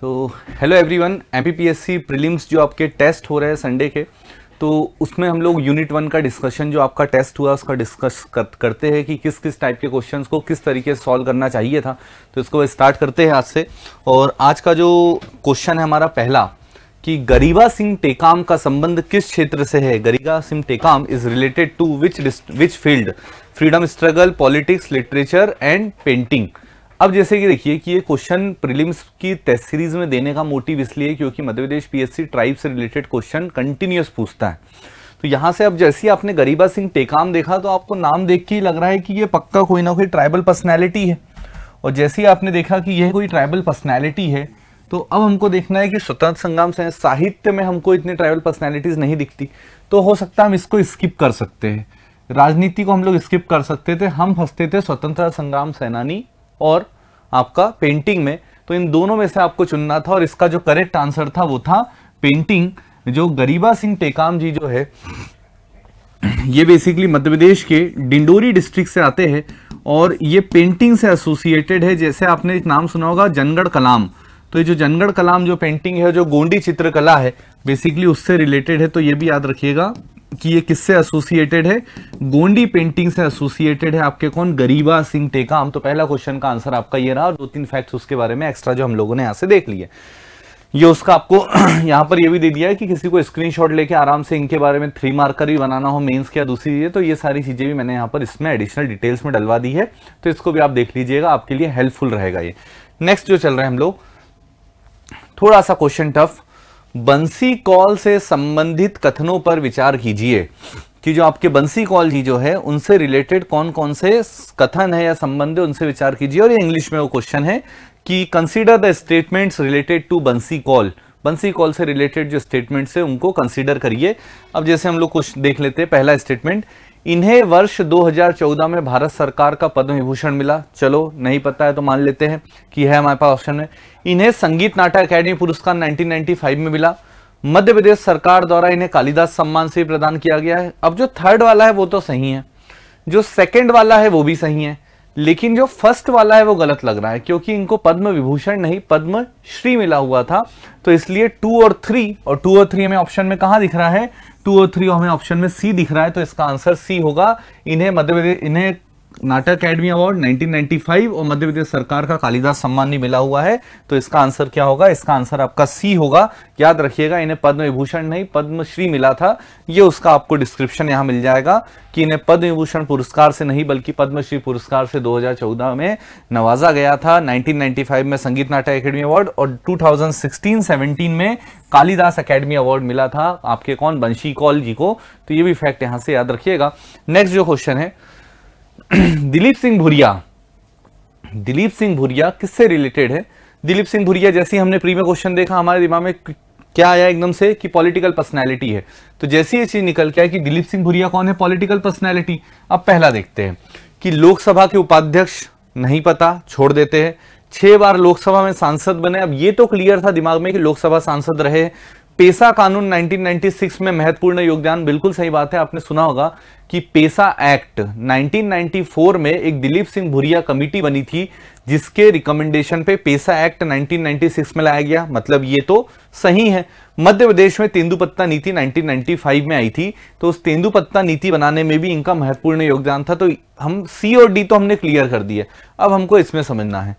तो hello everyone MPPSC prelims जो आपके टेस्ट हो रहे हैं संडे के तो उसमें हम लोग यूनिट वन का डिस्कशन जो आपका टेस्ट हुआ उसका डिस्कस कर, करते हैं कि किस किस टाइप के क्वेश्चंस को किस तरीके से सॉल्व करना चाहिए था तो इसको स्टार्ट करते हैं आज से और आज का जो क्वेश्चन है हमारा पहला कि गरीबा सिंह टेकाम का संबंध किस क्षेत्र से है Gariba Singh Tekam is related to which which field freedom struggle politics literature and painting अब जैसे कि देखिए कि ये क्वेश्चन प्रीलिम्स की टेस्ट सीरीज में देने का मोटिव इसलिए क्योंकि मध्य प्रदेश पीएससी ट्राइब से रिलेटेड क्वेश्चन कंटिन्यूस पूछता है तो यहाँ से अब जैसे ही आपने गरीबा सिंह टेकाम देखा तो आपको नाम देख के ही लग रहा है कि ये पक्का कोई ना कोई ट्राइबल पर्सनैलिटी है और जैसे ही आपने देखा कि यह कोई ट्राइबल पर्सनैलिटी है तो अब हमको देखना है कि स्वतंत्र संग्राम से साहित्य में हमको इतने ट्राइबल पर्सनैलिटीज़ नहीं दिखती तो हो सकता है हम इसको स्किप कर सकते हैं राजनीति को हम लोग स्किप कर सकते थे हम फंसते थे स्वतंत्रता संग्राम सेनानी और आपका पेंटिंग में तो इन दोनों में से आपको चुनना था और इसका जो करेक्ट आंसर था वो था पेंटिंग जो गरीबा सिंह टेकाम जी जो है ये बेसिकली मध्य प्रदेश के डिंडोरी डिस्ट्रिक्ट से आते हैं और ये पेंटिंग से एसोसिएटेड है जैसे आपने एक नाम सुना होगा जनगढ़ कलाम तो ये जो जनगढ़ कलाम जो पेंटिंग है जो गोंडी चित्रकला है बेसिकली उससे रिलेटेड है तो ये भी याद रखिएगा कि ये किससे एसोसिएटेड है गोंडी पेंटिंग से एसोसिएटेड है आपके कौन गरीबा सिंह टेका हम तो पहला क्वेश्चन का आंसर आपका ये रहा और दो तीन फैक्ट्स उसके बारे में एक्स्ट्रा जो हम लोगों ने यहां से देख लिए ये उसका आपको यहां पर ये भी दे दिया है कि किसी को स्क्रीनशॉट लेके आराम से इनके बारे में थ्री मार्कर भी बनाना हो मेंस क्या दूसरी चीज़ें तो ये सारी चीज़ें भी मैंने यहां पर इसमें एडिशनल डिटेल्स में डलवा दी है तो इसको भी आप देख लीजिएगा आपके लिए हेल्पफुल रहेगा ये नेक्स्ट जो चल रहा है हम लोग थोड़ा सा क्वेश्चन टफ बंसी कॉल से संबंधित कथनों पर विचार कीजिए कि जो आपके बंसी कॉल जी जो है उनसे रिलेटेड कौन कौन से कथन है या संबंध है उनसे विचार कीजिए और ये इंग्लिश में वो क्वेश्चन है कि consider the statements related to Bansi Kaul Bansi Kaul से रिलेटेड जो स्टेटमेंट्स है उनको कंसीडर करिए अब जैसे हम लोग कुछ देख लेते हैं पहला स्टेटमेंट इन्हें वर्ष 2014 में भारत सरकार का पद्म विभूषण मिला चलो नहीं पता है तो मान लेते हैं कि है हमारे पास ऑप्शन में इन्हें संगीत नाटक अकेडमी पुरस्कार 1995 में मिला मध्य प्रदेश सरकार द्वारा इन्हें कालिदास सम्मान से प्रदान किया गया है अब जो थर्ड वाला है वो तो सही है जो सेकेंड वाला है वो भी सही है लेकिन जो फर्स्ट वाला है वो गलत लग रहा है क्योंकि इनको पद्म विभूषण नहीं पद्म श्री मिला हुआ था तो इसलिए टू और थ्री और टू और थ्री हमें ऑप्शन में कहा दिख रहा है टू और थ्री हमें ऑप्शन में सी दिख रहा है तो इसका आंसर सी होगा इन्हें मध्य प्रदेश इन्हें नाटक अकेडमी अवार्ड 1995 और मध्य प्रदेश सरकार का कालिदास सम्मान नहीं मिला हुआ है तो इसका आंसर क्या होगा इसका आंसर आपका सी होगा याद रखिएगा इन्हें पद्म विभूषण नहीं पद्मश्री मिला था ये उसका आपको डिस्क्रिप्शन यहां मिल जाएगा कि इन्हें पद्म विभूषण पुरस्कार से नहीं बल्कि पद्मश्री पुरस्कार से दो में नवाजा गया था नाइनटीन में संगीत नाटक अकेडमी अवार्ड और टू थाउजेंड में कालिदास अकेडमी अवार्ड मिला था आपके कौन बंशी कौल जी को तो ये भी फैक्ट यहां से याद रखिएगा नेक्स्ट जो क्वेश्चन है दिलीप सिंह भुरिया दिलीप सिंह भुरिया किससे रिलेटेड है दिलीप सिंह भुरिया जैसे ही हमने प्रीवियस क्वेश्चन देखा हमारे दिमाग में क्या आया एकदम से कि पॉलिटिकल पर्सनैलिटी है तो जैसी ये चीज निकल के आए कि दिलीप सिंह भुरिया कौन है पॉलिटिकल पर्सनैलिटी अब पहला देखते हैं कि लोकसभा के उपाध्यक्ष नहीं पता छोड़ देते हैं छह बार लोकसभा में सांसद बने अब ये तो क्लियर था दिमाग में कि लोकसभा सांसद रहे पेसा कानून 1996 में महत्वपूर्ण योगदान बिल्कुल सही बात है आपने सुना होगा कि पेसा एक्ट 1994 में एक दिलीप सिंह भुरिया कमेटी बनी थी जिसके रिकमेंडेशन पे पेसा एक्ट 1996 में लाया गया मतलब ये तो सही है मध्य प्रदेश में तेंदुपत्ता नीति 1995 में आई थी तो उस तेंदुपत्ता नीति बनाने में भी इनका महत्वपूर्ण योगदान था तो हम सी और डी तो हमने क्लियर कर दिया अब हमको इसमें समझना है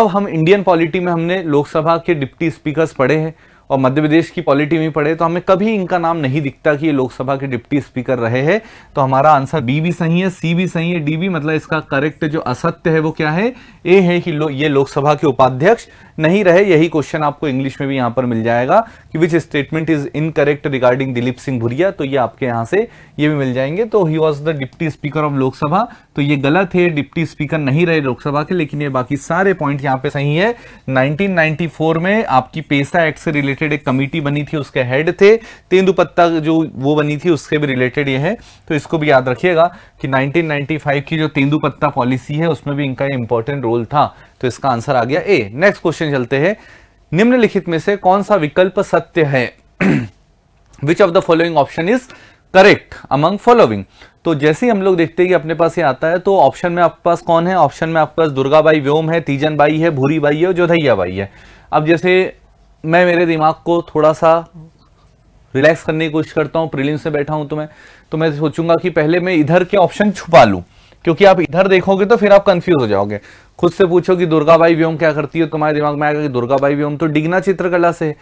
अब हम इंडियन पॉलिटी में हमने लोकसभा के डिप्टी स्पीकर पढ़े हैं और मध्य प्रदेश की पॉलिटी में पढ़े तो हमें कभी इनका नाम नहीं दिखता कि ये लोकसभा के डिप्टी स्पीकर रहे हैं तो हमारा आंसर बी भी सही है सी भी सही है डी भी मतलब इसका करेक्ट जो असत्य है वो क्या है ए है कि लो, ये लोकसभा के उपाध्यक्ष नहीं रहे यही क्वेश्चन आपको इंग्लिश में भी यहां पर मिल जाएगा कि which statement is incorrect regarding Dilip Singh Bhuria तो ये आपके यहाँ से ये भी मिल जाएंगे तो he was the deputy speaker of Lok Sabha तो ये गलत है डिप्टी स्पीकर नहीं रहे लोकसभा के लेकिन ये बाकी सारे पॉइंट यहाँ पे सही है नाइनटीन में आपकी पेसा एक्ट से रिलेटेड रिलेटेड एक कमिटी बनी थी उसके हेड थे तेंदुपत्ता जो वो बनी थी उसके भी रिलेटेड ये है तो इसको भी याद रखिएगा कि 1995 की जो तेंदुपत्ता पॉलिसी है उसमें भी इनका इंपॉर्टेंट रोल था तो इसका आंसर आ गया ए नेक्स्ट क्वेश्चन चलते हैं निम्नलिखित में से कौन सा विकल्प सत्य है which of the following option is correct among following तो जैसे ही हम लोग देखते हैं कि अपने पास ये आता है तो ऑप्शन में आपके पास कौन है ऑप्शन में आपके पास दुर्गा बाई व्योम है तीजन बाई है भूरी बाई है और जोधैया बाई है अब जैसे मैं मेरे दिमाग को थोड़ा सा रिलैक्स करने की कोशिश करता हूँ प्रिलिम्स में बैठा हूँ तो मैं तो मैं सोचूंगा कि पहले मैं इधर के ऑप्शन छुपा लूँ क्योंकि आप इधर देखोगे तो फिर आप कंफ्यूज हो जाओगे खुद से पूछो कि दुर्गा बाई व्योम क्या करती है तो तुम्हारे दिमाग में आएगा कि दुर्गा बाई व्योम तो डिग्ना चित्रकला से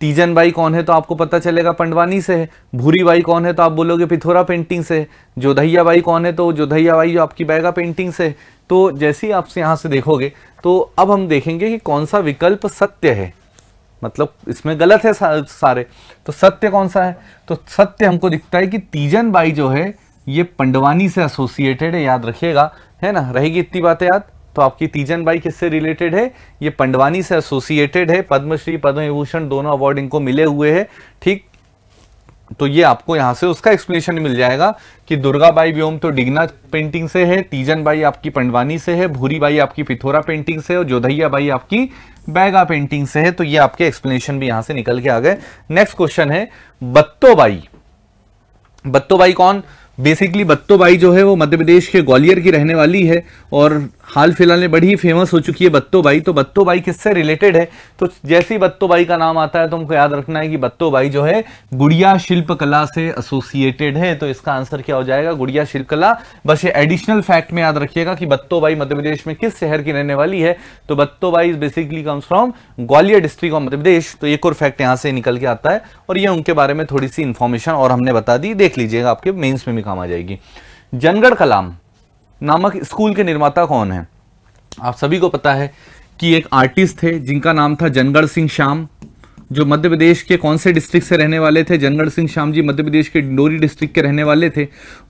तीजन बाई कौन है तो आपको पता चलेगा पंडवानी से है भूरी बाई कौन है तो आप बोलोगे पिथोरा पेंटिंग से जोधैया बाई कौन है तो जोधैया बाई जो आपकी बैगा पेंटिंग से तो जैसे ही आप यहाँ से देखोगे तो अब हम देखेंगे कि कौन सा विकल्प सत्य है मतलब इसमें गलत है सारे तो सत्य कौन सा है तो सत्य हमको दिखता है कि तीजन बाई जो है ये पंडवानी से एसोसिएटेड है याद रखिएगा है ना रहेगी इतनी बातें याद तो आपकी तीजन बाई किससे रिलेटेड है ये पंडवानी से एसोसिएटेड है पद्मश्री पद्म विभूषण दोनों अवार्ड इनको मिले हुए हैं ठीक तो ये आपको यहां से उसका एक्सप्लेनेशन मिल जाएगा कि दुर्गा बाई व्योम तो डिगना पेंटिंग से है तीजन बाई आपकी पंडवानी से है भूरी बाई आपकी पिथोरा पेंटिंग से और जोधैया बाई आपकी बैगा पेंटिंग से है तो ये आपके एक्सप्लेनेशन भी यहां से निकल के आ गए नेक्स्ट क्वेश्चन है बत्तो बाई बत्तो बाई कौन बेसिकली बत्तो बाई जो है वो मध्य प्रदेश के ग्वालियर की रहने वाली है और हाल फिलहाल में बड़ी ही फेमस हो चुकी है बत्तो भाई तो बत्तो भाई किससे रिलेटेड है तो जैसे ही बत्तो भाई का नाम आता है तो हमको याद रखना है कि बत्तो भाई जो है गुड़िया शिल्प कला से एसोसिएटेड है तो इसका आंसर क्या हो जाएगा गुड़िया शिल्पकला बस ये एडिशनल फैक्ट में याद रखिएगा कि बत्तो भाई मध्य प्रदेश में किस शहर की रहने वाली है तो Batto Bhai is basically comes from Gwalior district of Madhya Pradesh तो एक और फैक्ट यहाँ से निकल के आता है और ये उनके बारे में थोड़ी सी इन्फॉर्मेशन और हमने बता दी देख लीजिएगा आपके मेन्स में भी काम आ जाएगी जनगढ़ कलाम नामक स्कूल के निर्माता कौन है आप सभी को पता है कि एक आर्टिस्ट थे जिनका नाम था जनगढ़ सिंह श्याम जो मध्य प्रदेश के कौन से डिस्ट्रिक्ट से रहने वाले थे जनगढ़ सिंह श्याम जी मध्य प्रदेश के डिंडोरी डिस्ट्रिक्ट के रहने वाले थे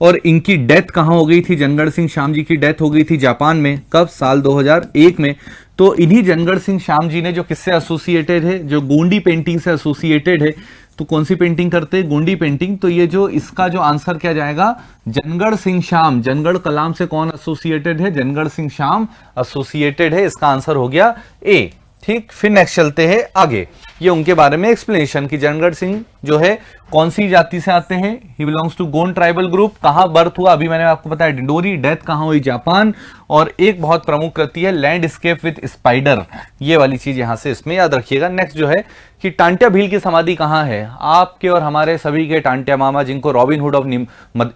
और इनकी डेथ कहाँ हो गई थी जनगढ़ सिंह श्याम जी की डेथ हो गई थी जापान में कब साल 2001 में तो इन्हीं जनगढ़ सिंह श्याम जी ने जो किससे एसोसिएटेड है जो गोंडी पेंटिंग से एसोसिएटेड है तो कौन सी पेंटिंग करते हैं गोंडी पेंटिंग तो ये जो इसका जो आंसर क्या जाएगा जनगढ़ सिंह श्याम जनगढ़ कलाम से कौन एसोसिएटेड है जनगढ़ सिंह श्याम एसोसिएटेड है इसका आंसर हो गया ए ठीक फिर नेक्स्ट चलते हैं आगे ये उनके बारे में एक्सप्लेनेशन कि जनगढ़ सिंह जो है कौन सी जाति से आते हैं he belongs to Gond tribal group कहा बर्थ हुआ अभी मैंने आपको बताया डिंडोरी डेथ कहां हुई जापान और एक बहुत प्रमुख कृति है लैंडस्केप विथ स्पाइडर ये वाली चीज यहां से इसमें याद रखिएगा नेक्स्ट जो है कि टांट्या भील की समाधि कहाँ है आपके और हमारे सभी के टांट्या मामा जिनको रॉबिन हुड ऑफ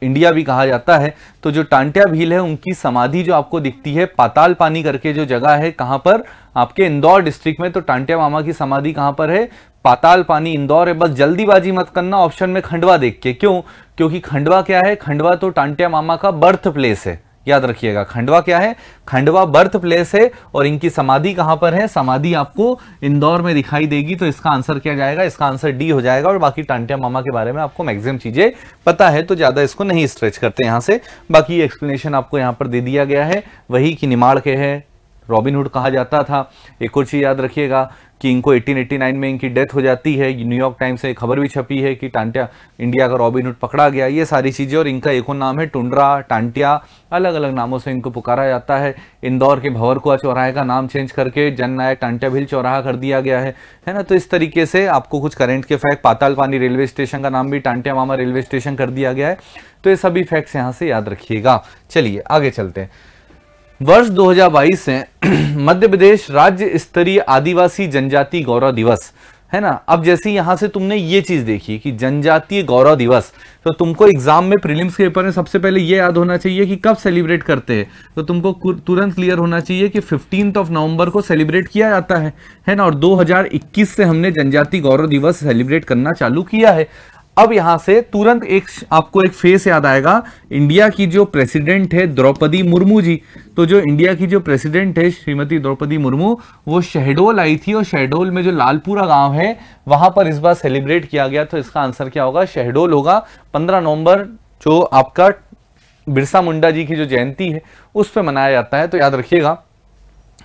इंडिया भी कहा जाता है तो जो टांट्या भील है उनकी समाधि जो आपको दिखती है पाताल पानी करके जो जगह है कहाँ पर आपके इंदौर डिस्ट्रिक्ट में तो टांट्या मामा की समाधि कहाँ पर है पाताल पानी इंदौर है बस जल्दीबाजी मत करना ऑप्शन में खंडवा देख के क्यों क्योंकि खंडवा क्या है खंडवा तो टांट्या मामा का बर्थ प्लेस है याद रखिएगा खंडवा क्या है खंडवा बर्थ प्लेस है और इनकी समाधि कहां पर है समाधि आपको इंदौर में दिखाई देगी तो इसका आंसर क्या जाएगा इसका आंसर डी हो जाएगा और बाकी टांटिया मामा के बारे में आपको मैक्सिमम चीजें पता है तो ज्यादा इसको नहीं स्ट्रेच करते यहां से बाकी एक्सप्लेनेशन आपको यहां पर दे दिया गया है वही कि निमाड़ के है रॉबिनहुड कहा जाता था एक और चीज़ याद रखिएगा कि इनको 1889 में इनकी डेथ हो जाती है न्यूयॉर्क टाइम्स से खबर भी छपी है कि टांटिया इंडिया का रॉबिनहुड पकड़ा गया ये सारी चीज़ें और इनका एक और नाम है टुंड्रा टांटिया अलग अलग नामों से इनको पुकारा जाता है इंदौर के भंवरकुआ चौराहे का नाम चेंज करके जन नायक टांटिया भील चौराहा कर दिया गया है है ना तो इस तरीके से आपको कुछ करेंट के फैक्ट पाताल पानी रेलवे स्टेशन का नाम भी टांटिया मामा रेलवे स्टेशन कर दिया गया है तो ये सभी फैक्ट्स यहाँ से याद रखिएगा चलिए आगे चलते हैं वर्ष 2022 से मध्य प्रदेश राज्य स्तरीय आदिवासी जनजाति गौरव दिवस है ना अब जैसे यहां से तुमने ये चीज देखी कि जनजातीय गौरव दिवस तो तुमको एग्जाम में प्रीलिम्स के पेपर में सबसे पहले ये याद होना चाहिए कि कब सेलिब्रेट करते हैं तो तुमको तुरंत क्लियर होना चाहिए कि फिफ्टीन ऑफ नवंबर को सेलिब्रेट किया जाता है है ना और 2021 से हमने जनजातीय गौरव दिवस सेलिब्रेट करना चालू किया है अब यहां से तुरंत एक आपको एक फेस याद आएगा इंडिया की जो प्रेसिडेंट है द्रौपदी मुर्मू जी तो जो इंडिया की जो प्रेसिडेंट है श्रीमती द्रौपदी मुर्मू वो शहडोल आई थी और शहडोल में जो लालपुरा गांव है वहां पर इस बार सेलिब्रेट किया गया तो इसका आंसर क्या होगा शहडोल होगा पंद्रह नवंबर जो आपका बिरसा मुंडा जी की जो जयंती है उस पर मनाया जाता है तो याद रखिएगा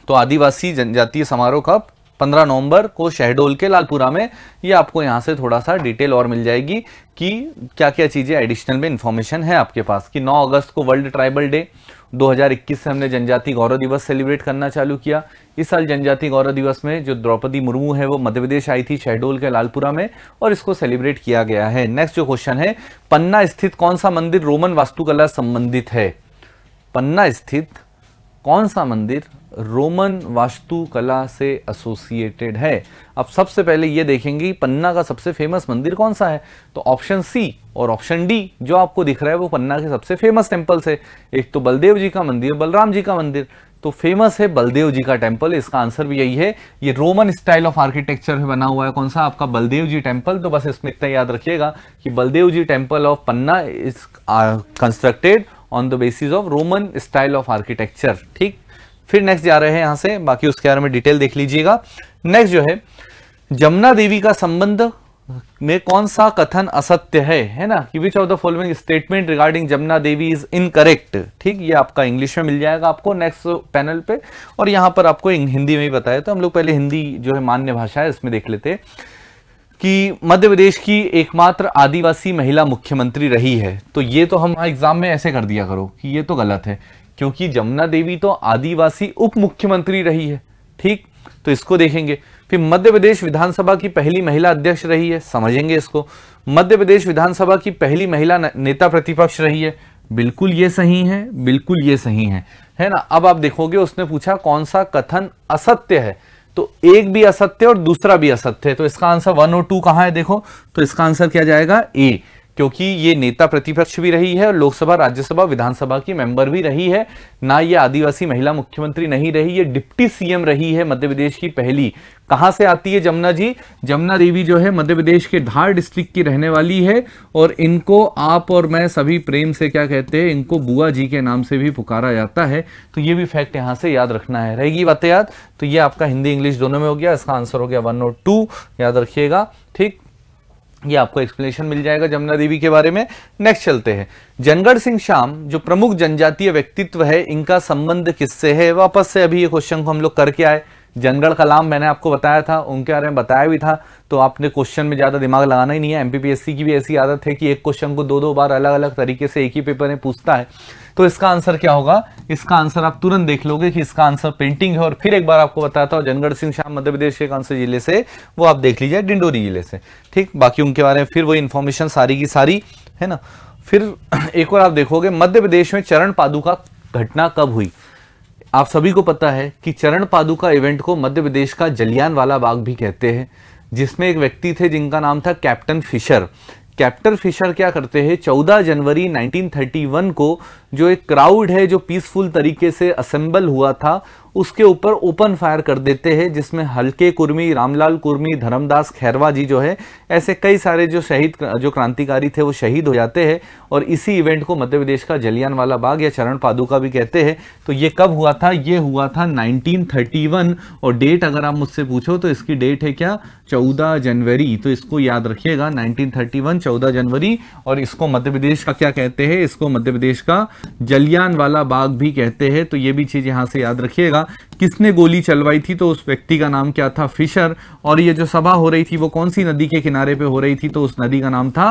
तो आदिवासी जनजातीय समारोह का 15 नवंबर को शहडोल के लालपुरा में ये आपको यहाँ से थोड़ा सा डिटेल और मिल जाएगी कि क्या क्या चीज़ें एडिशनल में इन्फॉर्मेशन है आपके पास कि 9 अगस्त को वर्ल्ड ट्राइबल डे 2021 से हमने जनजाति गौरव दिवस सेलिब्रेट करना चालू किया इस साल जनजाति गौरव दिवस में जो द्रौपदी मुर्मू है वो मध्य प्रदेश आई थी शहडोल के लालपुरा में और इसको सेलिब्रेट किया गया है नेक्स्ट जो क्वेश्चन है पन्ना स्थित कौन सा मंदिर रोमन वास्तुकला संबंधित है पन्ना स्थित कौन सा मंदिर रोमन वास्तुकला से एसोसिएटेड है अब सबसे पहले ये देखेंगे पन्ना का सबसे फेमस मंदिर कौन सा है तो ऑप्शन सी और ऑप्शन डी जो आपको दिख रहा है वो पन्ना के सबसे फेमस टेम्पल्स है एक तो बलदेव जी का मंदिर बलराम जी का मंदिर तो फेमस है बलदेव जी का टेम्पल इसका आंसर भी यही है ये रोमन स्टाइल ऑफ आर्किटेक्चर में बना हुआ है कौन सा आपका बलदेव जी टेम्पल तो बस इसमें इतना याद रखिएगा कि Baldev ji temple of Panna is constructed on the basis of Roman style of architecture ठीक फिर नेक्स्ट जा रहे हैं यहाँ से बाकी उसके बारे में डिटेल देख लीजिएगा नेक्स्ट जो है जमुना देवी का संबंध में कौन सा कथन असत्य है है ना कि which of the following statement regarding Jamuna Devi is incorrect ठीक ये आपका इंग्लिश में मिल जाएगा आपको नेक्स्ट पैनल पे और यहाँ पर आपको हिंदी में ही बताया तो हम लोग पहले हिंदी जो है मान्य भाषा है इसमें देख लेते हैं कि मध्य प्रदेश की एकमात्र आदिवासी महिला मुख्यमंत्री रही है तो ये तो हम एग्जाम में ऐसे कर दिया करो कि ये तो गलत है क्योंकि जमुना देवी तो आदिवासी उप मुख्यमंत्री रही है ठीक तो इसको देखेंगे फिर मध्य प्रदेश विधानसभा की पहली महिला अध्यक्ष रही है समझेंगे इसको मध्य प्रदेश विधानसभा की पहली महिला नेता प्रतिपक्ष रही है बिल्कुल ये सही है बिल्कुल ये सही है है ना अब आप देखोगे उसने पूछा कौन सा कथन असत्य है तो एक भी असत्य और दूसरा भी असत्य है तो इसका आंसर वन और टू कहां है देखो तो इसका आंसर क्या जाएगा ए क्योंकि ये नेता प्रतिपक्ष भी रही है और लोकसभा राज्यसभा विधानसभा की मेंबर भी रही है ना ये आदिवासी महिला मुख्यमंत्री नहीं रही ये डिप्टी सीएम रही है मध्य प्रदेश की पहली कहाँ से आती है जमुना जी जमुना देवी जो है मध्य प्रदेश के धार डिस्ट्रिक्ट की रहने वाली है और इनको आप और मैं सभी प्रेम से क्या कहते हैं इनको बुआ जी के नाम से भी पुकारा जाता है तो ये भी फैक्ट यहाँ से याद रखना है रहेगी बातें याद तो ये आपका हिंदी इंग्लिश दोनों में हो गया इसका आंसर हो गया वन और टू याद रखिएगा ठीक ये आपको एक्सप्लेनेशन मिल जाएगा जमुना देवी के बारे में नेक्स्ट चलते हैं जनगढ़ सिंह शाम जो प्रमुख जनजातीय व्यक्तित्व है इनका संबंध किससे है वापस से अभी ये क्वेश्चन को हम लोग करके आए जनगढ़ कलाम मैंने आपको बताया था उनके बारे में बताया भी था तो आपने क्वेश्चन में ज़्यादा दिमाग लगाना ही नहीं है एमपीपीएससी की भी ऐसी आदत है कि एक क्वेश्चन को दो दो बार अलग अलग तरीके से एक ही पेपर में पूछता है तो इसका आंसर क्या होगा इसका आंसर आप तुरंत देख लोगे कि इसका आंसर पेंटिंग है और फिर एक बार आपको बताता हूँ जनगढ़ सिंह शाह मध्य प्रदेश के कौन से जिले से वो आप देख लीजिए डिंडोरी जिले से ठीक बाकी उनके बारे में फिर वो इन्फॉर्मेशन सारी की सारी है ना फिर एक और आप देखोगे मध्य प्रदेश में चरण पादुका घटना कब हुई आप सभी को पता है कि चरण पादुका इवेंट को मध्य प्रदेश का जलियान वाला बाग भी कहते हैं जिसमें एक व्यक्ति थे जिनका नाम था कैप्टन फिशर कैप्टन फिशर क्या करते हैं 14 जनवरी 1931 को जो एक क्राउड है जो पीसफुल तरीके से असेंबल हुआ था उसके ऊपर ओपन फायर कर देते हैं जिसमें हल्के कुर्मी रामलाल कुर्मी धर्मदास खैरवा जी जो है ऐसे कई सारे जो शहीद जो क्रांतिकारी थे वो शहीद हो जाते हैं और इसी इवेंट को मध्य प्रदेश का वाला बाग या चरण पादुका भी कहते हैं तो ये कब हुआ था ये हुआ था 1931 और डेट अगर आप मुझसे पूछो तो इसकी डेट है क्या चौदह जनवरी तो इसको याद रखिएगा नाइनटीन थर्टी जनवरी और इसको मध्य प्रदेश का क्या कहते हैं इसको मध्य प्रदेश का जलियान वाला बाग भी कहते हैं तो ये भी चीज़ यहाँ से याद रखिएगा किसने गोली चलवाई थी तो उस व्यक्ति का नाम क्या था फिशर और ये जो सभा हो रही थी वो कौन सी नदी के किनारे पे हो रही थी तो उस नदी का नाम था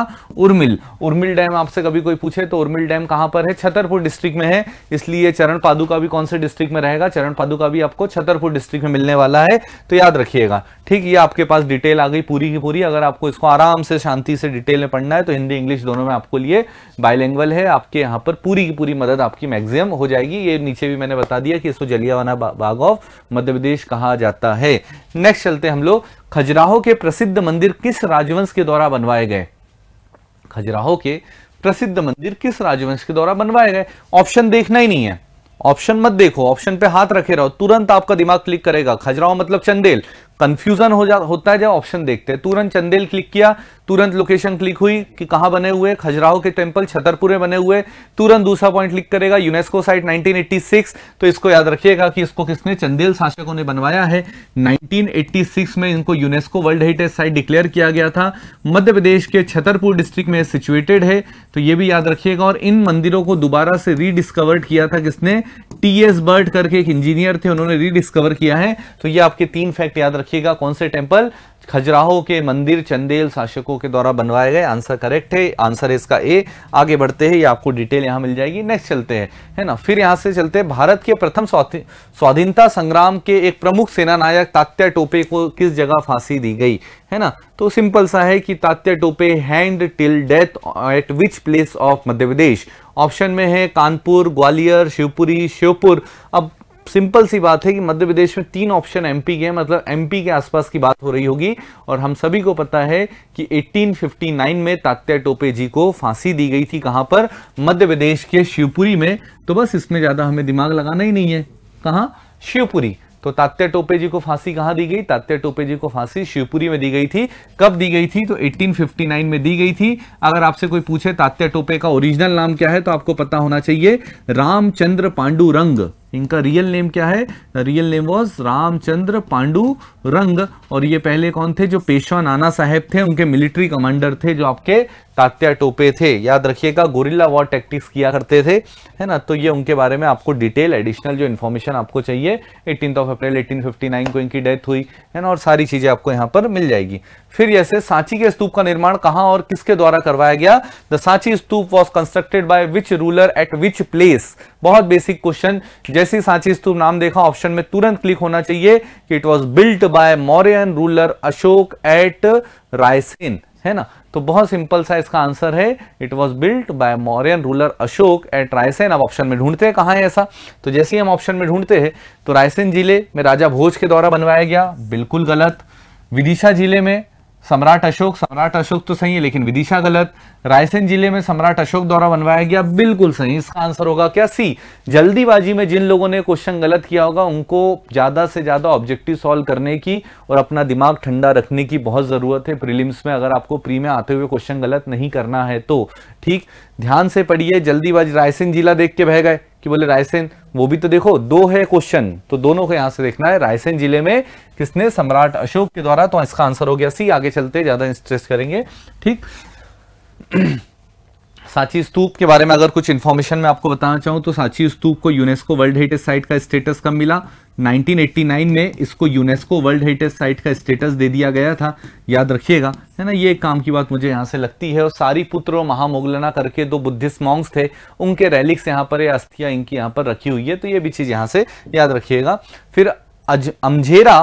उर्मिल उर्मिल डैम आपसे कभी कोई पूछे तो उर्मिल डैम कहां पर है छतरपुर डिस्ट्रिक्ट में है इसलिए चरण पादुका भी कौन से डिस्ट्रिक्ट में रहेगा चरण पादुका भी आपको छतरपुर डिस्ट्रिक्ट में मिलने वाला है तो याद रखिएगा ठीक ये आपके पास डिटेल आ गई पूरी की पूरी अगर आपको इसको आराम से शांति से डिटेल में पढ़ना है तो हिंदी इंग्लिश दोनों में आपको लिए बायलैंग्वल है आपके यहाँ पर पूरी की पूरी मदद आपकी मैक्सिमम हो जाएगी ये नीचे भी मैंने बता दिया कि इसको जलियावाना बाग ऑफ मध्य प्रदेश कहा जाता है नेक्स्ट चलते हम लोग खजुराहो के प्रसिद्ध मंदिर किस राजवंश के द्वारा बनवाए गए खजुराहो के प्रसिद्ध मंदिर किस राजवंश के द्वारा बनवाए गए ऑप्शन देखना ही नहीं है ऑप्शन मत देखो ऑप्शन पे हाथ रखे रहो तुरंत आपका दिमाग क्लिक करेगा खजुराहो मतलब चंदेल कंफ्यूजन हो जा होता है जब ऑप्शन देखते हैं तुरंत चंदेल क्लिक किया तुरंत लोकेशन क्लिक हुई कि कहा बने हुए खजुराहो के टेम्पल छतरपुर में बने हुए तुरंत दूसरा पॉइंट क्लिक करेगा यूनेस्को साइट 1986 तो इसको याद रखिएगा कि इसको किसने चंदेल शासकों ने बनवाया है 1986 में इनको UNESCO world heritage site declare किया गया था मध्य प्रदेश के छतरपुर डिस्ट्रिक्ट में सिचुएटेड है तो ये भी याद रखिएगा और इन मंदिरों को दोबारा से रीडिस्कवर्ड किया था किसने टी एस बर्ड करके एक इंजीनियर थे उन्होंने रीडिस्कवर किया है तो ये आपके तीन फैक्ट याद रखिएगा कौन से टेम्पल खजराहो के मंदिर चंदेल शासकों के द्वारा बनवाए गए आंसर करेक्ट है आंसर है इसका ए आगे बढ़ते हैं ये आपको डिटेल यहाँ मिल जाएगी नेक्स्ट चलते हैं है ना फिर यहाँ से चलते हैं भारत के प्रथम स्वाधीनता संग्राम के एक प्रमुख सेनानायक तात्या टोपे को किस जगह फांसी दी गई है ना तो सिंपल सा है कि Tatya Tope hand till death at which place of Madhya Pradesh option में है कानपुर ग्वालियर शिवपुरी श्योपुर अब सिंपल सी बात है कि मध्य प्रदेश में तीन ऑप्शन एमपी के हैं मतलब एमपी के आसपास की बात हो रही होगी और हम सभी को पता है कि 1859 में तात्या टोपे जी को फांसी दी गई थी कहां पर मध्य प्रदेश के शिवपुरी में तो बस इसमें ज्यादा हमें दिमाग लगाना ही नहीं है कहा शिवपुरी तो तात्या टोपे जी को फांसी कहां दी गई तात्या टोपे जी को फांसी शिवपुरी में दी गई थी कब दी गई थी तो 1859 में दी गई थी अगर आपसे कोई पूछे तात्या टोपे का ओरिजिनल नाम क्या है तो आपको पता होना चाहिए रामचंद्र पांडुरंग इनका रियल नेम क्या है real name was Ramchandra Pandu Rang और ये पहले कौन थे जो पेशवा नाना साहेब थे उनके मिलिट्री कमांडर थे जो आपके तात्या टोपे थे याद रखिएगा गोरिल्ला वॉर टैक्टिक्स किया करते थे है ना तो ये उनके बारे में आपको डिटेल एडिशनल जो इन्फॉर्मेशन आपको चाहिए एटीन ऑफ अप्रैल एटीन को इनकी डेथ हुई है ना और सारी चीज़ें आपको यहाँ पर मिल जाएगी फिर जैसे सांची के स्तूप का निर्माण कहां और किसके द्वारा करवाया गया the Sanchi stupa was constructed by which ruler at which place बहुत बेसिक क्वेश्चन जैसे सांची स्तूप नाम देखा ऑप्शन में तुरंत क्लिक होना चाहिए कि it was built by Mauryan ruler Ashok at Raisen है ना तो बहुत सिंपल सा इसका आंसर है it was built by Mauryan ruler Ashok at Raisen अब ऑप्शन में ढूंढते हैं कहां है ऐसा तो जैसे ही हम ऑप्शन में ढूंढते हैं तो रायसेन जिले में राजा भोज के द्वारा बनवाया गया बिल्कुल गलत विदिशा जिले में सम्राट अशोक सम्राट अशोक तो सही है लेकिन विदिशा गलत रायसेन जिले में सम्राट अशोक द्वारा बनवाया गया बिल्कुल सही इसका आंसर होगा क्या सी जल्दीबाजी में जिन लोगों ने क्वेश्चन गलत किया होगा उनको ज्यादा से ज्यादा ऑब्जेक्टिव सॉल्व करने की और अपना दिमाग ठंडा रखने की बहुत जरूरत है प्रिलिम्स में अगर आपको प्री में आते हुए क्वेश्चन गलत नहीं करना है तो ठीक ध्यान से पढ़िए जल्दीबाजी रायसेन जिला देख के बह गए कि बोले रायसेन वो भी तो देखो दो है क्वेश्चन तो दोनों को यहां से देखना है रायसेन जिले में किसने सम्राट अशोक के द्वारा तो इसका आंसर हो गया सी आगे चलते ज्यादा स्ट्रेस करेंगे ठीक सांची स्तूप के बारे में अगर कुछ इन्फॉर्मेशन मैं आपको बताना चाहूं तो साची स्तूप को यूनेस्को वर्ल्ड हेरिटेज साइट का स्टेटस कब मिला 1989 में इसको यूनेस्को वर्ल्ड हेरिटेज साइट का स्टेटस दे दिया गया था याद रखिएगा है ना ये एक काम की बात मुझे यहाँ से लगती है और सारी पुत्र महामोगलना करके दो बुद्धिस्ट मॉन्ग्स थे उनके रैलिक्स यहाँ पर या अस्थियाँ इनकी यहाँ पर रखी हुई है तो ये भी चीज़ यहाँ से याद रखिएगा फिर अज अमझेरा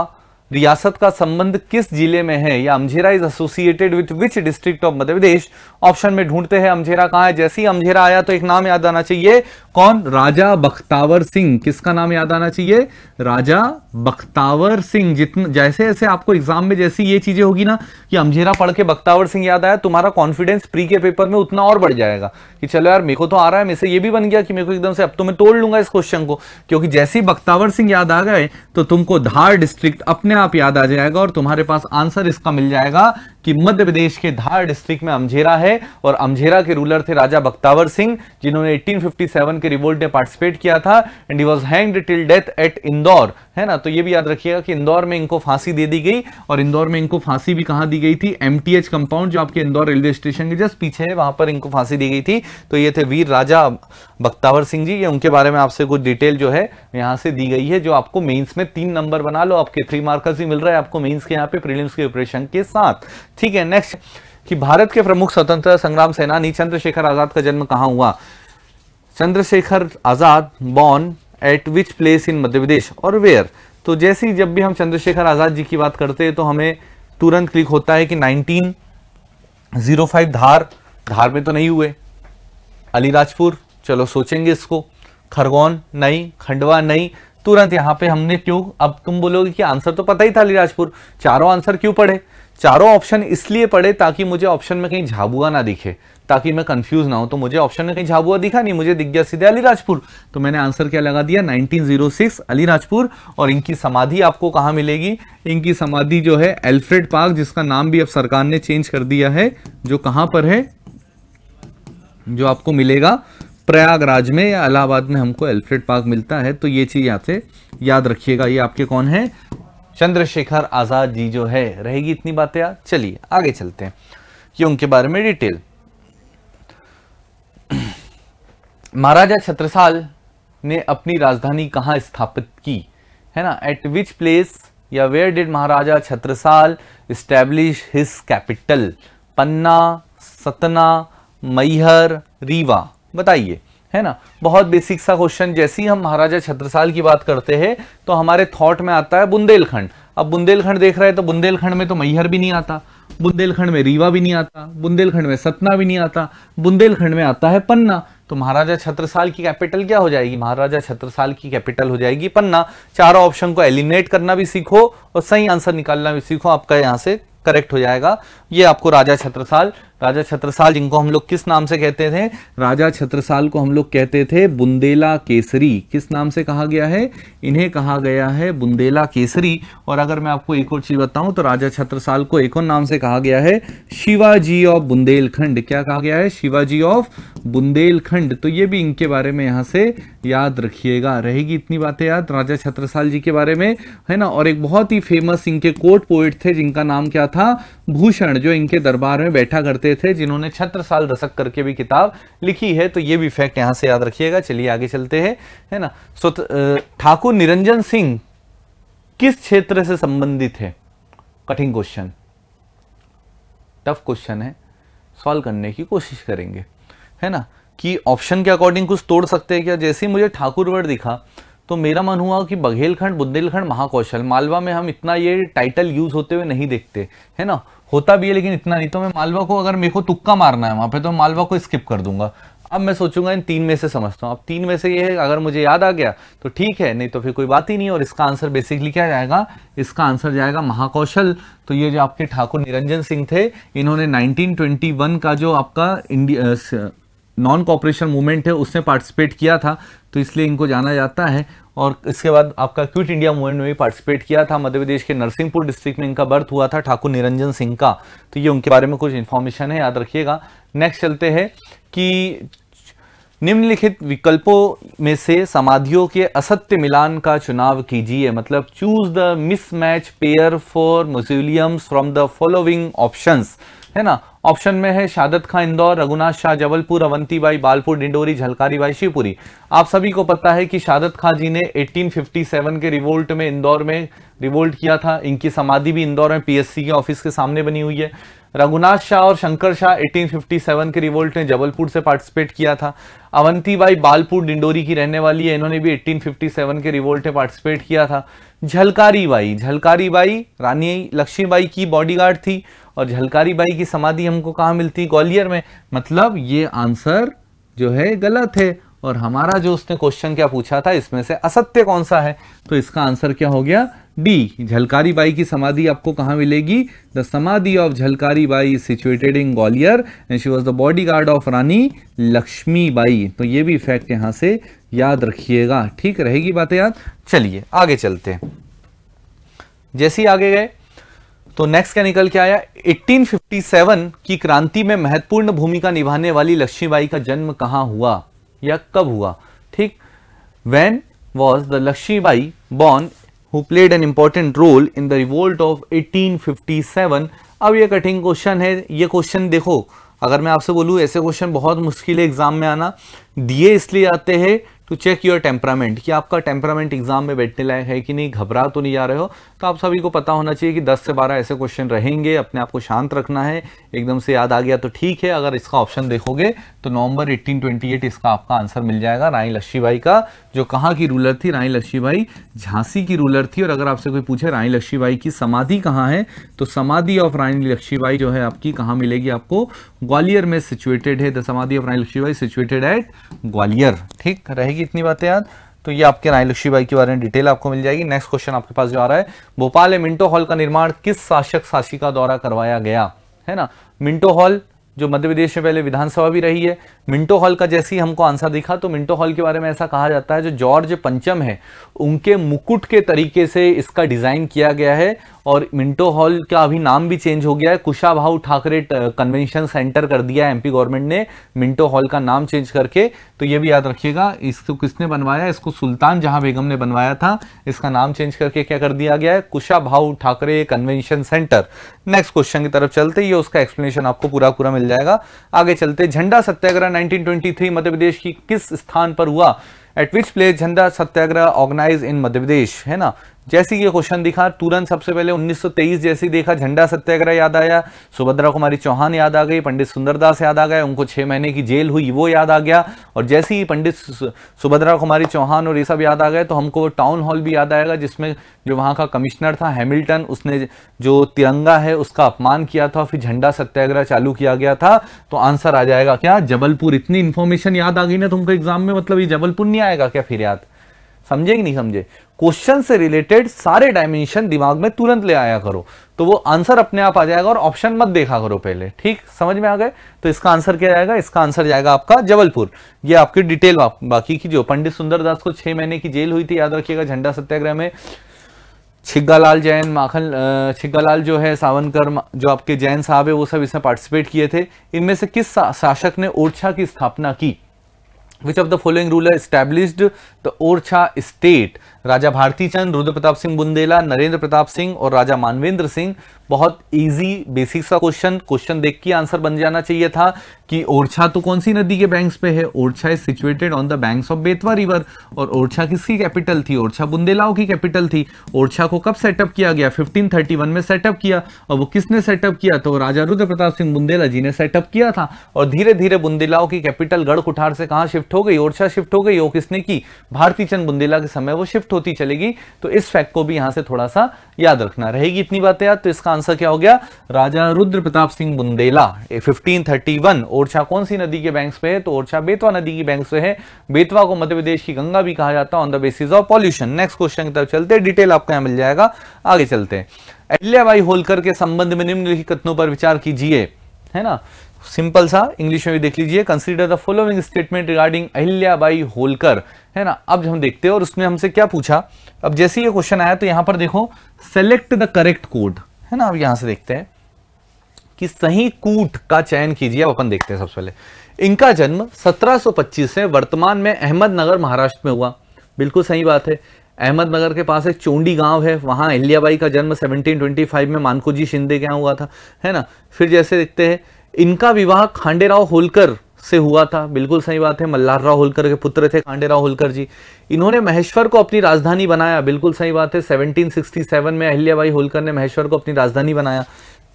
रियासत का संबंध किस जिले में है या Amjhera is associated with which district of Madhya Pradesh option में ढूंढते हैं अमझेरा कहा है जैसे ही अमझेरा आया तो एक नाम याद आना चाहिए कौन राजा बख्तावर सिंह किसका नाम याद आना चाहिए राजा बख्तावर सिंह जितना जैसे जैसे आपको एग्जाम में जैसी ये चीजें होगी ना कि अमझेरा पढ़ के बख्तावर सिंह याद आया तुम्हारा कॉन्फिडेंस प्री के पेपर में उतना और बढ़ जाएगा कि चलो यार मेरे को तो आ रहा है मेरे से ये भी बन गया कि मेरे को एकदम से अब तो मैं तोड़ लूंगा इस क्वेश्चन को क्योंकि जैसे ही बख्तावर सिंह याद आ गए तो तुमको धार डिस्ट्रिक्ट अपने आप याद आ जाएगा और तुम्हारे पास आंसर इसका मिल जाएगा कि मध्य प्रदेश के धार डिस्ट्रिक्ट में अमझेरा है और अमझेरा के रूलर थे राजा बख्तावर सिंह जिन्होंने 1857 के रिवोल्ट में पार्टिसिपेट किया था and he was hanged till death at Indore है ना तो ये भी याद रखिएगा कि इंदौर में इनको फांसी दे दी गई और इंदौर में इनको फांसी भी कहाँ दी गई थी एम कंपाउंड जो आपके इंदौर रेलवे स्टेशन के जस्ट पीछे है वहां पर इनको फांसी दी गई थी तो ये थे वीर राजा बख्तावर सिंह जी ये उनके बारे में आपसे कुछ डिटेल जो है यहाँ से दी गई है जो आपको मेंस में तीन नंबर बना लो आपके थ्री मार्कर्स ही मिल रहा है आपको मेंस के यहाँ पे प्रीलिम्स के प्रिपरेशन के साथ ठीक है नेक्स्ट कि भारत के प्रमुख स्वतंत्रता संग्राम सेनानी चंद्रशेखर आजाद का जन्म कहाँ हुआ Chandrashekhar Azad born at which place in Madhya Pradesh और वेयर तो जैसे ही जब भी हम चंद्रशेखर आजाद जी की बात करते हैं तो हमें तुरंत क्लिक होता है कि 1905 धार धार में तो नहीं हुए अलीराजपुर चलो सोचेंगे इसको खरगोन नहीं खंडवा नहीं तुरंत यहां पे हमने क्यों अब तुम बोलोगे कि आंसर तो पता ही था अलीराजपुर चारों आंसर क्यों पढ़े चारों ऑप्शन इसलिए पड़े ताकि मुझे ऑप्शन में कहीं झाबुआ ना दिखे ताकि मैं कंफ्यूज ना हो तो मुझे ऑप्शन में कहीं झाबुआ दिखा नहीं मुझे दिख गया सीधे अलीराजपुर तो मैंने आंसर क्या लगा दिया 1906 अलीराजपुर और इनकी समाधि आपको कहा मिलेगी इनकी समाधि जो है एल्फ्रेड पार्क जिसका नाम भी अब सरकार ने चेंज कर दिया है जो कहां पर है जो आपको मिलेगा प्रयागराज में या इलाहाबाद में हमको एल्फ्रेड पार्क मिलता है तो ये चीज़ यहाँ से याद रखिएगा ये आपके कौन है चंद्रशेखर आज़ाद जी जो है रहेगी इतनी बातें यार चलिए आगे चलते हैं ये उनके बारे में डिटेल महाराजा छत्रसाल ने अपनी राजधानी कहां स्थापित की है ना एट विच प्लेस या where did Maharaja Chhatrasal establish his capital Panna Satna Maihar Rewa बताइए है ना बहुत बेसिक सा क्वेश्चन जैसे ही हम महाराजा छत्रसाल की बात करते हैं तो हमारे थॉट में आता है बुंदेलखंड अब बुंदेलखंड देख रहे हैं तो बुंदेलखंड में तो मैहर भी नहीं आता बुंदेलखंड में रीवा भी नहीं आता बुंदेलखंड में सतना भी नहीं आता बुंदेलखंड में आता है पन्ना तो महाराजा छत्रसाल की कैपिटल क्या हो जाएगी महाराजा छत्रसाल की कैपिटल हो जाएगी पन्ना चारों ऑप्शन को एलिमिनेट करना भी सीखो और सही आंसर निकालना भी सीखो आपका यहाँ से करेक्ट हो जाएगा ये आपको राजा छत्रसाल राजा छत्रसाल जिनको हम लोग किस नाम से कहते थे राजा छत्रसाल को हम लोग कहते थे बुंदेला केसरी किस नाम से कहा गया है इन्हें कहा गया है बुंदेला केसरी और अगर मैं आपको एक और चीज बताऊं तो राजा छत्रसाल को एक और नाम से कहा गया है शिवाजी ऑफ बुंदेलखंड क्या कहा गया है शिवाजी ऑफ बुंदेलखंड तो ये भी इनके बारे में यहाँ से याद रखिएगा रहेगी इतनी बातें याद राजा छत्रसाल जी के बारे में है ना और एक बहुत ही फेमस इनके कोर्ट पोइट थे जिनका नाम क्या था भूषण जो इनके दरबार में बैठा करते सकते थे जिन्होंने छत्र साल दशक करके भी किताब लिखी है तो ये भी फैक्ट यहाँ से याद रखिएगा चलिए आगे चलते हैं है ना सो ठाकुर निरंजन सिंह किस क्षेत्र से संबंधित है कठिन क्वेश्चन टफ क्वेश्चन है सॉल्व करने की कोशिश करेंगे है ना कि ऑप्शन के अकॉर्डिंग कुछ तोड़ सकते हैं क्या जैसे ही मुझे ठाकुर वर्ड दिखा तो मेरा मन हुआ कि बघेलखंड बुंदेलखंड महाकौशल मालवा में हम इतना ये टाइटल यूज़ होते हुए नहीं देखते है ना होता भी है लेकिन इतना नहीं तो मैं मालवा को अगर मेरे को तुक्का मारना है वहां पे तो मालवा को स्किप कर दूंगा अब मैं सोचूंगा इन तीन में से समझता हूँ अब तीन में से ये है अगर मुझे याद आ गया तो ठीक है नहीं तो फिर कोई बात ही नहीं और इसका आंसर बेसिकली क्या जाएगा इसका आंसर जाएगा महाकौशल तो ये जो आपके ठाकुर निरंजन सिंह थे इन्होंने 1921 का जो आपका इंडिया नॉन कॉपरेशन मूवमेंट है उसने पार्टिसिपेट किया था तो इसलिए इनको जाना जाता है और इसके बाद आपका क्विट इंडिया मूवमेंट में भी पार्टिसिपेट किया था मध्य प्रदेश के नरसिंहपुर डिस्ट्रिक्ट में इनका बर्थ हुआ था ठाकुर निरंजन सिंह का तो ये उनके बारे में कुछ इन्फॉर्मेशन है याद रखिएगा नेक्स्ट चलते हैं कि निम्नलिखित विकल्पों में से समाधियों के असत्य मिलान का चुनाव कीजिए मतलब choose the mismatch pair for mausoleums from the following options है ना ऑप्शन में है शादत खां इंदौर रघुनाथ शाह जबलपुर अवंती बाई बालपुर डिंडोरी झलकारी बाई शिवपुरी आप सभी को पता है कि शादत खां जी ने 1857 के रिवोल्ट में इंदौर में रिवोल्ट किया था इनकी समाधि भी इंदौर में पीएससी के ऑफिस के सामने बनी हुई है रघुनाथ शाह और शंकर शाह 1857 के रिवोल्ट ने जबलपुर से पार्टिसिपेट किया था अवंती बाई बालपुर डिंडोरी की रहने वाली है इन्होंने भी 1857 के रिवोल्ट में पार्टिसिपेट किया था झलकारी बाई झलकारी बाई रानी लक्ष्मीबाई की बॉडीगार्ड थी और झलकारी बाई की समाधि हमको कहाँ मिलती ग्वालियर में मतलब ये आंसर जो है गलत है और हमारा जो उसने क्वेश्चन क्या पूछा था इसमें से असत्य कौन सा है तो इसका आंसर क्या हो गया डी झलकारी बाई की समाधि आपको कहाँ मिलेगी the samadhi of Jhalkari Bai situated in Gwalior and she was the बॉडी गार्ड ऑफ रानी लक्ष्मी बाई तो ये भी फैक्ट यहाँ से याद रखिएगा ठीक रहेगी बातें याद चलिए आगे चलते हैं जैसे ही आगे गए तो नेक्स्ट क्या निकल के आया 1857 की क्रांति में महत्वपूर्ण भूमिका निभाने वाली लक्ष्मीबाई का जन्म कहां हुआ या कब हुआ ठीक when was the Laxmibai born who played an important role in the revolt of 1857 अब ये कठिन क्वेश्चन है ये क्वेश्चन देखो अगर मैं आपसे बोलूँ ऐसे क्वेश्चन बहुत मुश्किल है एग्जाम में आना दिए इसलिए आते हैं टू चेक योर टेम्परामेंट कि आपका टेम्परामेंट एग्जाम में बैठने लायक है कि नहीं घबरा तो नहीं जा रहे हो तो आप सभी को पता होना चाहिए कि 10 से 12 ऐसे क्वेश्चन रहेंगे अपने आप को शांत रखना है एकदम से याद आ गया तो ठीक है अगर इसका ऑप्शन देखोगे तो नवंबर 1828 इसका आपका आंसर मिल जाएगा रानी लक्ष्मीबाई का जो कहाँ की रूलर थी रानी लक्ष्मीबाई झांसी की रूलर थी और अगर आपसे कोई पूछे रानी लक्ष्मीबाई की समाधि कहाँ है तो समाधि ऑफ रानी लक्ष्मीबाई जो है आपकी कहाँ मिलेगी आपको ग्वालियर में सिचुएटेड है the samadhi of Rani Laxmibai situated at Gwalior ठीक रहेगी की इतनी बातें याद तो ये आपके राय लक्ष्मी बाई के बारे में डिटेल आपको मिल जाएगी नेक्स्ट क्वेश्चन आपके पास जो आ रहा है भोपाल में मिंटो हॉल का निर्माण किस शासक शासिका द्वारा करवाया गया है ना मिंटो हॉल जो मध्य प्रदेश में पहले विधानसभा भी रही है मिंटो हॉल का जैसे ही हमको आंसर दिखा तो मिंटो हॉल के बारे में ऐसा कहा जाता है जो जॉर्ज पंचम है उनके मुकुट के तरीके से इसका डिज़ाइन किया गया है और मिंटो हॉल का अभी नाम भी चेंज हो गया है कुशाभाऊ ठाकरे कन्वेंशन सेंटर कर दिया है एमपी गवर्नमेंट ने मिंटो हॉल का नाम चेंज करके तो ये भी याद रखिएगा इसको किसने बनवाया इसको सुल्तान जहां बेगम ने बनवाया था इसका नाम चेंज करके क्या कर दिया गया है Kushabhau Thakre convention center next question की तरफ चलते ये उसका एक्सप्लेनेशन आपको पूरा पूरा मिल जाएगा आगे चलते झंडा सत्याग्रह नाइनटीन मध्य प्रदेश की किस स्थान पर हुआ एट विच प्लेस झंडा सत्याग्रह ऑर्गेनाइज इन मध्य प्रदेश है ना जैसे ये क्वेश्चन दिखा तुरंत सबसे पहले 1923 जैसे ही देखा झंडा सत्याग्रह याद आया सुभद्रा कुमारी चौहान याद आ गई पंडित सुंदरदास याद आ गए उनको छह महीने की जेल हुई वो याद आ गया और जैसे ही पंडित सुभद्रा कुमारी चौहान और ये सब याद आ गए तो हमको टाउन हॉल भी याद आएगा जिसमें जो वहाँ का कमिश्नर था हैमिल्टन उसने जो तिरंगा है उसका अपमान किया था फिर झंडा सत्याग्रह चालू किया गया था तो आंसर आ जाएगा क्या जबलपुर इतनी इन्फॉर्मेशन याद आ गई ना तुमको एग्जाम में मतलब ये जबलपुर नहीं आएगा क्या फिर याद समझे कि नहीं समझे क्वेश्चन से रिलेटेड सारे डायमेंशन दिमाग में तुरंत ले आया करो तो वो आंसर अपने आप आ जाएगा और ऑप्शन मत देखा करो पहले ठीक समझ में आ गए तो इसका आंसर क्या जाएगा इसका आंसर जाएगा आपका जबलपुर ये आपकी डिटेल बा, बाकी की जो पंडित सुंदरदास को छह महीने की जेल हुई थी याद रखिएगा झंडा सत्याग्रह में छिग्गालाल जैन माखन छिग्गालाल जो है सावनकर जो आपके जैन साहब है वो सब इसमें पार्टिसिपेट किए थे इनमें से किस शासक ने ओरछा की स्थापना की which of the following ruler established the Orchha state Raja Bharti Chand Rudra Pratap Singh Bundela Narendra Pratap Singh और राजा मानवेंद्र सिंह बहुत इजी बेसिक सा क्वेश्चन क्वेश्चन देख के आंसर बन जाना चाहिए था कि ओरछा तो कौन सी नदी के बैंक्स पे है Orchha is situated on the banks of Betwa river और ओरछा किसकी कैपिटल थी ओरछा बुंदेलाओ की कैपिटल थी ओरछा को कब सेटअप किया गया 1531 में सेटअप किया और वो किसने सेटअप किया तो राजा रुद्र प्रताप सिंह बुंदेला जी ने सेटअप किया था और धीरे धीरे बुंदेलाओ की कैपिटल गढ़ कुठार से कहाँ शिफ्ट हो गई ओरछा शिफ्ट हो गई और किसने की भारती चंद बुंदेला के समय वो शिफ्ट होती चलेगी तो इस फैक्ट को भी यहाँ से थोड़ा सा याद रखना रहेगी इतनी बातें याद तो इसका आंसर क्या हो गया Raja Rudra Pratap Singh Bundela fifteen thirty one Orchha कौन सी नदी के बैंक्स पे है तो ओरछा बेतवा नदी की बैंक्स पे है बेतवा को मध्य प्रदेश की गंगा भी कहा जाता है on the basis of pollution next question की तरफ चलते डिटेल आपको यहां मिल जाएगा आगे चलते हैं अहिल्याबाई होलकर के संबंध में निम्नलिखित कथनों पर विचार कीजिए है ना सिंपल सा इंग्लिश में भी देख लीजिए consider the following statement regarding Ahilyabai Holkar है ना अब हम देखते हैं और उसमें हमसे क्या पूछा अब जैसे ये क्वेश्चन आया तो यहां पर देखो सेलेक्ट द करेक्ट कोड है ना अब यहां से देखते हैं कि सही कूट का चयन कीजिए अपन देखते हैं सबसे पहले इनका जन्म 1725 से वर्तमान में अहमदनगर महाराष्ट्र में हुआ बिल्कुल सही बात है अहमदनगर के पास एक चोंडी गांव है वहां अहल्याबाई का जन्म 1725 में मानकोजी शिंदे के यहाँ हुआ था है ना फिर जैसे देखते हैं इनका विवाह खांडेराव होलकर से हुआ था बिल्कुल सही बात है मल्लार राव होलकर के पुत्र थे कांडे राव होलकर जी इन्होंने महेश्वर को अपनी राजधानी बनाया बिल्कुल सही बात है 1767 में अहिल्याबाई होलकर ने महेश्वर को अपनी राजधानी बनाया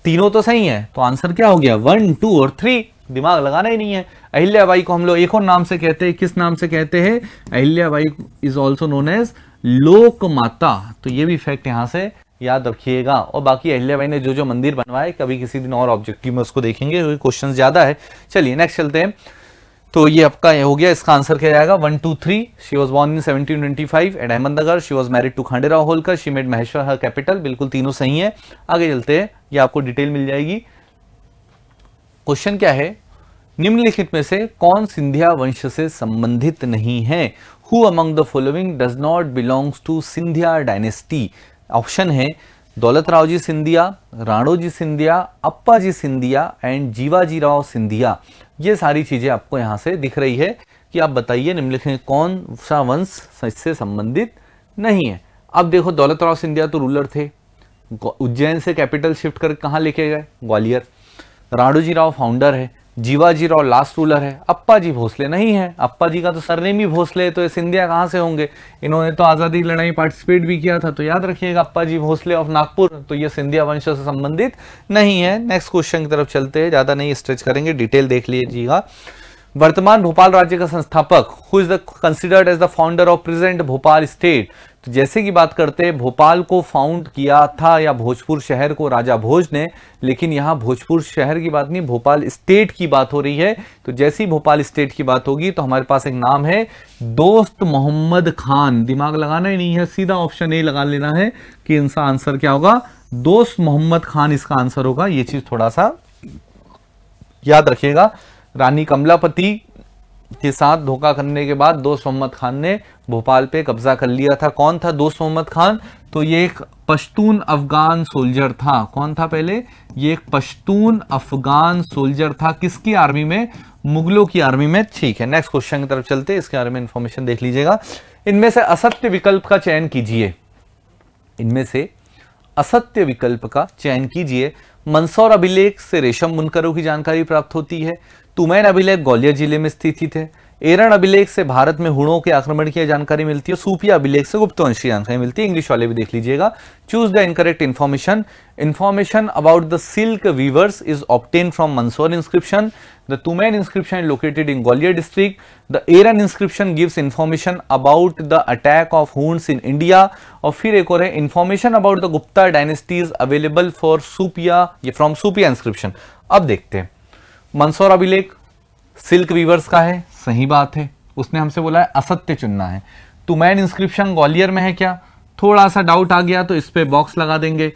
तीनों तो सही है तो आंसर क्या हो गया वन टू और थ्री दिमाग लगाना ही नहीं है अहिल्याबाई को हम लोग एक और नाम से कहते हैं किस नाम से कहते हैं Ahilyabai is also known as Lok Mata तो ये भी फैक्ट यहां से याद रखिएगा और बाकी अहिल्या भाई ने जो जो मंदिर बनवाए कभी किसी दिन और ऑब्जेक्टिव में उसको देखेंगे क्योंकि क्वेश्चन ज़्यादा है चलिए नेक्स्ट चलते हैं तो ये आपका हो गया इसका आंसर क्या जाएगा one two three she was born in seventeen twenty five at Ahmednagar she was married to Khanderao Holkar she made Maheshwar her capital बिल्कुल तीनों सही है आगे चलते हैं ये आपको डिटेल मिल जाएगी क्वेश्चन क्या है निम्नलिखित में से कौन सिंधिया वंश से संबंधित नहीं है who among the following does not belongs to Scindia dynasty option है दौलत राव जी सिंधिया राणो जी सिंधिया अप्पा जी सिंधिया एंड जीवाजी राव सिंधिया ये सारी चीज़ें आपको यहां से दिख रही है कि आप बताइए निम्नलिखित कौन सा वंश इससे संबंधित नहीं है अब देखो दौलत राव सिंधिया तो रूलर थे उज्जैन से कैपिटल शिफ्ट कर कहाँ लिखे गए ग्वालियर राणोजी राव फाउंडर है जीवाजी राव लास्ट रूलर है अप्पा जी भोसले नहीं है अप्पा जी का तो सरनेम ही भोसले तो ये सिंधिया कहाँ से होंगे इन्होंने तो आज़ादी लड़ाई पार्टिसिपेट भी किया था तो याद रखिएगा अप्पा जी भोसले ऑफ नागपुर तो ये सिंधिया वंश से संबंधित नहीं है नेक्स्ट क्वेश्चन की तरफ चलते हैं ज़्यादा नहीं स्ट्रेच करेंगे डिटेल देख लीजिएगा वर्तमान भोपाल राज्य का संस्थापक who is the considered as the founder of present Bhopal state तो जैसे की बात करते हैं भोपाल को फाउंड किया था या भोजपुर शहर को राजा भोज ने लेकिन यहां भोजपुर शहर की बात नहीं भोपाल स्टेट की बात हो रही है तो जैसे ही भोपाल स्टेट की बात होगी तो हमारे पास एक नाम है दोस्त मोहम्मद खान दिमाग लगाना ही नहीं है सीधा ऑप्शन ए लगा लेना है कि इनका आंसर क्या होगा दोस्त मोहम्मद खान इसका आंसर होगा ये चीज थोड़ा सा याद रखिएगा रानी कमलापति के साथ धोखा करने के बाद दोस्त मोहम्मद खान ने भोपाल पे कब्जा कर लिया था कौन था दोस्त मोहम्मद खान तो ये एक पश्तून अफगान सोल्जर था कौन था पहले ये एक पश्तून अफगान सोल्जर था किसकी आर्मी में मुगलों की आर्मी में ठीक है नेक्स्ट क्वेश्चन की तरफ चलते इसके बारे में इंफॉर्मेशन देख लीजिएगा इनमें से असत्य विकल्प का चयन कीजिए इनमें से असत्य विकल्प का चयन कीजिए मंदसौर अभिलेख से रेशम बुनकरों की जानकारी प्राप्त होती है तुमैन अभिलेख ग्वालियर जिले में स्थित थे एरन अभिलेख से भारत में हुणों के आक्रमण की जानकारी मिलती है सूफिया अभिलेख से गुप्तवंश की जानकारी मिलती है इंग्लिश वाले भी देख लीजिएगा choose the incorrect information information about the silk weavers is obtained from Mandsaur inscription the Tumain inscription located in Gwalior district the Eran inscription gives information about the attack of Huns in India और फिर एक और है information about the Gupta dynasties available for Supia from Supia inscription अब देखते हैं मंदसौर अभिलेख silk viewers का है सही बात है उसने हमसे बोला है असत्य चुनना है तुमैन इंस्क्रिप्शन ग्वालियर में है क्या थोड़ा सा डाउट आ गया तो इस पर बॉक्स लगा देंगे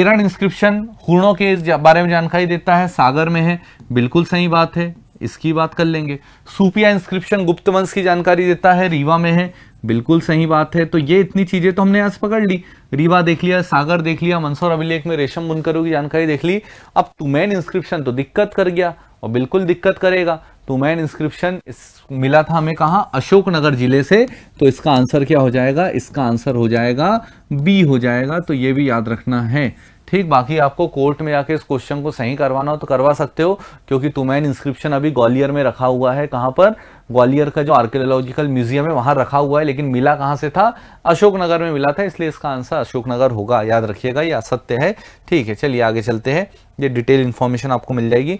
एरन इंस्क्रिप्शन हुनों के बारे में जानकारी देता है सागर में है बिल्कुल सही बात है इसकी बात कर लेंगे सूफिया इंस्क्रिप्शन गुप्त वंश की जानकारी देता है रीवा में है बिल्कुल सही बात है तो ये इतनी चीज़ें तो हमने आज पकड़ ली रीवा देख लिया सागर देख लिया मंसौर अभिलेख में रेशम बुनकरों की जानकारी देख ली अब तुमैन इंस्क्रिप्शन तो दिक्कत कर गया और बिल्कुल दिक्कत करेगा तुमैन इंस्क्रिप्शन इस मिला था हमें कहा अशोकनगर जिले से तो इसका आंसर क्या हो जाएगा इसका आंसर हो जाएगा बी हो जाएगा तो ये भी याद रखना है ठीक बाकी आपको कोर्ट में जाके इस क्वेश्चन को सही करवाना हो तो करवा सकते हो क्योंकि तुमैन इंस्क्रिप्शन अभी ग्वालियर में रखा हुआ है कहाँ पर ग्वालियर का जो आर्कियोलॉजिकल म्यूजियम है वहां रखा हुआ है लेकिन मिला कहाँ से था अशोकनगर में मिला था इसलिए इसका आंसर अशोकनगर होगा याद रखिएगा ये असत्य है ठीक है चलिए आगे चलते हैं ये डिटेल इन्फॉर्मेशन आपको मिल जाएगी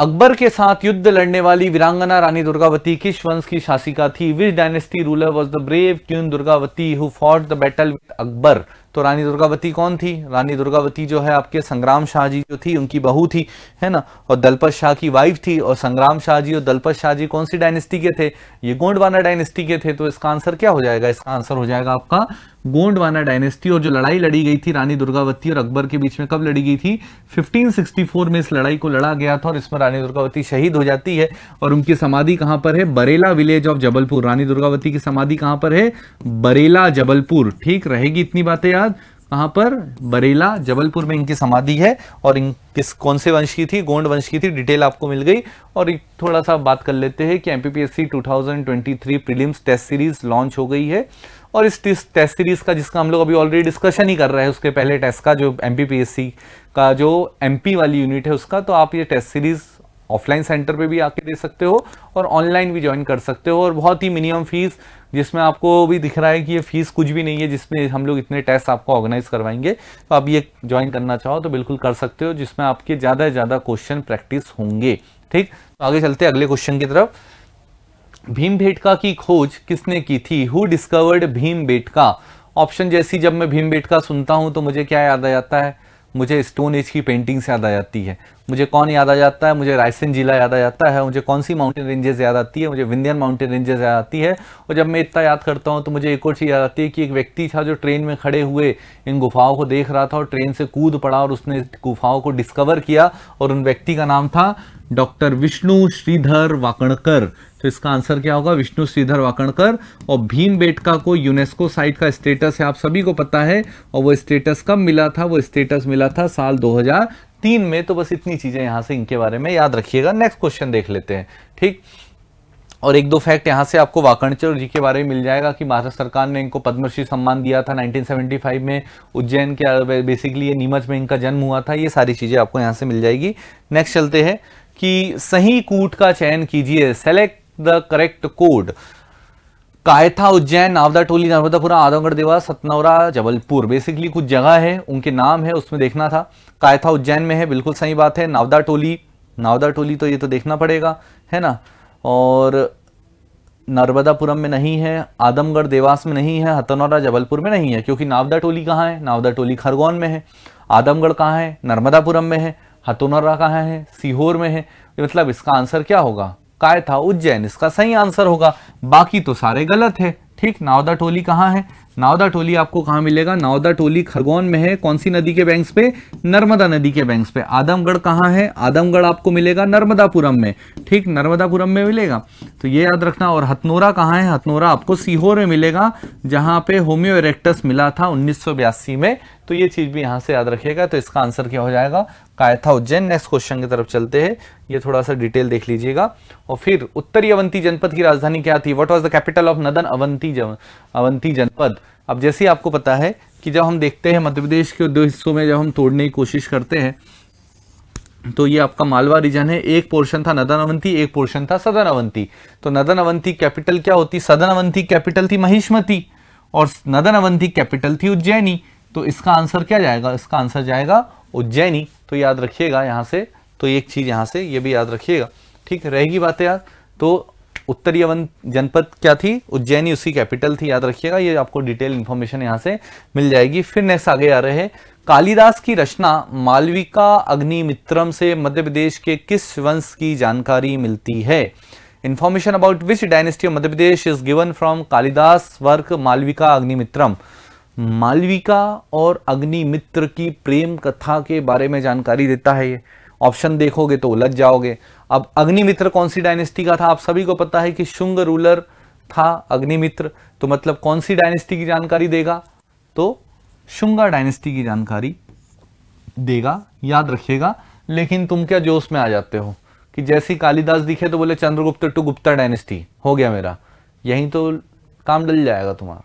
अकबर के साथ युद्ध लड़ने वाली वीरांगना रानी दुर्गावती किस वंश की शासिका थी which dynasty ruler was the brave queen Durgavati who fought the battle with Akbar तो रानी दुर्गावती कौन थी रानी दुर्गावती जो है आपके संग्राम शाह जी जो थी उनकी बहू थी है ना और दलपत शाह की वाइफ थी और संग्राम शाह जी और दलपत शाह जी कौन सी डायनेस्टी के थे ये गोंडवाना डायनेस्टी के थे तो इसका आंसर क्या हो जाएगा इसका आंसर हो जाएगा आपका गोंडवाना डायनेस्टी और जो लड़ाई लड़ी गई थी रानी दुर्गावती और अकबर के बीच में कब लड़ी गई थी 1564 में इस लड़ाई को लड़ा गया था और इसमें रानी दुर्गावती शहीद हो जाती है और उनकी समाधि कहाँ पर है बरेला विलेज ऑफ जबलपुर रानी दुर्गावती की समाधि कहाँ पर है बरेला जबलपुर ठीक रहेगी इतनी बातें याद कहां पर बरेला जबलपुर में इनकी समाधि है और इन किस कौन से वंश की थी गोंड वंश की थी डिटेल आपको मिल गई और एक थोड़ा सा बात कर लेते हैं कि MPPSC 2023 prelims test series launch हो गई है और इस टेस्ट सीरीज का जिसका हम लोग अभी ऑलरेडी डिस्कशन ही कर रहे हैं उसके पहले टेस्ट का जो एम का जो एम वाली यूनिट है उसका तो आप ये टेस्ट सीरीज ऑफलाइन सेंटर पे भी आके दे सकते हो और ऑनलाइन भी ज्वाइन कर सकते हो और बहुत ही मिनिमम फीस जिसमें आपको भी दिख रहा है कि ये फीस कुछ भी नहीं है जिसमें हम लोग इतने टेस्ट आपको ऑर्गेनाइज करवाएंगे तो आप ये ज्वाइन करना चाहो तो बिल्कुल कर सकते हो जिसमें आपके ज़्यादा से ज़्यादा क्वेश्चन प्रैक्टिस होंगे ठीक तो आगे चलते अगले क्वेश्चन की तरफ भीम बेटका की खोज किसने की थी who discovered Bhimbetka option जैसी जब मैं भीम बेटका सुनता हूं तो मुझे क्या याद आ जाता है मुझे स्टोन एज की पेंटिंग्स याद आ जाती है मुझे कौन याद आ जाता है मुझे रायसेन जिला याद आ जाता है मुझे कौन सी माउंटेन रेंजेस याद आती है मुझे विंध्यन माउंटेन रेंजेस याद आती है और जब मैं इतना याद करता हूँ तो मुझे एक और चीज़ याद आती है कि एक व्यक्ति था जो ट्रेन में खड़े हुए इन गुफाओं को देख रहा था और ट्रेन से कूद पड़ा और उसने गुफाओं को डिस्कवर किया और उन व्यक्ति का नाम था डॉक्टर विष्णु श्रीधर वाकणकर तो इसका आंसर क्या होगा विष्णु श्रीधर वाकणकर और भीम बेटका को यूनेस्को साइट का स्टेटस है आप सभी को पता है और वो स्टेटस कब मिला था वो स्टेटस मिला था साल 2003 में तो बस इतनी चीज़ें यहां से इनके बारे में याद रखिएगा नेक्स्ट क्वेश्चन देख लेते हैं ठीक और एक दो फैक्ट यहाँ से आपको वाकणचर जी के बारे में मिल जाएगा कि महाराष्ट्र सरकार ने इनको पद्मश्री सम्मान दिया था 1975 में उज्जैन के बेसिकली ये नीमच में इनका जन्म हुआ था ये सारी चीज़ें आपको यहाँ से मिल जाएगी नेक्स्ट चलते हैं कि सही कूट का चयन कीजिए select the correct code Kayatha Ujjain Navdatoli Narmadapura Adamgarh Dewas Satnaura Jabalpur basically कुछ जगह है उनके नाम है उसमें देखना था कायथा उज्जैन में है बिल्कुल सही बात है नावदा टोली नावदा टोली तो ये तो देखना पड़ेगा है ना और नर्मदापुरम में नहीं है आदमगढ़ देवास में नहीं है हतनौरा जबलपुर में नहीं है क्योंकि नावदा टोली कहाँ है नावदा टोली खरगोन में है आदमगढ़ कहाँ है नर्मदापुरम में है हथुनरा कहाँ है सीहोर में है मतलब इसका आंसर क्या होगा काय था उज्जैन इसका सही आंसर होगा बाकी तो सारे गलत है ठीक नावदा टोली कहाँ है नावदा टोली आपको कहाँ मिलेगा नावदा टोली खरगोन में है कौन सी नदी के बैंक्स पे नर्मदा नदी के बैंक्स पे आदमगढ़ कहाँ है आदमगढ़ आपको मिलेगा नर्मदापुरम में ठीक नर्मदापुरम में मिलेगा तो ये याद रखना और हथनोरा कहाँ है हथनोरा आपको सीहोर में मिलेगा जहाँ पे होम्यो एरेक्टस मिला था उन्नीस में तो ये चीज़ भी यहां से याद रखिएगा तो इसका आंसर क्या हो जाएगा कायथा उज्जैन नेक्स्ट क्वेश्चन की तरफ चलते हैं ये थोड़ा सा डिटेल देख लीजिएगा और फिर उत्तरी अवंती जनपद की राजधानी क्या थी what was the capital of northern Avanti Avanti janpad अब जैसे आपको पता है कि जब हम देखते हैं मध्य प्रदेश के दो हिस्सों में जब हम तोड़ने की कोशिश करते हैं तो ये आपका मालवा रीजन है एक पोर्शन था नदन अवंती एक पोर्शन था सदन अवंती तो नदन अवंती कैपिटल क्या होती सदन अवंती कैपिटल थी महिष्मती और नदन अवंती कैपिटल थी उज्जैनी तो इसका आंसर क्या जाएगा इसका आंसर जाएगा उज्जैनी तो याद रखिएगा यहाँ से तो एक चीज़ यहाँ से ये भी याद रखिएगा ठीक रहेगी बात यार तो उत्तरी जनपद क्या थी उज्जैनी उसकी कैपिटल थी याद रखिएगा ये आपको डिटेल इन्फॉर्मेशन यहाँ से मिल जाएगी फिर नेक्स्ट आगे आ रहे हैं कालिदास की रचना मालविका अग्निमित्रम से मध्य प्रदेश के किस वंश की जानकारी मिलती है information about which dynasty of Madhya Pradesh is given from Kalidas work Malavika Agnimitram Malavika और अग्निमित्र की प्रेम कथा के बारे में जानकारी देता है ये ऑप्शन देखोगे तो उलझ जाओगे अब अग्निमित्र कौन सी डायनेस्टी का था आप सभी को पता है कि शुंग रूलर था अग्निमित्र तो मतलब कौन सी डायनेस्टी की जानकारी देगा तो शुंगा डायनेस्टी की जानकारी देगा याद रखिएगा लेकिन तुम क्या जोश में आ जाते हो कि जैसे कालिदास दिखे तो बोले चंद्रगुप्त टू गुप्ता डायनेस्टी हो गया मेरा यहीं तो काम डल जाएगा तुम्हारा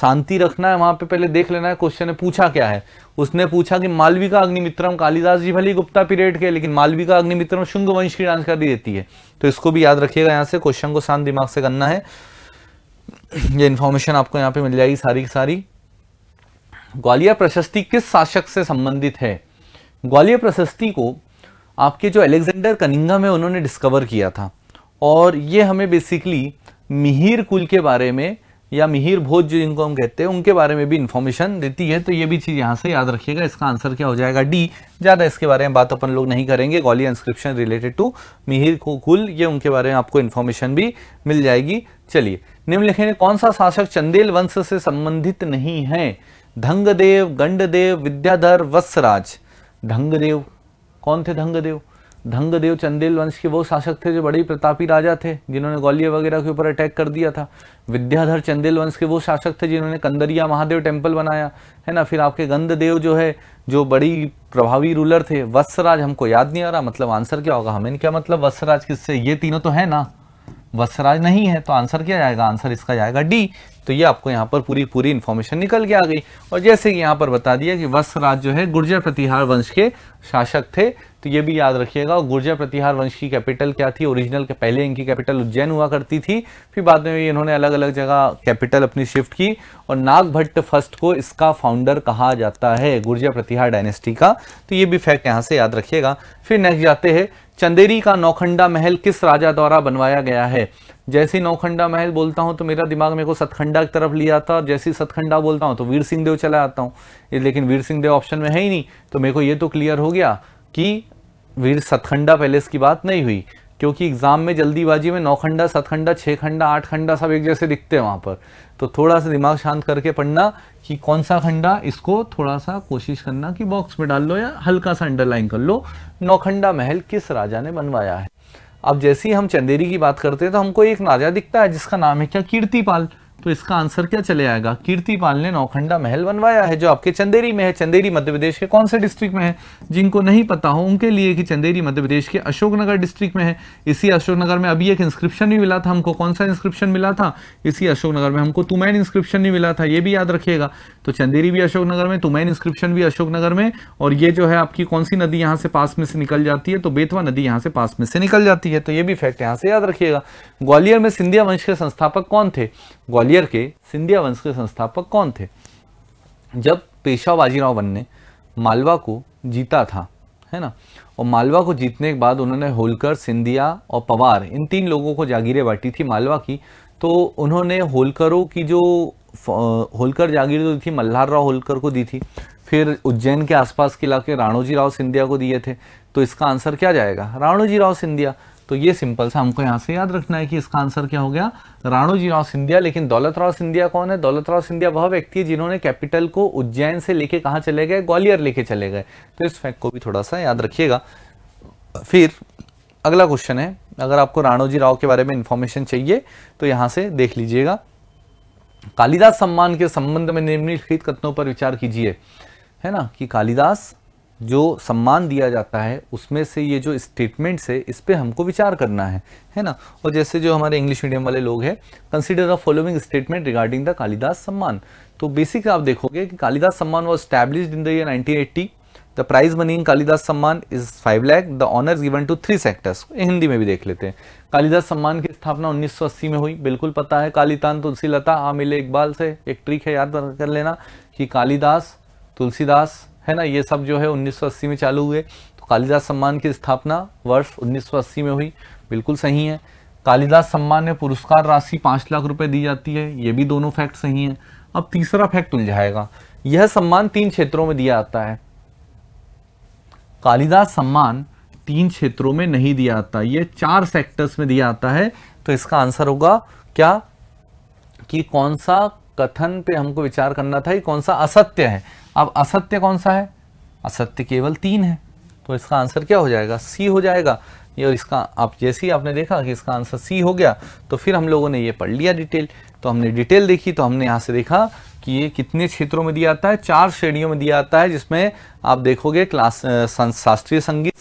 शांति रखना है वहां पे पहले देख लेना है क्वेश्चन ने पूछा क्या है उसने पूछा कि मालविका अग्निमित्रम कालिदास जी भले गुप्ता पीरियड के लेकिन मालविका अग्निमित्रम शुंग वंश की जानकारी देती है तो इसको भी याद रखिएगा यहाँ से क्वेश्चन को शांत दिमाग से करना है ये इन्फॉर्मेशन आपको यहाँ पे मिल जाएगी सारी की सारी ग्वालियर प्रशस्ति किस शासक से संबंधित है ग्वालियर प्रशस्ति को आपके जो अलेक्जेंडर कनिंगम है उन्होंने डिस्कवर किया था और ये हमें बेसिकली मिहिर कुल के बारे में या मिहिर भोज जिनको हम कहते हैं उनके बारे में भी इन्फॉर्मेशन देती है तो ये भी चीज़ यहाँ से याद रखिएगा इसका आंसर क्या हो जाएगा डी ज़्यादा इसके बारे में बात अपन लोग नहीं करेंगे Gauli inscription related to Mihir को कुल ये उनके बारे में आपको इन्फॉर्मेशन भी मिल जाएगी चलिए निम्नलिखित कौन सा शासक चंदेल वंश से संबंधित नहीं है धंगदेव गंडदेव विद्याधर वत्सराज धंगदेव कौन थे धंगदेव धंगदेव चंदेल वंश के वो शासक थे जो बड़े ही प्रतापी राजा थे जिन्होंने ग्वालियर वगैरह के ऊपर अटैक कर दिया था विद्याधर चंदेल वंश के वो शासक थे जिन्होंने कंदरिया महादेव टेम्पल बनाया है ना फिर आपके गंधदेव जो है जो बड़ी प्रभावी रूलर थे वत्सराज हमको याद नहीं आ रहा मतलब आंसर क्या होगा हमें क्या मतलब वत्सराज किससे ये तीनों तो है ना वत्सराज नहीं है तो आंसर क्या जाएगा आंसर इसका जाएगा डी तो ये आपको यहाँ पर पूरी पूरी इन्फॉर्मेशन निकल के आ गई और जैसे कि यहाँ पर बता दिया कि राज जो है गुर्जर प्रतिहार वंश के शासक थे तो ये भी याद रखिएगा गुर्जर प्रतिहार वंश की कैपिटल क्या थी ओरिजिनल के पहले इनकी कैपिटल उज्जैन हुआ करती थी फिर बाद में इन्होंने अलग अलग जगह कैपिटल अपनी शिफ्ट की और नागभट्ट फर्स्ट को इसका फाउंडर कहा जाता है गुर्जर प्रतिहार डायनेस्टी का तो ये भी फैक्ट यहाँ से याद रखिएगा फिर नेक्स्ट जाते हैं चंदेरी का नौखंडा महल किस राजा द्वारा बनवाया गया है जैसे नौखंडा महल बोलता हूँ तो मेरा दिमाग मेरे को सतखंडा की तरफ लिया आता और जैसे ही सतखंडा बोलता हूँ तो वीर सिंह देव चला आता हूँ लेकिन वीर सिंह देव ऑप्शन में है ही नहीं तो मेरे को ये तो क्लियर हो गया कि वीर सतखंडा पैलेस की बात नहीं हुई क्योंकि एग्ज़ाम में जल्दीबाजी में नौखंडा सतखंडा छः खंडा आठ खंडा सब एक जैसे दिखते हैं वहाँ पर तो थोड़ा सा दिमाग शांत करके पढ़ना कि कौन सा खंडा इसको थोड़ा सा कोशिश करना कि बॉक्स में डाल लो या हल्का सा अंडरलाइन कर लो नौखंडा महल किस राजा ने बनवाया है अब जैसे ही हम चंदेरी की बात करते हैं तो हमको एक राजा दिखता है जिसका नाम है क्या कीर्तिपाल तो इसका आंसर क्या चले आएगा कीर्तिपाल ने नौखंडा महल बनवाया है जो आपके चंदेरी में है चंदेरी मध्य प्रदेश के कौन से डिस्ट्रिक्ट में है जिनको नहीं पता हो उनके लिए कि चंदेरी मध्य प्रदेश के अशोकनगर डिस्ट्रिक्ट में है इसी अशोकनगर में अभी एक इंस्क्रिप्शन भी मिला था हमको कौन सा इंस्क्रिप्शन मिला था इसी अशोकनगर में हमको तुमैन इंस्क्रिप्शन भी मिला था ये भी याद रखिएगा तो चंदेरी भी अशोकनगर में तुमैन इंस्क्रिप्शन भी अशोकनगर में और ये जो है आपकी कौन सी नदी यहाँ से पास में से निकल जाती है तो बेतवा नदी यहाँ से पास में से निकल जाती है तो ये भी फैक्ट यहाँ से याद रखिएगा ग्वालियर में सिंधिया वंश के संस्थापक कौन थे ग्वालियर ग्वालियर के सिंधिया वंश के संस्थापक कौन थे जब पेशा बाजीराव वन ने मालवा को जीता था है ना और मालवा को जीतने के बाद उन्होंने होलकर सिंधिया और पवार इन तीन लोगों को जागीरें बांटी थी मालवा की तो उन्होंने होलकरों की जो होलकर जागीर जो थी मल्हार राव होलकर को दी थी फिर उज्जैन के आसपास के इलाके राणोजी राव सिंधिया को दिए थे तो इसका आंसर क्या जाएगा राणोजी राव सिंधिया तो ये सिंपल सा हमको यहाँ से याद रखना है कि इसका आंसर क्या हो गया राणू जी राव सिंधिया लेकिन दौलत राव सिंधिया कौन है दौलत राव सिंधिया वह व्यक्ति है जिन्होंने कैपिटल को उज्जैन से लेके कहा चले गए ग्वालियर लेके चले गए तो इस फैक्ट को भी थोड़ा सा याद रखिएगा फिर अगला क्वेश्चन है अगर आपको राणोजी राव के बारे में इंफॉर्मेशन चाहिए तो यहाँ से देख लीजिएगा कालिदास सम्मान के संबंध में निम्नलिखित कथनों पर विचार कीजिए है ना कि कालिदास जो सम्मान दिया जाता है उसमें से ये जो स्टेटमेंट्स है इस पर हमको विचार करना है है ना और जैसे जो हमारे इंग्लिश मीडियम वाले लोग हैं consider a following statement regarding the Kalidas Samman तो बेसिक आप देखोगे कि Kalidas Samman was establish in the year nineteen the prize money in Kalidas Samman is five lakh the honours given to three sectors Hindi में भी देख लेते हैं कालिदास सम्मान की स्थापना 1980 में हुई बिल्कुल पता है कालीतान तुलसी लता मिले इकबाल से एक ट्रिक है याद कर लेना कि कालिदास तुलसीदास है ना ये सब जो है 1980 में चालू हुए तो कालिदास सम्मान की स्थापना वर्ष 1980 में हुई बिल्कुल सही है कालिदास सम्मान में पुरस्कार राशि पाँच लाख रुपए दी जाती है ये भी दोनों फैक्ट सही हैं अब तीसरा फैक्ट उलझाएगा यह सम्मान तीन क्षेत्रों में दिया जाता है कालिदास सम्मान तीन क्षेत्रों में नहीं दिया जाता यह चार सेक्टर्स में दिया जाता है तो इसका आंसर होगा क्या कि कौन सा कथन पे हमको विचार करना था कि कौन सा असत्य है अब असत्य कौन सा है असत्य केवल तीन है तो इसका आंसर क्या हो जाएगा सी हो जाएगा ये और इसका आप जैसे ही आपने देखा कि इसका आंसर सी हो गया तो फिर हम लोगों ने ये पढ़ लिया डिटेल तो हमने डिटेल देखी तो हमने यहाँ से देखा कि ये कितने क्षेत्रों में दिया आता है चार श्रेणियों में दिया आता है जिसमें आप देखोगे क्लास शास्त्रीय संगीत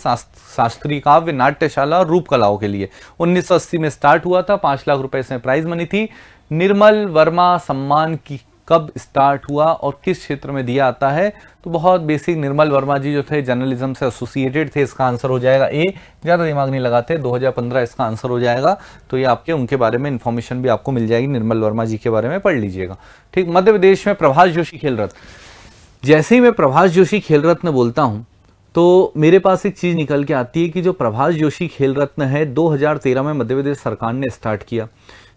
शास्त्रीय काव्य नाट्यशाला और रूप कलाओं के लिए 1980 में स्टार्ट हुआ था पाँच लाख रुपए इसमें प्राइज मनी थी निर्मल वर्मा सम्मान की कब स्टार्ट हुआ और किस क्षेत्र में दिया आता है तो बहुत बेसिक निर्मल वर्मा जी जो थे जर्नलिज्म से एसोसिएटेड थे इसका आंसर हो जाएगा ए ज़्यादा दिमाग नहीं लगाते 2015 इसका आंसर हो जाएगा तो ये आपके उनके बारे में इन्फॉर्मेशन भी आपको मिल जाएगी निर्मल वर्मा जी के बारे में पढ़ लीजिएगा ठीक मध्य प्रदेश में प्रभाष जोशी खेल रत्न जैसे ही मैं प्रभाष जोशी खेल रत्न बोलता हूँ तो मेरे पास एक चीज़ निकल के आती है कि जो प्रभाष जोशी खेल रत्न है दो में मध्य प्रदेश सरकार ने स्टार्ट किया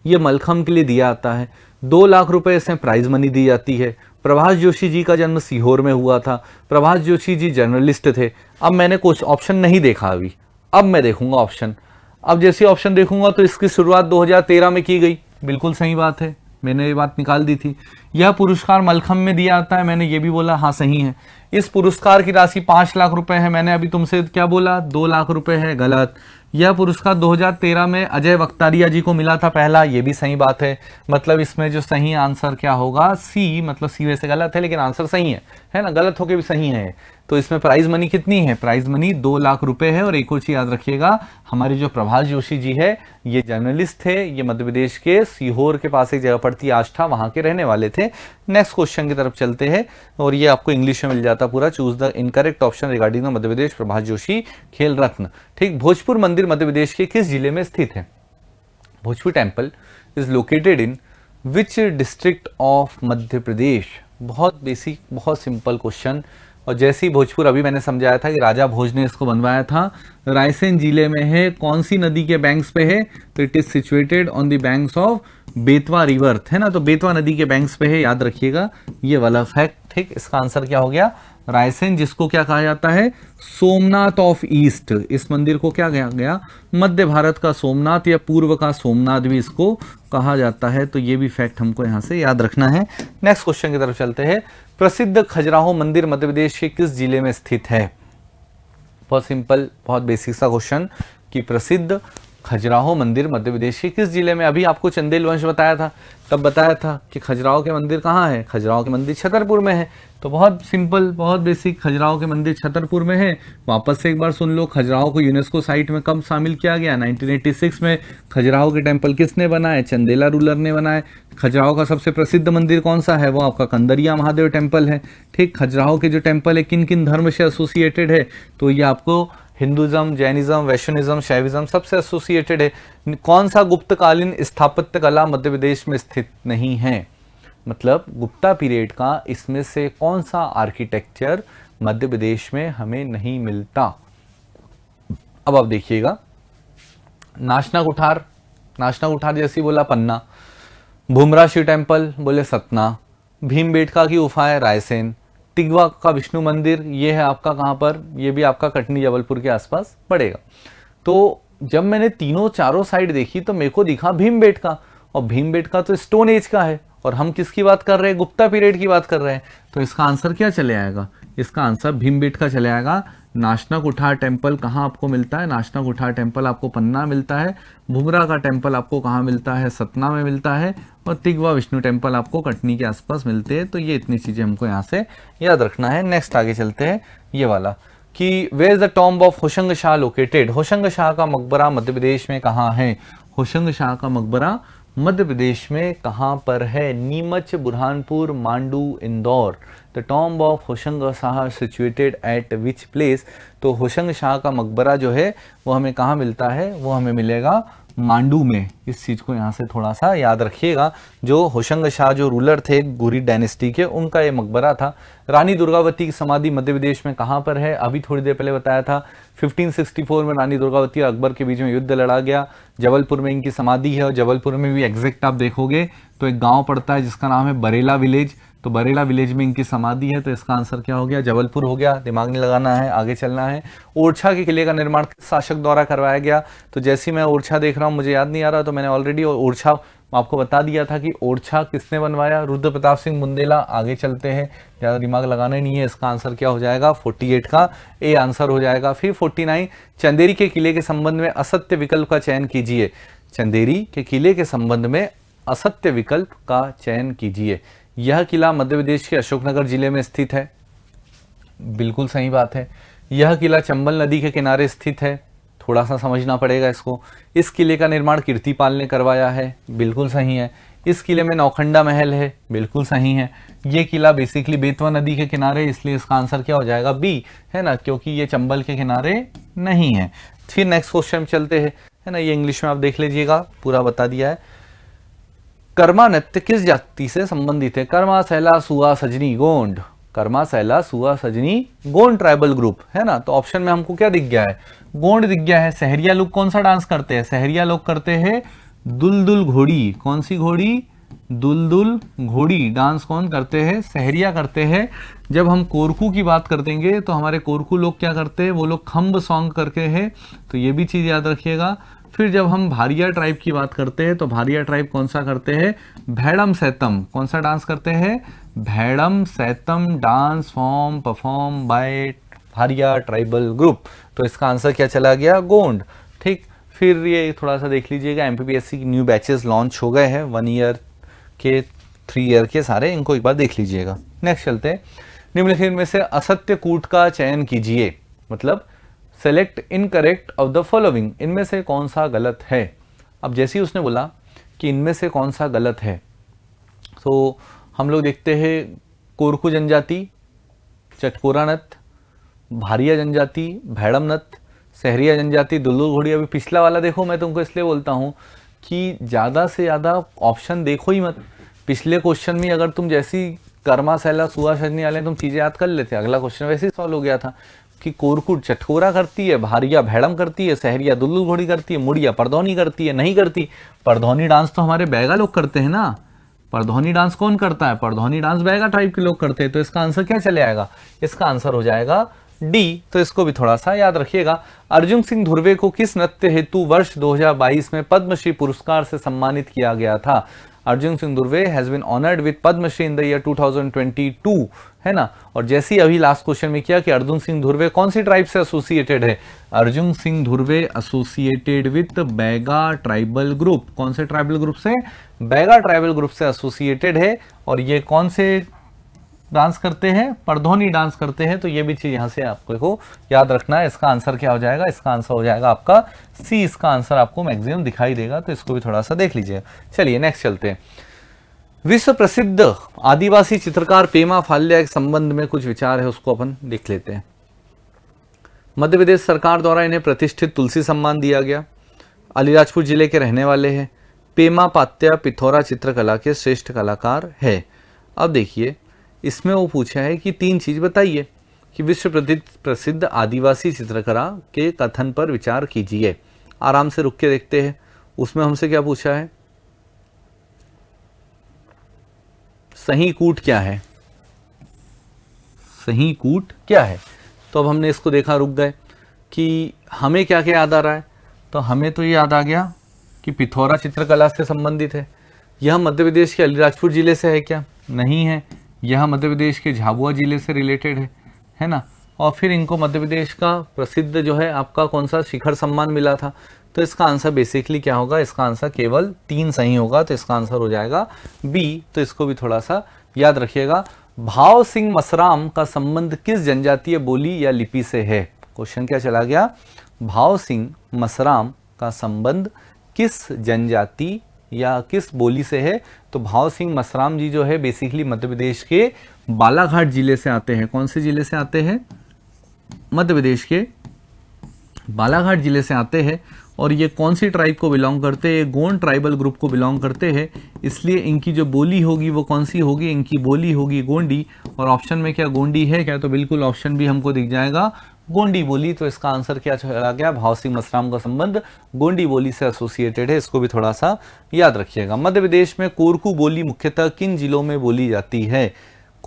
ये मलखम के लिए दिया आता है दो लाख रुपए इसमें प्राइज मनी दी जाती है प्रभाष जोशी जी का जन्म सीहोर में हुआ था प्रभाष जोशी जी जर्नलिस्ट थे अब मैंने कुछ ऑप्शन नहीं देखा अभी अब मैं देखूंगा ऑप्शन अब जैसे ऑप्शन देखूंगा तो इसकी शुरुआत 2013 में की गई बिल्कुल सही बात है मैंने ये बात निकाल दी थी यह पुरस्कार मलखम में दिया जाता है मैंने ये भी बोला हाँ सही है इस पुरस्कार की राशि पांच लाख रुपए है मैंने अभी तुमसे क्या बोला दो लाख रुपए है गलत यह पुरस्कार 2013 में अजय वक्तारिया जी को मिला था पहला यह भी सही बात है मतलब इसमें जो सही आंसर क्या होगा सी मतलब सी वैसे गलत है लेकिन आंसर सही है है ना गलत होके भी सही है तो इसमें प्राइज मनी कितनी है प्राइज मनी दो लाख रुपए है और एक और चीज याद रखिएगा हमारे जो प्रभाष जोशी जी है ये जर्नलिस्ट थे ये मध्य प्रदेश के सीहोर के पास एक जगह पड़ती आस्था वहां के रहने वाले थे नेक्स्ट क्वेश्चन की तरफ चलते हैं और ये आपको इंग्लिश में मिल जाता पूरा choose the incorrect option regarding the Madhya Pradesh Prabhash Joshi Khel Ratna ठीक भोजपुर मंदिर मध्य प्रदेश के किस जिले में स्थित है Bhojpur temple is located in which district of Madhya Pradesh बहुत बेसिक बहुत सिंपल क्वेश्चन और जैसी भोजपुर अभी मैंने समझाया था कि राजा भोज ने इसको बनवाया था रायसेन जिले में है कौन सी नदी के बैंक्स पे है तो it is situated on the banks of Betwa river है ना तो बेतवा नदी के बैंक्स पे है याद रखिएगा ये वाला फैक्ट ठीक इसका आंसर क्या हो गया रायसेन जिसको क्या कहा जाता है सोमनाथ ऑफ ईस्ट इस मंदिर को क्या कहा गया मध्य भारत का सोमनाथ या पूर्व का सोमनाथ भी इसको कहा जाता है तो ये भी फैक्ट हमको यहां से याद रखना है नेक्स्ट क्वेश्चन की तरफ चलते हैं प्रसिद्ध खजुराहो मंदिर मध्य प्रदेश के किस जिले में स्थित है बहुत सिंपल बहुत बेसिक सा क्वेश्चन कि प्रसिद्ध खजुराहो मंदिर मध्य प्रदेश के किस जिले में अभी आपको चंदेल वंश बताया था तब बताया था कि खजुराहो के मंदिर कहाँ है खजुराहो के मंदिर छतरपुर में है तो बहुत सिंपल बहुत बेसिक खजुराहो के मंदिर छतरपुर में है वापस से एक बार सुन लो खजुराहो को यूनेस्को साइट में कब शामिल किया गया 1986 में खजुराहो के टेम्पल किसने बनाए चंदेला रूलर ने बनाए खजुराहो का सबसे प्रसिद्ध मंदिर कौन सा है वो आपका कंदरिया महादेव टेम्पल है ठीक खजुराहो के जो टेम्पल है किन किन धर्म से एसोसिएटेड है तो ये आपको हिंदुज़म जैनिज़्म वैश्विज़म शैविज़म सबसे एसोसिएटेड है कौन सा गुप्तकालीन स्थापत्य कला मध्य प्रदेश में स्थित नहीं है मतलब गुप्ता पीरियड का इसमें से कौन सा आर्किटेक्चर मध्य प्रदेश में हमें नहीं मिलता अब आप देखिएगा नाशना कुठार नाशना कुठार जैसी बोला पन्ना भूमरा शिव टेम्पल बोले सतना बेटका की गुफाएं रायसेन तिगवा का विष्णु मंदिर ये है आपका कहाँ पर ये भी आपका कटनी जबलपुर के आसपास पड़ेगा तो जब मैंने तीनों चारों साइड देखी तो मेरे को दिखा भीम का और भीम का तो स्टोन एज का है और हम किसकी बात कर रहे हैं गुप्ता पीरियड की बात कर रहे हैं तो इसका आंसर क्या चले आएगा इसका आंसर भीम का चले आएगा नाशना कुठार टेम्पल कहाँ आपको मिलता है नाशना कुठार टेम्पल आपको पन्ना मिलता है भुमरा का टेम्पल आपको कहाँ मिलता है सतना में मिलता है और तिगवा विष्णु टेम्पल आपको कटनी के आसपास मिलते हैं तो ये इतनी चीज़ें हमको यहाँ से याद रखना है नेक्स्ट आगे चलते हैं ये वाला कि where is the tomb of Hoshang Shah located Hoshang Shah का मकबरा मध्य प्रदेश में कहाँ है होशंग शाह का मकबरा मध्य प्रदेश में कहाँ पर है Neemuch Burhanpur Mandu Indore the tomb of Hoshang Shah situated at which place तो होशंग शाह का मकबरा जो है वो हमें कहाँ मिलता है वो हमें मिलेगा मांडू में इस चीज़ को यहाँ से थोड़ा सा याद रखिएगा जो होशंग शाह जो रूलर थे गुरी डायनेस्टी के उनका ये मकबरा था रानी दुर्गावती की समाधि मध्य प्रदेश में कहाँ पर है अभी थोड़ी देर पहले बताया था 1564 में रानी दुर्गावती और अकबर के बीच में युद्ध लड़ा गया जबलपुर में इनकी समाधि है और जबलपुर में भी एग्जैक्ट आप देखोगे तो एक गाँव पड़ता है जिसका नाम है बरेला विलेज तो बरेला विलेज में इनकी समाधि है तो इसका आंसर क्या हो गया जबलपुर हो गया दिमाग नहीं लगाना है आगे चलना है ओरछा के किले का निर्माण शासक द्वारा करवाया गया तो जैसे मैं ओरछा देख रहा हूँ मुझे याद नहीं आ रहा तो मैंने ऑलरेडी ओरछा आपको बता दिया था कि ओरछा किसने बनवाया रुद्र प्रताप सिंह बुंदेला आगे चलते हैं ज़्यादा दिमाग लगाना नहीं है इसका आंसर क्या हो जाएगा 48 का ए आंसर हो जाएगा फिर 49 चंदेरी के किले के संबंध में असत्य विकल्प का चयन कीजिए चंदेरी के किले के संबंध में असत्य विकल्प का चयन कीजिए यह किला मध्य प्रदेश के अशोकनगर जिले में स्थित है बिल्कुल सही बात है यह किला चंबल नदी के किनारे स्थित है थोड़ा सा समझना पड़ेगा इसको इस किले का निर्माण कीर्तिपाल ने करवाया है बिल्कुल सही है इस किले में नौखंडा महल है बिल्कुल सही है ये किला बेसिकली बेतवा नदी के किनारे इसलिए इसका आंसर क्या हो जाएगा बी है ना क्योंकि ये चंबल के किनारे नहीं है फिर नेक्स्ट क्वेश्चन चलते हैं है ना ये इंग्लिश में आप देख लीजिएगा पूरा बता दिया है कर्मा नृत्य किस जाति से संबंधित है कर्मा सैला सुहा सजनी गोंड कर्मा सैला सुहा सजनी गोंड ट्राइबल ग्रुप है ना तो ऑप्शन में हमको क्या दिख गया है गोंड दिख गया है सहरिया लोग कौन सा डांस करते हैं सहरिया लोग करते हैं दुलदुल घोड़ी कौन सी घोड़ी दुलदुल घोड़ी डांस कौन करते हैं सहरिया करते हैं जब हम कोरकू की बात कर देंगे तो हमारे कोरकू लोग क्या करते हैं वो लोग खम्ब सॉन्ग करके हैं तो ये भी चीज़ याद रखिएगा फिर जब हम भारिया ट्राइब की बात करते हैं तो भारिया ट्राइब कौन सा करते हैं भैडम सैतम कौन सा डांस करते हैं Bhaidam Saitam dance form perform by Bharia tribal group तो इसका आंसर क्या चला गया गोंड ठीक फिर ये थोड़ा सा देख लीजिएगा एम की न्यू बैचेस लॉन्च हो गए हैं वन ईयर के थ्री ईयर के सारे इनको एक बार देख लीजिएगा नेक्स्ट चलते हैं निम्नलिखित में से असत्य कूट का चयन कीजिए मतलब select incorrect of the following इनमें से कौन सा गलत है अब जैसे ही उसने बोला कि इनमें से कौन सा गलत है तो हम लोग देखते हैं कोरकू जनजाति चटकोरा भारिया जनजाति भैड़म नत सहरिया जनजाति दुल्लू घोड़ी अभी पिछला वाला देखो मैं तुमको इसलिए बोलता हूँ कि ज़्यादा से ज़्यादा ऑप्शन देखो ही मत पिछले क्वेश्चन में अगर तुम जैसी कर्मा सैला सुहा सजनी वाले तुम चीज़ें याद कर लेते अगला क्वेश्चन वैसे ही सॉल्व हो गया था कि कोरकुट चटकोरा करती है भारिया भैड़म करती है सहरिया दुल्लू घोड़ी करती है मुड़िया परधौनी करती है नहीं करती परधौनी डांस तो हमारे बैगा लोग करते हैं ना परधौनी डांस कौन करता है परधौनी डांस बैगा टाइप के लोग करते हैं तो इसका आंसर क्या चले आएगा इसका आंसर हो जाएगा डी तो इसको भी थोड़ा सा याद रखिएगा अर्जुन सिंह धुर्वे को किस नृत्य हेतु वर्ष 2022 में पद्मश्री पुरस्कार से सम्मानित किया गया था Arjun Singh Durve has been honoured with Padmashri in the year 2022 है ना और जैसे ही अभी लास्ट क्वेश्चन में किया कि अर्जुन सिंह धुर्वे कौन सी ट्राइब से एसोसिएटेड है Arjun Singh Dhurve associated with Baiga tribal group कौन से ट्राइबल ग्रुप से बैगा ट्राइबल ग्रुप से एसोसिएटेड है और ये कौन से डांस करते हैं परधोनी डांस करते हैं तो ये भी चीज़ यहां से आपको याद रखना है इसका आंसर क्या हो जाएगा इसका आंसर हो जाएगा आपका सी इसका आंसर आपको मैक्सिमम दिखाई देगा तो इसको भी थोड़ा सा देख लीजिए चलिए नेक्स्ट चलते हैं विश्व प्रसिद्ध आदिवासी चित्रकार पेमा फाल्या के संबंध में कुछ विचार है उसको अपन देख लेते हैं मध्य प्रदेश सरकार द्वारा इन्हें प्रतिष्ठित तुलसी सम्मान दिया गया अलीराजपुर जिले के रहने वाले हैं पेमा पात्या पिथौरा चित्रकला के श्रेष्ठ कलाकार है अब देखिए इसमें वो पूछा है कि तीन चीज बताइए कि विश्व प्रसिद्ध आदिवासी चित्रकला के कथन पर विचार कीजिए आराम से रुक के देखते हैं उसमें हमसे क्या पूछा है सही कूट क्या है सही कूट क्या है तो अब हमने इसको देखा रुक गए कि हमें क्या क्या याद आ रहा है तो हमें तो याद आ गया कि पिथौरा चित्रकला से संबंधित है यह मध्य प्रदेश के अलीराजपुर ज़िले से है क्या नहीं है यह मध्य प्रदेश के झाबुआ जिले से रिलेटेड है है ना और फिर इनको मध्य प्रदेश का प्रसिद्ध जो है आपका कौन सा शिखर सम्मान मिला था तो इसका आंसर बेसिकली क्या होगा इसका आंसर केवल तीन सही होगा तो इसका आंसर हो जाएगा बी तो इसको भी थोड़ा सा याद रखिएगा भाव सिंह मसराम का संबंध किस जनजातीय बोली या लिपि से है क्वेश्चन क्या चला गया भाव सिंह मसराम का संबंध किस जनजाति या किस बोली से है तो भाव सिंह मसराम जी जो है बेसिकली मध्य प्रदेश के बालाघाट जिले से आते हैं कौन से जिले से आते हैं मध्य प्रदेश के बालाघाट जिले से आते हैं और ये कौन सी ट्राइब को बिलोंग करते हैं गोंड ट्राइबल ग्रुप को बिलोंग करते हैं इसलिए इनकी जो बोली होगी वो कौन सी होगी इनकी बोली होगी गोंडी और ऑप्शन में क्या गोंडी है क्या तो बिल्कुल ऑप्शन भी हमको दिख जाएगा गोंडी बोली तो इसका आंसर क्या चला गया सिंह मसराम का संबंध गोंडी बोली से एसोसिएटेड है इसको भी थोड़ा सा याद रखिएगा मध्य प्रदेश में कोरकू बोली मुख्यतः किन जिलों में बोली जाती है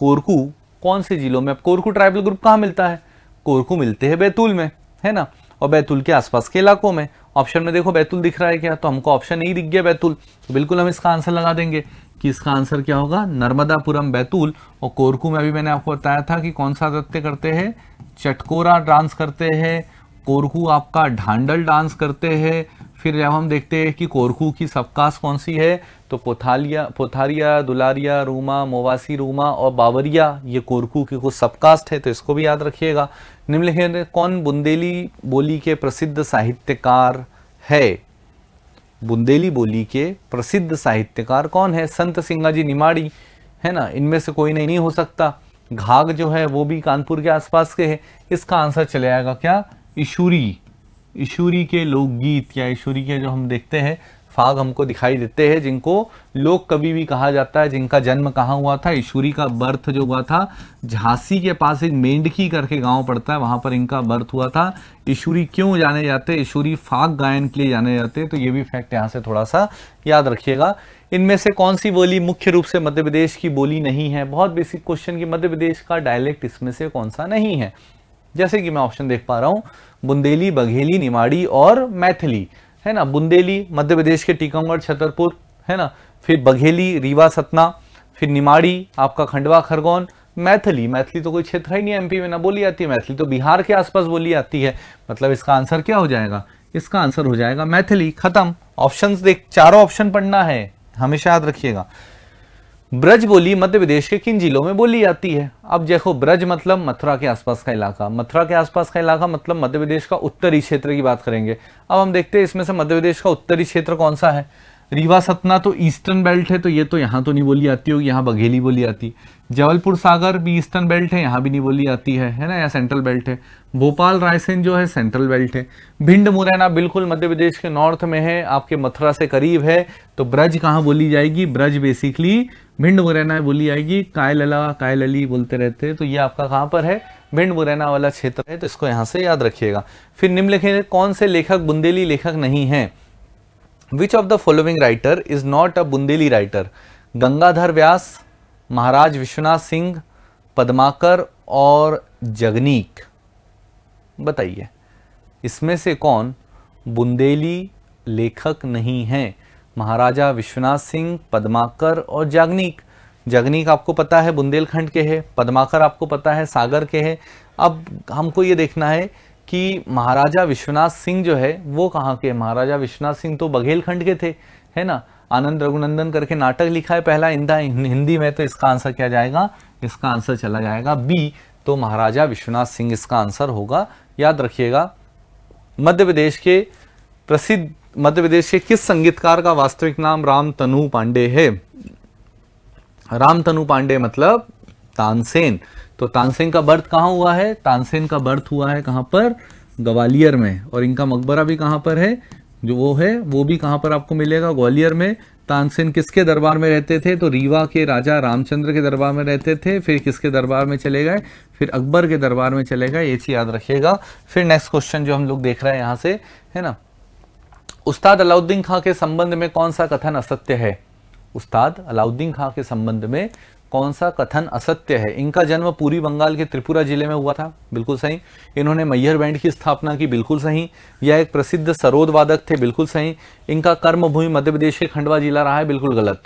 कोरकू कौन से जिलों में अब कोरकू ट्राइबल ग्रुप कहाँ मिलता है कोरकू मिलते हैं बैतूल में है ना और बैतूल के आसपास के इलाकों में ऑप्शन में देखो बैतूल दिख रहा है क्या तो हमको ऑप्शन नहीं दिख गया बैतूल तो बिल्कुल हम इसका आंसर लगा देंगे कि इसका आंसर क्या होगा नर्मदापुरम बैतूल और कोरकू में अभी मैंने आपको बताया था कि कौन सा नृत्य करते हैं चटकोरा डांस करते हैं कोरखू आपका ढांडल डांस करते हैं फिर जब हम देखते हैं कि कोरखू की सबकास कौन सी है तो पोथालिया पोथारिया दुलारिया रूमा मोवासी रूमा और बावरिया ये कोरखू की कुछ सबकास्ट है तो इसको भी याद रखिएगा निम्नलिखित कौन बुंदेली बोली के प्रसिद्ध साहित्यकार है बुंदेली बोली के प्रसिद्ध साहित्यकार कौन है संत सिंगा जी निमाड़ी है ना इनमें से कोई नहीं, नहीं हो सकता घाघ जो है वो भी कानपुर के आसपास के है इसका आंसर चले आएगा क्या ईशूरी ईशूरी के लोकगीत या ईशूरी के जो हम देखते हैं फाग हमको दिखाई देते हैं जिनको लोक कवि भी कहा जाता है जिनका जन्म कहाँ हुआ था ईश्वरी का बर्थ जो हुआ था झांसी के पास एक मेंढकी करके गांव पड़ता है वहाँ पर इनका बर्थ हुआ था ईश्वरी क्यों जाने जाते ईश्वरी फाग गायन के लिए जाने जाते तो ये भी फैक्ट यहाँ से थोड़ा सा याद रखिएगा इनमें से कौन सी बोली मुख्य रूप से मध्य प्रदेश की बोली नहीं है बहुत बेसिक क्वेश्चन की मध्य प्रदेश का डायलेक्ट इसमें से कौन सा नहीं है जैसे कि मैं ऑप्शन देख पा रहा हूँ बुंदेली बघेली निमाड़ी और मैथिली है ना बुंदेली मध्य प्रदेश के टीकमगढ़ छतरपुर है ना फिर बघेली रीवा सतना फिर निमाड़ी आपका खंडवा खरगोन मैथिली मैथिली तो कोई क्षेत्र ही नहीं एमपी में ना बोली जाती है मैथिली तो बिहार के आसपास बोली जाती है मतलब इसका आंसर क्या हो जाएगा इसका आंसर हो जाएगा मैथिली खत्म ऑप्शंस देख चारों ऑप्शन पढ़ना है हमेशा याद रखिएगा ब्रज बोली मध्य प्रदेश के किन जिलों में बोली जाती है अब देखो ब्रज मतलब मथुरा के आसपास का इलाका मथुरा के आसपास का इलाका मतलब मध्य प्रदेश का उत्तरी क्षेत्र की बात करेंगे अब हम देखते हैं इसमें से मध्य प्रदेश का उत्तरी क्षेत्र कौन सा है रीवा सतना तो ईस्टर्न बेल्ट है तो ये तो यहाँ तो नहीं बोली जाती होगी यहाँ बघेली बोली जाती जबलपुर सागर भी ईस्टर्न बेल्ट है यहाँ भी नहीं बोली आती है है ना या सेंट्रल बेल्ट है भोपाल रायसेन जो है सेंट्रल बेल्ट है भिंड मुरैना बिल्कुल मध्य प्रदेश के नॉर्थ में है आपके मथुरा से करीब है तो ब्रज कहाँ बोली जाएगी ब्रज बेसिकली भिंड मुरैना बोली जाएगी कायलला कायलली बोलते रहते हैं तो ये आपका कहाँ पर है भिंड मुरैना वाला क्षेत्र है तो इसको यहाँ से याद रखिएगा फिर निम्नलिखित कौन से लेखक बुंदेली लेखक नहीं है which of the following writer is not a Bundeli writer Gangadhar Vyas Maharaj Vishwanath Singh Padmakar और जगनीक बताइए इसमें से कौन बुंदेली लेखक नहीं है महाराजा विश्वनाथ सिंह पदमाकर और जागनीक जागनीक आपको पता है बुंदेलखंड के है पदमाकर आपको पता है सागर के है अब हमको ये देखना है कि महाराजा विश्वनाथ सिंह जो है वो कहाँ के महाराजा विश्वनाथ सिंह तो बघेलखंड के थे है ना आनंद रघुनंदन करके नाटक लिखा है पहला इंदा हिंदी में तो इसका आंसर क्या जाएगा इसका आंसर चला जाएगा बी तो महाराजा विश्वनाथ सिंह इसका आंसर होगा याद रखिएगा मध्य प्रदेश के प्रसिद्ध मध्य प्रदेश के किस संगीतकार का वास्तविक नाम राम तनु पांडे है राम तनु पांडे मतलब तानसेन तो तानसेन का बर्थ कहां हुआ है तानसेन का बर्थ हुआ है कहां पर ग्वालियर में और इनका मकबरा भी कहां पर है जो वो है वो भी कहाँ पर आपको मिलेगा ग्वालियर में तानसेन किसके दरबार में रहते थे तो रीवा के राजा रामचंद्र के दरबार में रहते थे फिर किसके दरबार में चले गए फिर अकबर के दरबार में चले गए ये चीज़ याद रखिएगा फिर नेक्स्ट क्वेश्चन जो हम लोग देख रहे हैं यहाँ से है ना उस्ताद अलाउद्दीन खां के संबंध में कौन सा कथन असत्य है उस्ताद अलाउद्दीन खां के संबंध में कौन सा कथन असत्य है इनका जन्म पूरी बंगाल के त्रिपुरा जिले में हुआ था बिल्कुल सही इन्होंने मैहर बैंड की स्थापना की बिल्कुल सही यह एक प्रसिद्ध सरोद वादक थे बिल्कुल सही इनका भूमि मध्य प्रदेश के खंडवा जिला रहा है बिल्कुल गलत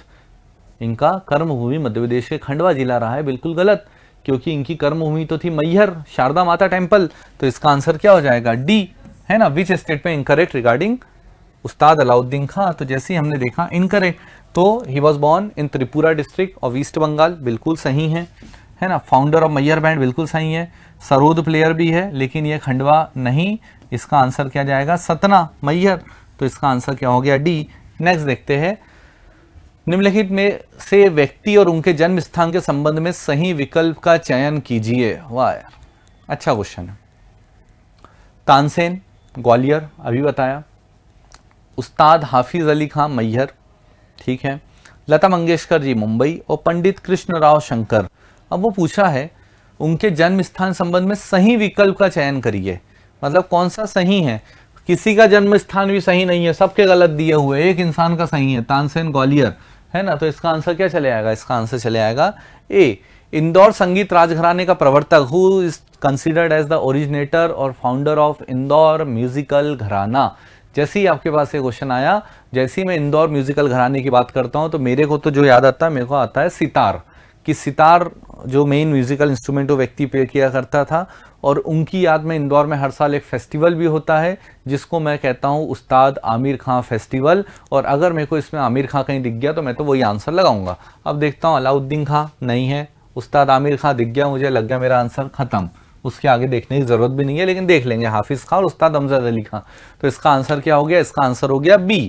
इनका कर्मभूमि मध्य प्रदेश के खंडवा जिला रहा है बिल्कुल गलत क्योंकि इनकी कर्म भूमि तो थी मैहर शारदा माता टेम्पल तो इसका आंसर क्या हो जाएगा डी है ना which statement incorrect regarding Ustad Alauddin खां तो जैसे ही हमने देखा इनकरेक्ट तो he was born in Tripura district of East Bengal बिल्कुल सही है है ना फाउंडर ऑफ मैयर बैंड बिल्कुल सही है सरोद प्लेयर भी है लेकिन ये खंडवा नहीं इसका आंसर क्या जाएगा सतना मैयर तो इसका आंसर क्या हो गया डी नेक्स्ट देखते हैं निम्नलिखित में से व्यक्ति और उनके जन्म स्थान के संबंध में सही विकल्प का चयन कीजिए वाह अच्छा क्वेश्चन है तानसेन ग्वालियर अभी बताया उस्ताद हाफिज अली खां मैहर ठीक है लता मंगेशकर जी मुंबई और पंडित कृष्ण राव शंकर अब वो पूछा है उनके जन्म स्थान संबंध में सही विकल्प का चयन करिए मतलब कौन सा सही है किसी का जन्म स्थान भी सही नहीं है सबके गलत दिए हुए एक इंसान का सही है तानसेन ग्वालियर है ना तो इसका आंसर क्या चले आएगा इसका आंसर चले आएगा ए इंदौर संगीत राजघराने का प्रवर्तक who is considered as the originator और founder of Indore musical gharana जैसे ही आपके पास ये क्वेश्चन आया जैसे ही मैं इंदौर म्यूजिकल घराने की बात करता हूँ तो मेरे को तो जो याद आता है मेरे को आता है सितार कि सितार जो मेन म्यूजिकल इंस्ट्रूमेंट वो व्यक्ति प्ले किया करता था और उनकी याद में इंदौर में हर साल एक फेस्टिवल भी होता है जिसको मैं कहता हूँ उस्ताद आमिर खां फेस्टिवल और अगर मेरे को इसमें आमिर खां कहीं दिख गया तो मैं तो वही आंसर लगाऊंगा अब देखता हूँ अलाउद्दीन खां नहीं है उस्ताद आमिर खां दिख गया मुझे लग गया मेरा आंसर ख़त्म उसके आगे देखने की ज़रूरत भी नहीं है लेकिन देख लेंगे हाफिज़ खां और उस्ताद अमजद अली खां तो इसका आंसर क्या हो गया इसका आंसर हो गया बी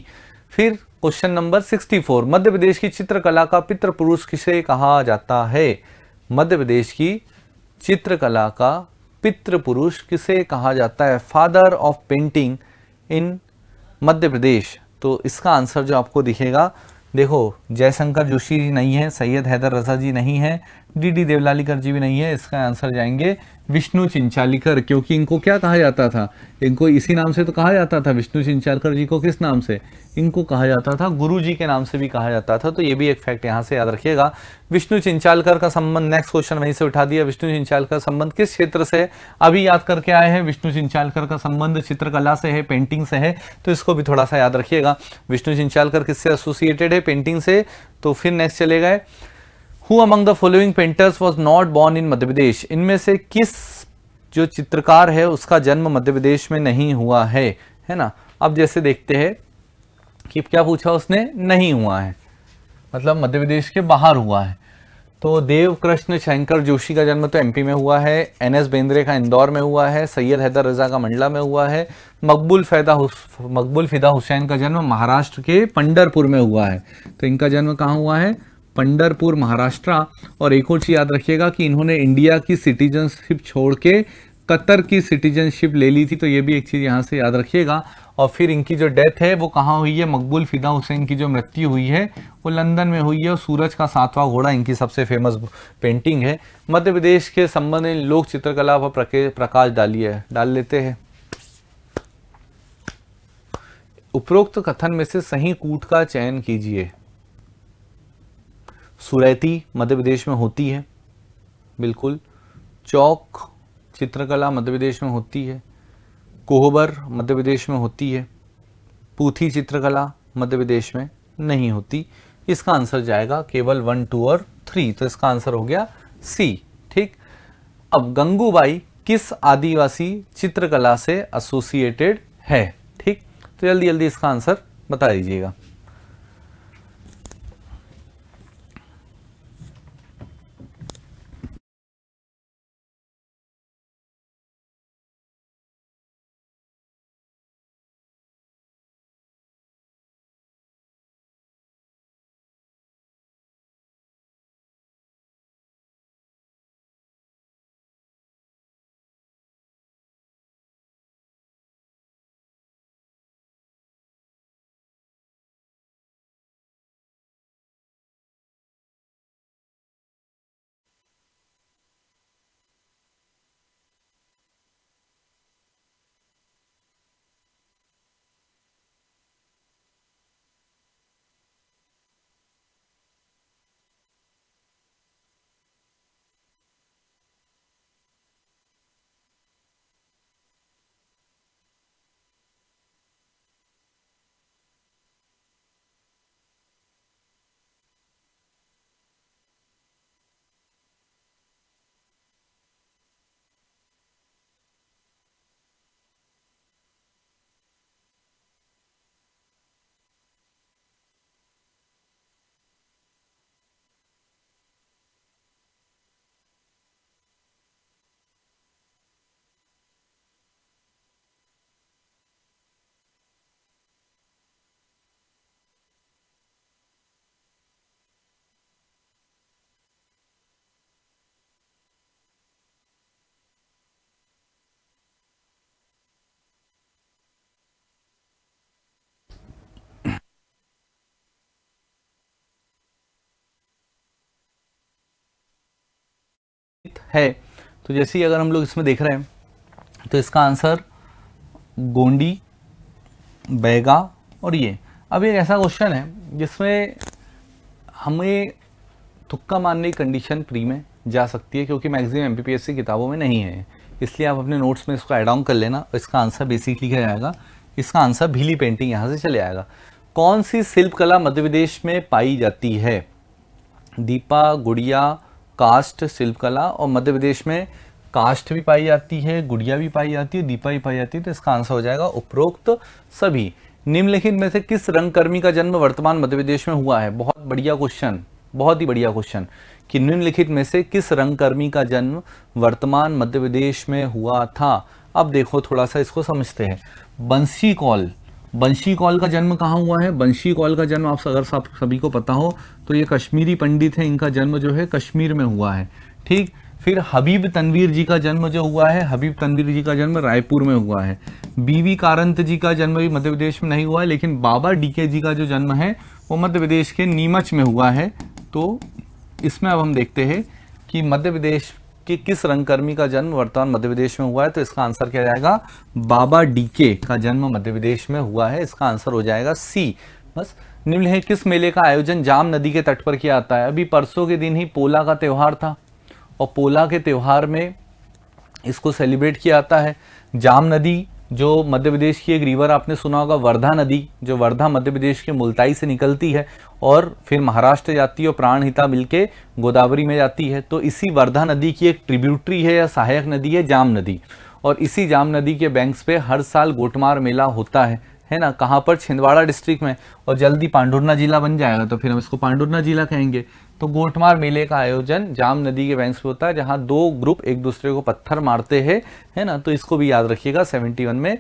फिर क्वेश्चन नंबर 64 मध्य प्रदेश की चित्रकला का पितृ पुरुष किसे कहा जाता है मध्य प्रदेश की चित्रकला का पितृ पुरुष किसे कहा जाता है father of painting in Madhya Pradesh तो इसका आंसर जो आपको दिखेगा देखो जयशंकर जोशी जी नहीं है सैयद हैदर रजा जी नहीं है डी डी देवलालीकर जी भी नहीं है इसका आंसर जाएंगे विष्णु चिंचालीकर क्योंकि इनको क्या कहा जाता था इनको इसी नाम से तो कहा जाता था विष्णु चिंचालकर जी को किस नाम से इनको कहा जाता था गुरु जी के नाम से भी कहा जाता था तो ये भी एक फैक्ट यहाँ से याद रखिएगा विष्णु चिंचालकर का संबंध नेक्स्ट क्वेश्चन वहीं से उठा दिया विष्णु चिंचालकर संबंध किस क्षेत्र से अभी याद करके आए हैं विष्णु चिंचालकर का संबंध चित्रकला से है पेंटिंग से है तो इसको भी थोड़ा सा याद रखिएगा विष्णु चिंचालकर किससे एसोसिएटेड है पेंटिंग से तो फिर नेक्स्ट चले गए who among the following painters was not born in Madhya Pradesh इनमें से किस जो चित्रकार है उसका जन्म मध्य प्रदेश में नहीं हुआ है है ना अब जैसे देखते हैं कि क्या पूछा उसने नहीं हुआ है मतलब मध्य प्रदेश के बाहर हुआ है तो देव कृष्ण शंकर जोशी का जन्म तो एमपी में हुआ है एन एस बेंद्रे का इंदौर में हुआ है सैयद हैदर रजा का मंडला में हुआ है मकबूल फैदा मकबूल फिदा हुसैन का जन्म महाराष्ट्र के पंडरपुर में हुआ है तो इनका जन्म कहाँ हुआ है पंडरपुर महाराष्ट्र और एक और चीज़ याद रखिएगा कि इन्होंने इंडिया की सिटीजनशिप छोड़ के कतर की सिटीजनशिप ले ली थी तो ये भी एक चीज़ यहाँ से याद रखिएगा और फिर इनकी जो डेथ है वो कहाँ हुई है मकबूल फ़िदा हुसैन की जो मृत्यु हुई है वो लंदन में हुई है और सूरज का सातवां घोड़ा इनकी सबसे फेमस पेंटिंग है मध्य प्रदेश के संबंध में लोक चित्रकला पर प्रकाश डालिए डाल लेते हैं उपरोक्त कथन में से सही कूट का चयन कीजिए सुरैती मध्य प्रदेश में होती है बिल्कुल चौक चित्रकला मध्य प्रदेश में होती है कोहबर मध्य प्रदेश में होती है पूथी चित्रकला मध्य प्रदेश में नहीं होती इसका आंसर जाएगा केवल वन टू और थ्री तो इसका आंसर हो गया सी ठीक अब गंगूबाई किस आदिवासी चित्रकला से एसोसिएटेड है ठीक तो जल्दी जल्दी इसका आंसर बता दीजिएगा है तो जैसे ही अगर हम लोग इसमें देख रहे हैं तो इसका आंसर गोंडी बैगा और ये अब एक ऐसा क्वेश्चन है जिसमें हमें तुक्का मारने की कंडीशन प्री में जा सकती है क्योंकि मैक्सिमम एम किताबों में नहीं है इसलिए आप अपने नोट्स में इसको एड ऑन कर लेना और इसका आंसर बेसिकली क्या जाएगा इसका आंसर भीली पेंटिंग यहाँ से चले आएगा कौन सी शिल्प कला मध्य प्रदेश में पाई जाती है दीपा गुड़िया कास्ट शिल्प कला और मध्य प्रदेश में कास्ट भी पाई जाती है गुड़िया भी पाई जाती है दीपा भी पाई जाती है तो इसका आंसर हो जाएगा उपरोक्त तो सभी निम्नलिखित में से किस रंगकर्मी का जन्म वर्तमान मध्य प्रदेश में हुआ है बहुत बढ़िया क्वेश्चन बहुत ही बढ़िया क्वेश्चन कि निम्नलिखित में से किस रंगकर्मी का जन्म वर्तमान मध्य प्रदेश में हुआ था अब देखो थोड़ा सा इसको समझते हैं बंसी कॉल बंशी कौल का जन्म कहाँ हुआ है बंशी कौल का जन्म आप अगर सब सभी को पता हो तो ये कश्मीरी पंडित हैं इनका जन्म जो है कश्मीर में हुआ है ठीक फिर हबीब तनवीर जी का जन्म जो हुआ है हबीब तनवीर जी का जन्म रायपुर में हुआ है बीवी कारंत जी का जन्म भी मध्य प्रदेश में नहीं हुआ है लेकिन बाबा डीके जी का जो जन्म है वो मध्य प्रदेश के नीमच में हुआ है तो इसमें अब हम देखते हैं कि मध्य प्रदेश कि किस रंगकर्मी का जन्म वर्तमान मध्य प्रदेश में हुआ है तो इसका आंसर क्या जाएगा बाबा डीके का जन्म मध्य प्रदेश में हुआ है इसका आंसर हो जाएगा सी बस निम्नलिखित किस मेले का आयोजन जाम नदी के तट पर किया जाता है अभी परसों के दिन ही पोला का त्यौहार था और पोला के त्यौहार में इसको सेलिब्रेट किया जाता है जाम नदी जो मध्य प्रदेश की एक रिवर आपने सुना होगा वर्धा नदी जो वर्धा मध्य प्रदेश के मुल्ताई से निकलती है और फिर महाराष्ट्र जाती है और प्राणहिता मिलके गोदावरी में जाती है तो इसी वर्धा नदी की एक ट्रिब्यूटरी है या सहायक नदी है जाम नदी और इसी जाम नदी के बैंक्स पे हर साल गोटमार मेला होता है है ना कहाँ पर छिंदवाड़ा डिस्ट्रिक्ट में और जल्दी पांडुरना जिला बन जाएगा तो फिर हम इसको पांडुरना जिला कहेंगे तो गोठमार मेले का आयोजन जाम नदी के बैंक्स पे होता है जहाँ दो ग्रुप एक दूसरे को पत्थर मारते हैं है ना तो इसको भी याद रखिएगा सेवेंटी वन में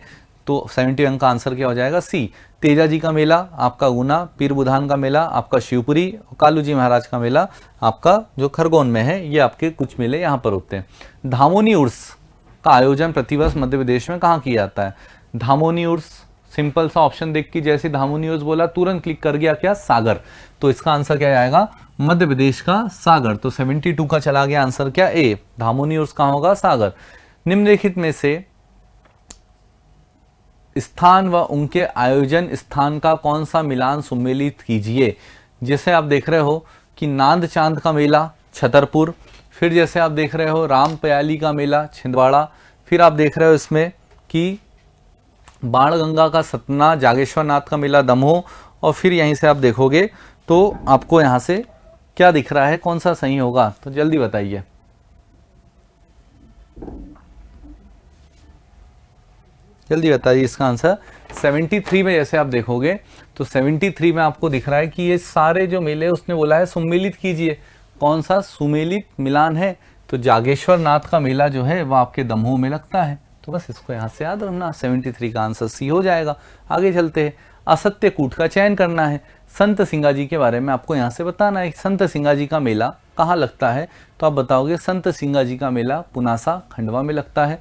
तो सेवेंटी वन का आंसर क्या हो जाएगा सी तेजा जी का मेला आपका गुना पीर बुधान का मेला आपका शिवपुरी कालू जी महाराज का मेला आपका जो खरगोन में है ये आपके कुछ मेले यहाँ पर होते हैं धामोनी उर्स का आयोजन प्रतिवर्ष मध्य प्रदेश में कहाँ किया जाता है धामोनी उर्स सिंपल सा ऑप्शन देख के जैसे धामू न्यूज बोला तुरंत क्लिक कर गया क्या सागर तो इसका आंसर क्या आएगा मध्य प्रदेश का सागर तो 72 का चला गया आंसर क्या ए धामू न्यूज कहा होगा सागर निम्नलिखित में से स्थान व उनके आयोजन स्थान का कौन सा मिलान सुमेलित कीजिए जैसे आप देख रहे हो कि नांद चांद का मेला छतरपुर फिर जैसे आप देख रहे हो राम पयाली का मेला छिंदवाड़ा फिर आप देख रहे हो इसमें कि बाणगंगा का सतना जागेश्वर नाथ का मेला दमोह और फिर यहीं से आप देखोगे तो आपको यहाँ से क्या दिख रहा है कौन सा सही होगा तो जल्दी बताइए जल्दी बताइए इसका आंसर 73 में जैसे आप देखोगे तो 73 में आपको दिख रहा है कि ये सारे जो मेले उसने बोला है सुमेलित कीजिए कौन सा सुमेलित मिलान है तो जागेश्वर नाथ का मेला जो है वह आपके दमोह में लगता है तो बस इसको यहाँ से याद रखना 73 का आंसर सी हो जाएगा आगे चलते हैं असत्य कूट का चयन करना है संत सिंगा जी के बारे में आपको यहाँ से बताना है संत सिंगा जी का मेला कहाँ लगता है तो आप बताओगे संत सिंगा जी का मेला पुनासा खंडवा में लगता है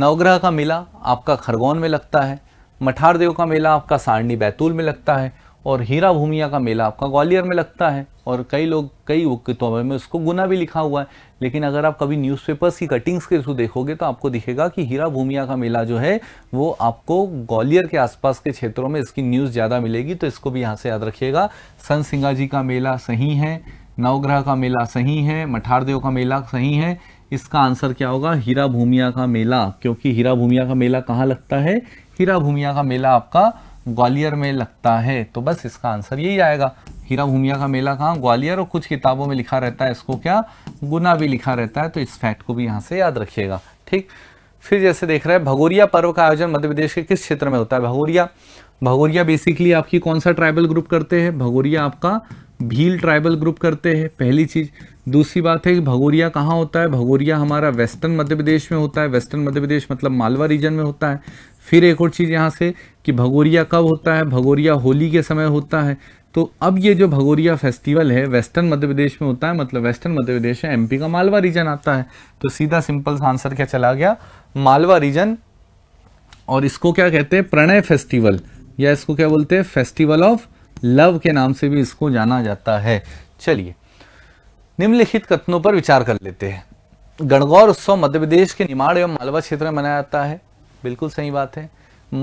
नवग्रह का मेला आपका खरगोन में लगता है मठारदेव का मेला आपका सारणी बैतूल में लगता है और हीरा भूमिया का मेला आपका ग्वालियर में लगता है और कई लोग कई किताबों में उसको गुना भी लिखा हुआ है लेकिन अगर आप कभी न्यूज़पेपर्स की कटिंग्स के थ्रू देखोगे तो आपको दिखेगा कि हीरा भूमिया का मेला जो है वो आपको ग्वालियर के आसपास के क्षेत्रों में इसकी न्यूज़ ज़्यादा मिलेगी तो इसको भी यहाँ से याद रखिएगा सन सिंगा जी का मेला सही है नवग्रह का मेला सही है मठारदेव का मेला सही है इसका आंसर क्या होगा हीरा भूमिया का मेला क्योंकि हीरा भूमिया का मेला कहाँ लगता है हीरा भूमिया का मेला आपका ग्वालियर में लगता है तो बस इसका आंसर यही आएगा हीरा भूमिया का मेला कहाँ ग्वालियर और कुछ किताबों में लिखा रहता है इसको क्या गुना भी लिखा रहता है तो इस फैक्ट को भी यहाँ से याद रखिएगा ठीक फिर जैसे देख रहे हैं भगोरिया पर्व का आयोजन मध्य प्रदेश के किस क्षेत्र में होता है भगोरिया भगोरिया बेसिकली आपकी कौन सा ट्राइबल ग्रुप करते हैं भगोरिया आपका भील ट्राइबल ग्रुप करते हैं पहली चीज़ दूसरी बात है कि भगोरिया कहाँ होता है भगोरिया हमारा वेस्टर्न मध्य प्रदेश में होता है वेस्टर्न मध्य प्रदेश मतलब मालवा रीजन में होता है फिर एक और चीज़ यहाँ से कि भगोरिया कब होता है भगोरिया होली के समय होता है तो अब ये जो भगोरिया फेस्टिवल है वेस्टर्न मध्य प्रदेश में होता है मतलब वेस्टर्न मध्य प्रदेश है एमपी का मालवा रीजन आता है तो सीधा सिंपल सा आंसर क्या चला गया मालवा रीजन और इसको क्या कहते हैं प्रणय फेस्टिवल या इसको क्या बोलते हैं फेस्टिवल ऑफ लव के नाम से भी इसको जाना जाता है चलिए निम्नलिखित कथनों पर विचार कर लेते हैं गणगौर उत्सव मध्य प्रदेश के निमाड़ एवं मालवा क्षेत्र में मनाया जाता है बिल्कुल सही बात है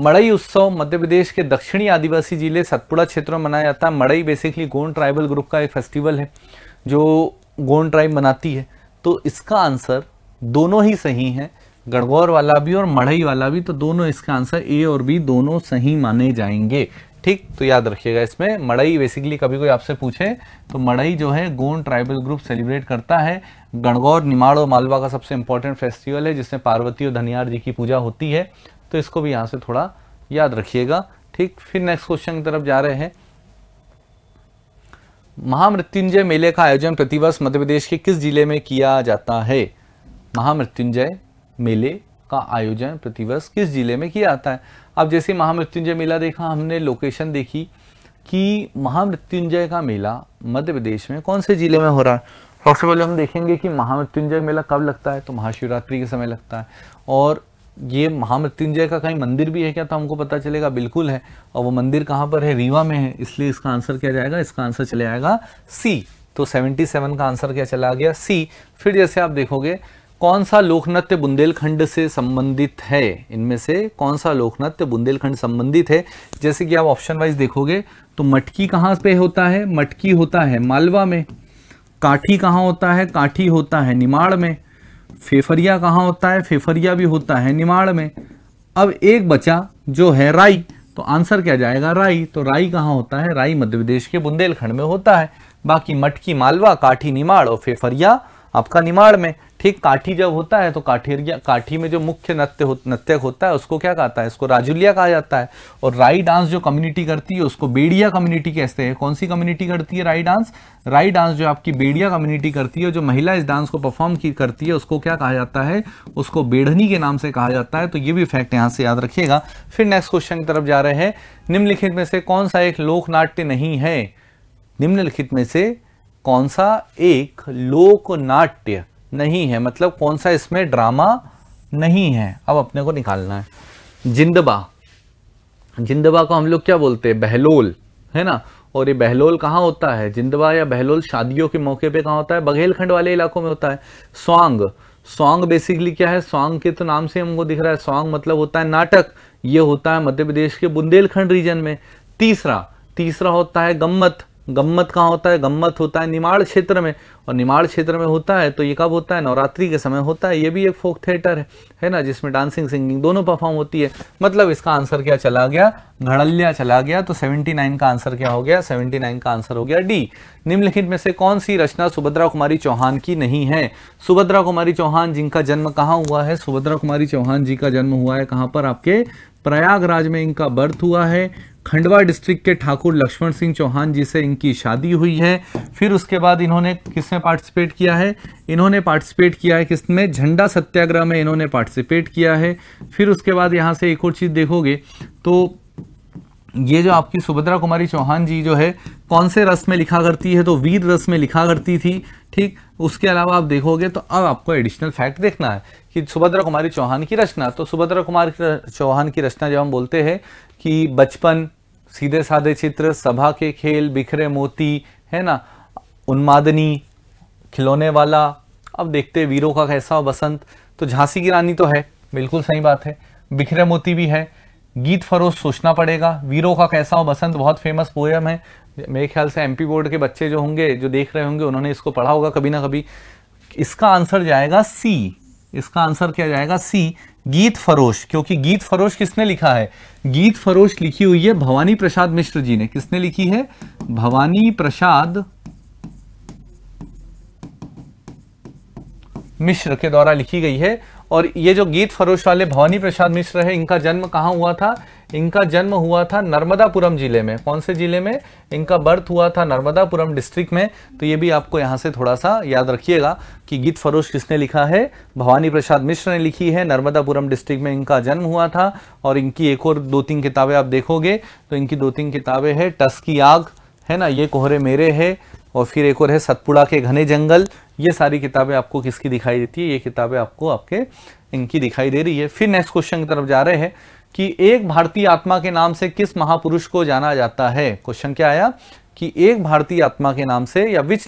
मड़ई उत्सव मध्य प्रदेश के दक्षिणी आदिवासी जिले सतपुड़ा क्षेत्र में मनाया जाता है Madai basically Gond tribal group का एक फेस्टिवल है जो गोंड ट्राइब मनाती है तो इसका आंसर दोनों ही सही है गणगौर वाला भी और मढ़ई वाला भी तो दोनों इसका आंसर ए और बी दोनों सही माने जाएंगे ठीक तो याद रखिएगा इसमें मड़ई बेसिकली कभी कोई आपसे पूछे तो मड़ई जो है गोंड ट्राइबल ग्रुप सेलिब्रेट करता है गणगौर निमाड़ और मालवा का सबसे इंपॉर्टेंट फेस्टिवल है जिसमें पार्वती और धनियार जी की पूजा होती है तो इसको भी यहाँ से थोड़ा याद रखिएगा ठीक फिर नेक्स्ट क्वेश्चन की तरफ जा रहे हैं महामृत्युंजय मेले का आयोजन प्रतिवर्ष मध्य प्रदेश के किस जिले में किया जाता है महामृत्युंजय मेले का आयोजन प्रतिवर्ष किस जिले में किया जाता है अब जैसे महामृत्युंजय मेला देखा हमने लोकेशन देखी कि महामृत्युंजय का मेला मध्य प्रदेश में कौन से जिले में हो रहा है सबसे पहले हम देखेंगे कि महामृत्युंजय मेला कब लगता है तो महाशिवरात्रि के समय लगता है और ये महामृत्युंजय का कहीं मंदिर भी है क्या तो हमको पता चलेगा बिल्कुल है और वो मंदिर कहाँ पर है रीवा में है इसलिए इसका आंसर क्या जाएगा इसका आंसर चले आएगा सी तो 77 का आंसर क्या चला गया सी फिर जैसे आप देखोगे कौन सा लोकनृत्य बुंदेलखंड से संबंधित है इनमें से कौन सा लोकनृत्य बुंदेलखंड संबंधित है जैसे कि आप ऑप्शन वाइज देखोगे तो मटकी कहाँ पे होता है मटकी होता है मालवा में काठी कहाँ होता है काठी होता है निमाड़ में फेफरिया कहाँ होता है फेफरिया भी होता है निमाड़ में अब एक बचा जो है राई तो आंसर क्या जाएगा राई तो राई कहाँ होता है राई मध्य प्रदेश के बुंदेलखंड में होता है बाकी मटकी मालवा काठी निमाड़ और फेफरिया आपका निमाड़ में ठीक काठी जब होता है तो काठिया काठी में जो मुख्य नृत्य हो, नृत्य होता है उसको क्या कहता है इसको राजुलिया कहा जाता है और राई डांस जो कम्युनिटी करती है उसको बेड़िया कम्युनिटी कहते हैं कौन सी कम्युनिटी करती है राई डांस राई डांस जो आपकी बेड़िया कम्युनिटी करती है जो महिला इस डांस को परफॉर्म की करती है उसको क्या कहा जाता है उसको बेढ़नी के नाम से कहा जाता है तो ये भी फैक्ट यहाँ से याद रखिएगा फिर नेक्स्ट क्वेश्चन की तरफ जा रहे हैं निम्नलिखित में से कौन सा एक लोक नाट्य नहीं है निम्नलिखित में से कौन सा एक लोक नाट्य नहीं है मतलब कौन सा इसमें ड्रामा नहीं है अब अपने को निकालना है जिंदबा जिंदबा को हम लोग क्या बोलते हैं बहलोल है ना और ये बहलोल कहाँ होता है जिंदबा या बहलोल शादियों के मौके पे कहाँ होता है बघेलखंड वाले इलाकों में होता है स्वांग स्वांग बेसिकली क्या है स्वांग के तो नाम से हमको दिख रहा है स्वांग मतलब होता है नाटक ये होता है मध्य प्रदेश के बुंदेलखंड रीजन में तीसरा तीसरा होता है गम्मत गम्मत कहाँ होता है गम्मत होता है निमाड़ क्षेत्र में और निमाड़ क्षेत्र में होता है तो ये कब होता है नवरात्रि के समय होता है ये भी एक फोक थिएटर है है ना जिसमें डांसिंग सिंगिंग दोनों परफॉर्म होती है मतलब इसका आंसर क्या चला गया घड़ल्या चला गया तो 79 का आंसर क्या हो गया 79 का आंसर हो गया डी निम्नलिखित में से कौन सी रचना सुभद्रा कुमारी चौहान की नहीं है सुभद्रा कुमारी चौहान जिनका जन्म कहाँ हुआ है सुभद्रा कुमारी चौहान जी का जन्म हुआ है कहाँ पर आपके प्रयागराज में इनका बर्थ हुआ है खंडवा डिस्ट्रिक्ट के ठाकुर लक्ष्मण सिंह चौहान जी से इनकी शादी हुई है फिर उसके बाद इन्होंने किसमें पार्टिसिपेट किया है इन्होंने पार्टिसिपेट किया है किसमें झंडा सत्याग्रह में इन्होंने पार्टिसिपेट किया है फिर उसके बाद यहाँ से एक और चीज़ देखोगे तो ये जो आपकी सुभद्रा कुमारी चौहान जी जो है कौन से रस में लिखा करती है तो वीर रस में लिखा करती थी ठीक उसके अलावा आप देखोगे तो अब आपको एडिशनल फैक्ट देखना है कि सुभद्रा कुमारी चौहान की रचना तो सुभद्रा कुमार चौहान की रचना जब हम बोलते हैं कि बचपन सीधे साधे चित्र सभा के खेल बिखरे मोती है ना उन्मादनी खिलौने वाला अब देखते वीरों का कैसा बसंत तो झांसी की रानी तो है बिल्कुल सही बात है बिखरे मोती भी है गीत फरोज सोचना पड़ेगा वीरों का कैसा बसंत बहुत फेमस पोएम है मेरे ख्याल से एमपी बोर्ड के बच्चे जो होंगे जो देख रहे होंगे उन्होंने इसको पढ़ा होगा कभी ना कभी इसका आंसर जाएगा सी इसका आंसर क्या जाएगा सी गीत फरोश क्योंकि गीत फरोश किसने लिखा है गीत फरोश लिखी हुई है भवानी प्रसाद मिश्र जी ने किसने लिखी है भवानी प्रसाद मिश्र के द्वारा लिखी गई है और ये जो गीत फरोश वाले भवानी प्रसाद मिश्र है इनका जन्म कहाँ हुआ था इनका जन्म हुआ था नर्मदापुरम जिले में कौन से जिले में इनका बर्थ हुआ था नर्मदापुरम डिस्ट्रिक्ट में तो ये भी आपको यहाँ से थोड़ा सा याद रखिएगा कि गीत फरोश किसने लिखा है भवानी प्रसाद मिश्र ने लिखी है नर्मदापुरम डिस्ट्रिक्ट में इनका जन्म हुआ था और इनकी एक और दो तीन किताबें आप देखोगे तो इनकी दो तीन किताबें हैं टस की आग है ना ये कोहरे मेरे है और फिर एक और है सतपुड़ा के घने जंगल ये सारी किताबें आपको किसकी दिखाई देती है ये किताबें आपको आपके इनकी दिखाई दे रही है फिर नेक्स्ट क्वेश्चन की तरफ जा रहे हैं कि एक भारतीय आत्मा के नाम से किस महापुरुष को जाना जाता है क्वेश्चन क्या आया कि एक भारतीय आत्मा के नाम से या which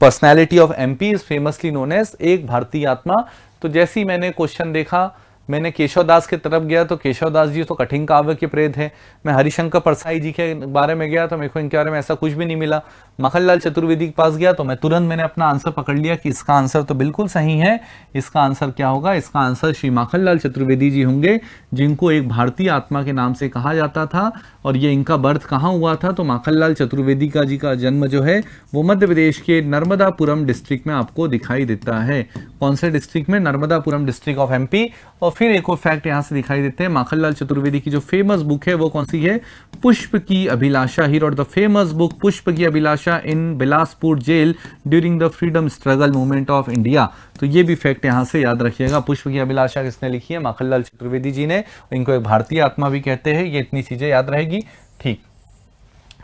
personality of M P is famously known as Ek Bharatiya आत्मा तो जैसी मैंने क्वेश्चन देखा मैंने केशव दास की तरफ गया तो केशव दास जी तो कठिन काव्य के प्रेत हैं मैं हरिशंकर परसाई जी के बारे में गया तो मेरे को इनके बारे में ऐसा कुछ भी नहीं मिला मखनलाल चतुर्वेदी के पास गया तो मैं तुरंत मैंने अपना आंसर पकड़ लिया कि इसका आंसर तो बिल्कुल सही है इसका आंसर क्या होगा इसका आंसर श्री माखनलाल चतुर्वेदी जी होंगे जिनको एक भारतीय आत्मा के नाम से कहा जाता था और ये इनका बर्थ कहाँ हुआ था तो माखनलाल चतुर्वेदी का जी का जन्म जो है वो मध्य प्रदेश के नर्मदापुरम डिस्ट्रिक्ट में आपको दिखाई देता है कौन से डिस्ट्रिक्ट में नर्मदापुरम डिस्ट्रिक्ट ऑफ एमपी और फिर एक और फैक्ट यहाँ से दिखाई देते हैं माखनलाल चतुर्वेदी की जो फेमस बुक है वो कौन सी है Pushp ki Abhilasha he wrote the famous book Pushp ki Abhilasha in Bilaspur jail during the freedom struggle movement of India तो ये भी फैक्ट यहाँ से याद रखिएगा पुष्प की अभिलाषा किसने लिखी है माखनलाल चतुर्वेदी जी ने इनको एक भारतीय आत्मा भी कहते हैं ये इतनी चीज़ें याद रहेगी ठीक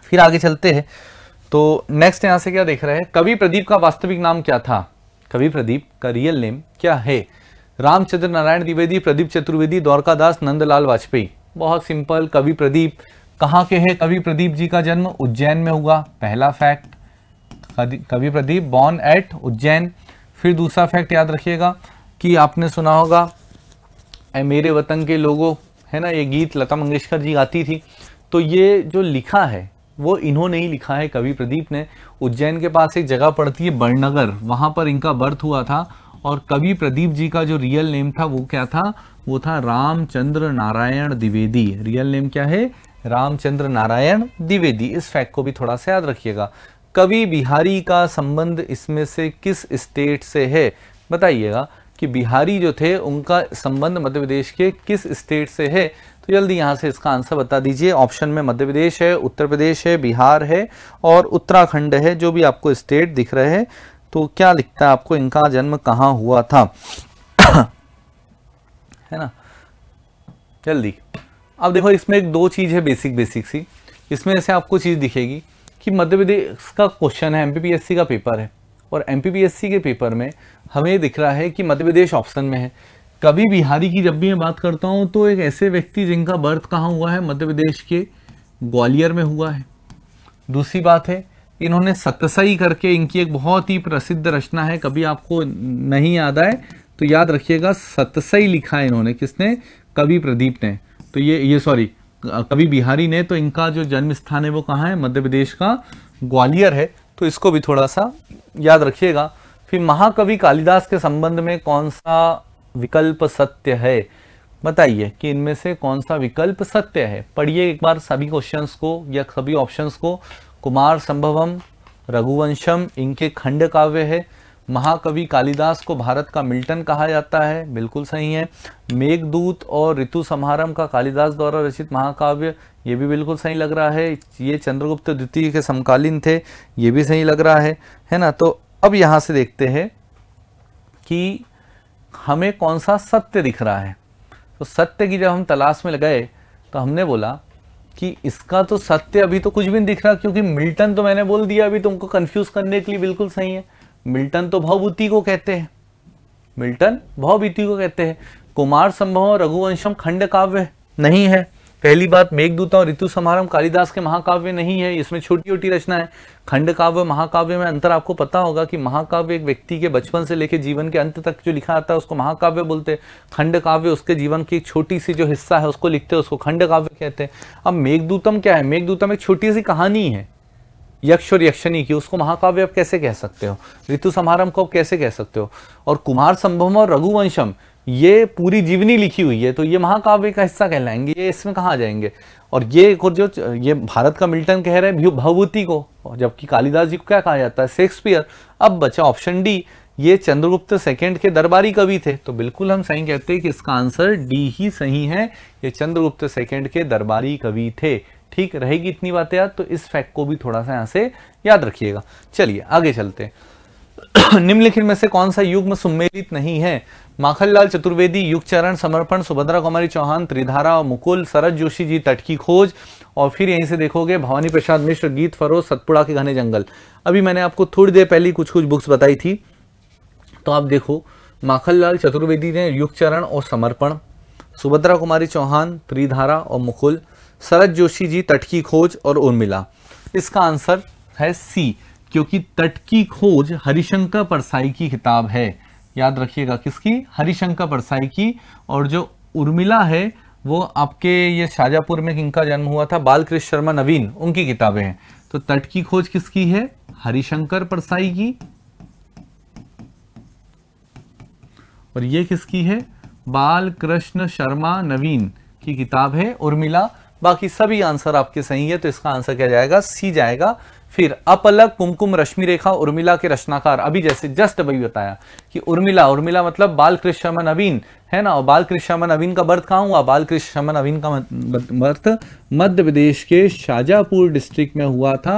फिर आगे चलते हैं तो नेक्स्ट यहाँ से क्या देख रहे हैं कवि प्रदीप का वास्तविक नाम क्या था कवि प्रदीप का रियल नेम क्या है रामचंद्र नारायण द्विवेदी प्रदीप चतुर्वेदी द्वारका दास नंदलाल वाजपेयी बहुत सिंपल कवि प्रदीप कहाँ के हैं कवि प्रदीप जी का जन्म उज्जैन में हुआ पहला फैक्ट कवि प्रदीप बॉर्न एट उज्जैन फिर दूसरा फैक्ट याद रखिएगा कि आपने सुना होगा ए मेरे वतन के लोगों है ना ये गीत लता मंगेशकर जी गाती थी तो ये जो लिखा है वो इन्होंने ही लिखा है कवि प्रदीप ने उज्जैन के पास एक जगह पड़ती है बड़नगर वहाँ पर इनका बर्थ हुआ था और कवि प्रदीप जी का जो रियल नेम था वो क्या था वो था रामचंद्र नारायण द्विवेदी रियल नेम क्या है रामचंद्र नारायण द्विवेदी इस फैक्ट को भी थोड़ा सा याद रखिएगा कवि बिहारी का संबंध इसमें से किस स्टेट से है बताइएगा कि बिहारी जो थे उनका संबंध मध्य प्रदेश के किस स्टेट से है तो जल्दी यहाँ से इसका आंसर बता दीजिए ऑप्शन में मध्य प्रदेश है उत्तर प्रदेश है बिहार है और उत्तराखंड है जो भी आपको स्टेट दिख रहे हैं तो क्या लिखता है आपको इनका जन्म कहाँ हुआ था है ना जल्दी अब देखो इसमें एक दो चीज़ है बेसिक बेसिक सी इसमें से आपको चीज़ दिखेगी कि मध्य प्रदेश का क्वेश्चन है एमपीपीएससी का पेपर है और एमपीपीएससी के पेपर में हमें दिख रहा है कि मध्य प्रदेश ऑप्शन में है कभी बिहारी की जब भी मैं बात करता हूँ तो एक ऐसे व्यक्ति जिनका बर्थ कहाँ हुआ है मध्य प्रदेश के ग्वालियर में हुआ है दूसरी बात है इन्होंने सतसई करके इनकी एक बहुत ही प्रसिद्ध रचना है कभी आपको नहीं याद आए तो याद रखिएगा सतसई लिखा है इन्होंने किसने कवि प्रदीप ने तो ये ये सॉरी कवि बिहारी ने तो इनका जो जन्म स्थान है वो कहाँ है मध्य प्रदेश का ग्वालियर है तो इसको भी थोड़ा सा याद रखिएगा फिर महाकवि कालिदास के संबंध में कौन सा विकल्प सत्य है बताइए कि इनमें से कौन सा विकल्प सत्य है पढ़िए एक बार सभी क्वेश्चंस को या सभी ऑप्शंस को कुमार संभवम रघुवंशम इनके खंड काव्य है महाकवि कालिदास को भारत का मिल्टन कहा जाता है बिल्कुल सही है मेघदूत और ऋतु समारंभ का कालिदास द्वारा रचित महाकाव्य ये भी बिल्कुल सही लग रहा है ये चंद्रगुप्त द्वितीय के समकालीन थे ये भी सही लग रहा है है ना तो अब यहाँ से देखते हैं कि हमें कौन सा सत्य दिख रहा है तो सत्य की जब हम तलाश में लगाए तो हमने बोला कि इसका तो सत्य अभी तो कुछ भी नहीं दिख रहा क्योंकि मिल्टन तो मैंने बोल दिया अभी तुमको कंफ्यूज करने के लिए बिल्कुल सही है मिल्टन तो भवभूति को कहते हैं मिल्टन भवभूति को कहते हैं कुमार संभव और रघुवंशम खंड काव्य नहीं है पहली बात मेघदूता और ऋतु समारम कालिदास के महाकाव्य नहीं है इसमें छोटी छोटी रचना है खंड काव्य महाकाव्य में अंतर आपको पता होगा कि महाकाव्य एक व्यक्ति के बचपन से लेकर जीवन के अंत तक जो लिखा आता है उसको महाकाव्य बोलते हैं खंड काव्य उसके जीवन की एक छोटी सी जो हिस्सा है उसको लिखते हैं उसको खंड काव्य कहते हैं अब मेघदूतम क्या है मेघदूतम एक छोटी सी कहानी है यक्ष और यक्षनी की उसको महाकाव्य आप कैसे कह सकते हो ऋतु समारंभ को आप कैसे कह सकते हो और कुमार संभव और रघुवंशम ये पूरी जीवनी लिखी हुई है तो ये महाकाव्य का हिस्सा कहलाएंगे ये इसमें कहाँ आ जाएंगे और ये और जो ये भारत का मिल्टन कह रहे हैं भवभूति को जबकि कालिदास जी को क्या कहा जाता है शेक्सपियर अब बचा ऑप्शन डी ये चंद्रगुप्त सेकंड के दरबारी कवि थे तो बिल्कुल हम सही कहते हैं कि इसका आंसर डी ही सही है ये चंद्रगुप्त सेकंड के दरबारी कवि थे ठीक रहेगी इतनी बातें याद तो इस फैक्ट को भी थोड़ा सा यहां से याद रखिएगा चलिए आगे चलते निम्नलिखित में से कौन सा युग्म सुमेलित नहीं है माखनलाल चतुर्वेदी युगचरण समर्पण सुभद्रा कुमारी चौहान त्रिधारा मुकुल सरद जोशी जी तट की खोज और फिर यहीं से देखोगे भवानी प्रसाद मिश्र गीत फरोज सतपुड़ा के घने जंगल अभी मैंने आपको थोड़ी देर पहले कुछ कुछ बुक्स बताई थी तो आप देखो माखनलाल चतुर्वेदी ने युगचरण और समर्पण सुभद्रा कुमारी चौहान त्रिधारा और मुकुल शरद जोशी जी तट की खोज और उर्मिला इसका आंसर है सी क्योंकि तट की खोज हरिशंकर परसाई की किताब है याद रखिएगा किसकी हरिशंकर परसाई की और जो उर्मिला है वो आपके ये शाजापुर में किनका जन्म हुआ था बालकृष्ण शर्मा नवीन उनकी किताबें हैं तो तट की खोज किसकी है हरिशंकर परसाई की और ये किसकी है बालकृष्ण शर्मा नवीन की किताब है उर्मिला बाकी सभी आंसर आपके सही है तो इसका आंसर क्या जाएगा सी जाएगा फिर अपलग कुमकुम रश्मि रेखा उर्मिला के रचनाकार अभी जैसे जस्ट अभी बताया कि उर्मिला उर्मिला मतलब बाल कृष्ण नवीन है ना और बाल कृष्ण नवीन का बर्थ कहाँ हुआ बाल कृष्ण नवीन का बर्थ मध्य प्रदेश के शाजापुर डिस्ट्रिक्ट में हुआ था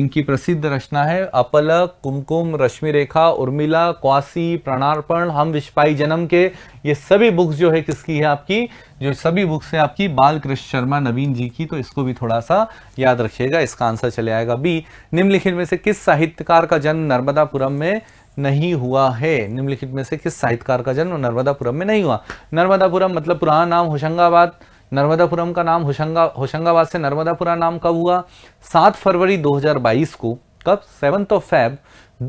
इनकी प्रसिद्ध रचना है अपल कुमकुम रश्मि रेखा उर्मिला क्वासी प्रणार्पण हम विस्पाई जन्म के ये सभी बुक्स जो है किसकी है आपकी जो सभी बुक्स है आपकी बाल कृष्ण शर्मा नवीन जी की तो इसको भी थोड़ा सा याद रखिएगा इसका आंसर चले आएगा बी निम्नलिखित में से किस साहित्यकार का जन्म नर्मदापुरम में नहीं हुआ है निम्नलिखित में से किस साहित्यकार का जन्म नर्मदापुरम में नहीं हुआ नर्मदापुरम मतलब पुराना नाम होशंगाबाद नर्मदापुरम का नाम होशंगा होशंगाबाद से नर्मदापुरा नाम कब हुआ सात फरवरी 2022 को कब सेवन ऑफ फैब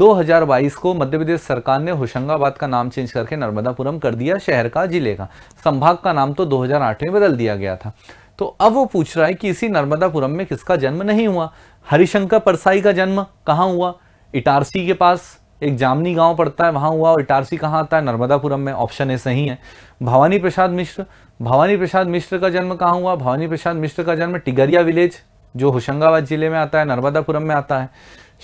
2022 को मध्य प्रदेश सरकार ने होशंगाबाद का नाम चेंज करके नर्मदापुरम कर दिया शहर का जिले का संभाग का नाम तो 2008 में बदल दिया गया था तो अब वो पूछ रहा है कि इसी नर्मदापुरम में किसका जन्म नहीं हुआ हरिशंकर परसाई का जन्म कहाँ हुआ इटारसी के पास एक जामनी गांव पड़ता है वहां हुआ और इटारसी कहाँ आता है नर्मदापुरम में ऑप्शन ए सही है भवानी प्रसाद मिश्र भवानी प्रसाद मिश्र का जन्म कहाँ हुआ भवानी प्रसाद मिश्र का जन्म टिगरिया विलेज जो होशंगाबाद जिले में आता है नर्मदापुरम में आता है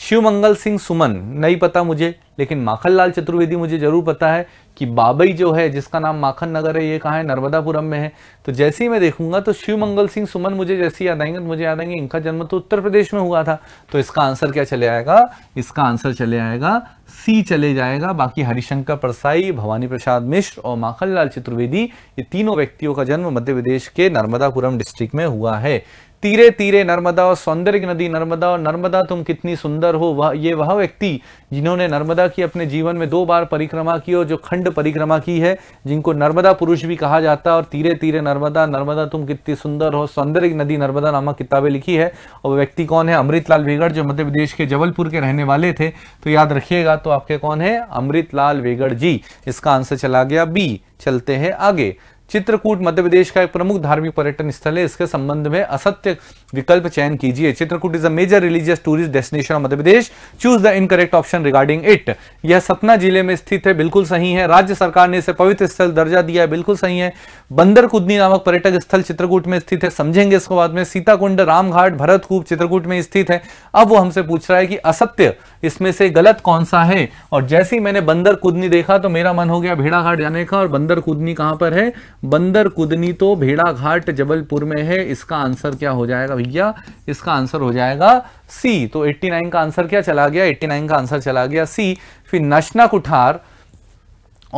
शिव मंगल सिंह सुमन नहीं पता मुझे लेकिन माखन लाल चतुर्वेदी मुझे जरूर पता है कि बाबई जो है जिसका नाम माखन नगर है ये कहाँ है नर्मदापुरम में है तो जैसे ही मैं देखूंगा तो शिव मंगल सिंह सुमन मुझे जैसे याद आएंगे तो मुझे याद आएंगे इनका जन्म तो उत्तर प्रदेश में हुआ था तो इसका आंसर क्या चले आएगा इसका आंसर चले आएगा सी चले जाएगा बाकी हरिशंकर परसाई भवानी प्रसाद मिश्र और माखन लाल चतुर्वेदी ये तीनों व्यक्तियों का जन्म मध्य प्रदेश के नर्मदापुरम डिस्ट्रिक्ट में हुआ है तीरे तीरे नर्मदा और सौंदर्य नदी नर्मदा और नर्मदा तुम कितनी सुंदर हो वह ये वह व्यक्ति जिन्होंने नर्मदा की अपने जीवन में दो बार परिक्रमा की और जो खंड परिक्रमा की है जिनको नर्मदा पुरुष भी कहा जाता है और तीरे तीरे नर्मदा नर्मदा तुम कितनी सुंदर हो सौंदर्य नदी नर्मदा नामक किताबें लिखी है और व्यक्ति कौन है अमृतलाल वेगड़ जो मध्य प्रदेश के जबलपुर के रहने वाले थे तो याद रखिएगा तो आपके कौन है अमृतलाल वेगड़ जी इसका आंसर चला गया बी चलते हैं आगे चित्रकूट मध्य प्रदेश का एक प्रमुख धार्मिक पर्यटन स्थल है इसके संबंध में असत्य विकल्प चयन कीजिए Chitrakoot is a major religious tourist destination of Madhya Pradesh choose the incorrect option regarding it यह सतना जिले में स्थित है बिल्कुल सही है राज्य सरकार ने इसे पवित्र स्थल दर्जा दिया है बिल्कुल सही है बंदर कुदनी नामक पर्यटक स्थल चित्रकूट में स्थित है समझेंगे इसको बाद में सीताकुंड रामघाट भरतकूप चित्रकूट में स्थित है अब वो हमसे पूछ रहा है कि असत्य इसमें से गलत कौन सा है और जैसे ही मैंने बंदर कुदनी देखा तो मेरा मन हो गया भेड़ा घाट जाने का और बंदर कुदनी कहां पर है बंदर कुदनी तो भेड़ा घाट जबलपुर में है इसका आंसर क्या हो जाएगा भैया इसका आंसर हो जाएगा सी तो एट्टी का आंसर क्या चला गया एट्टी का आंसर चला गया सी फिर नशना कुठार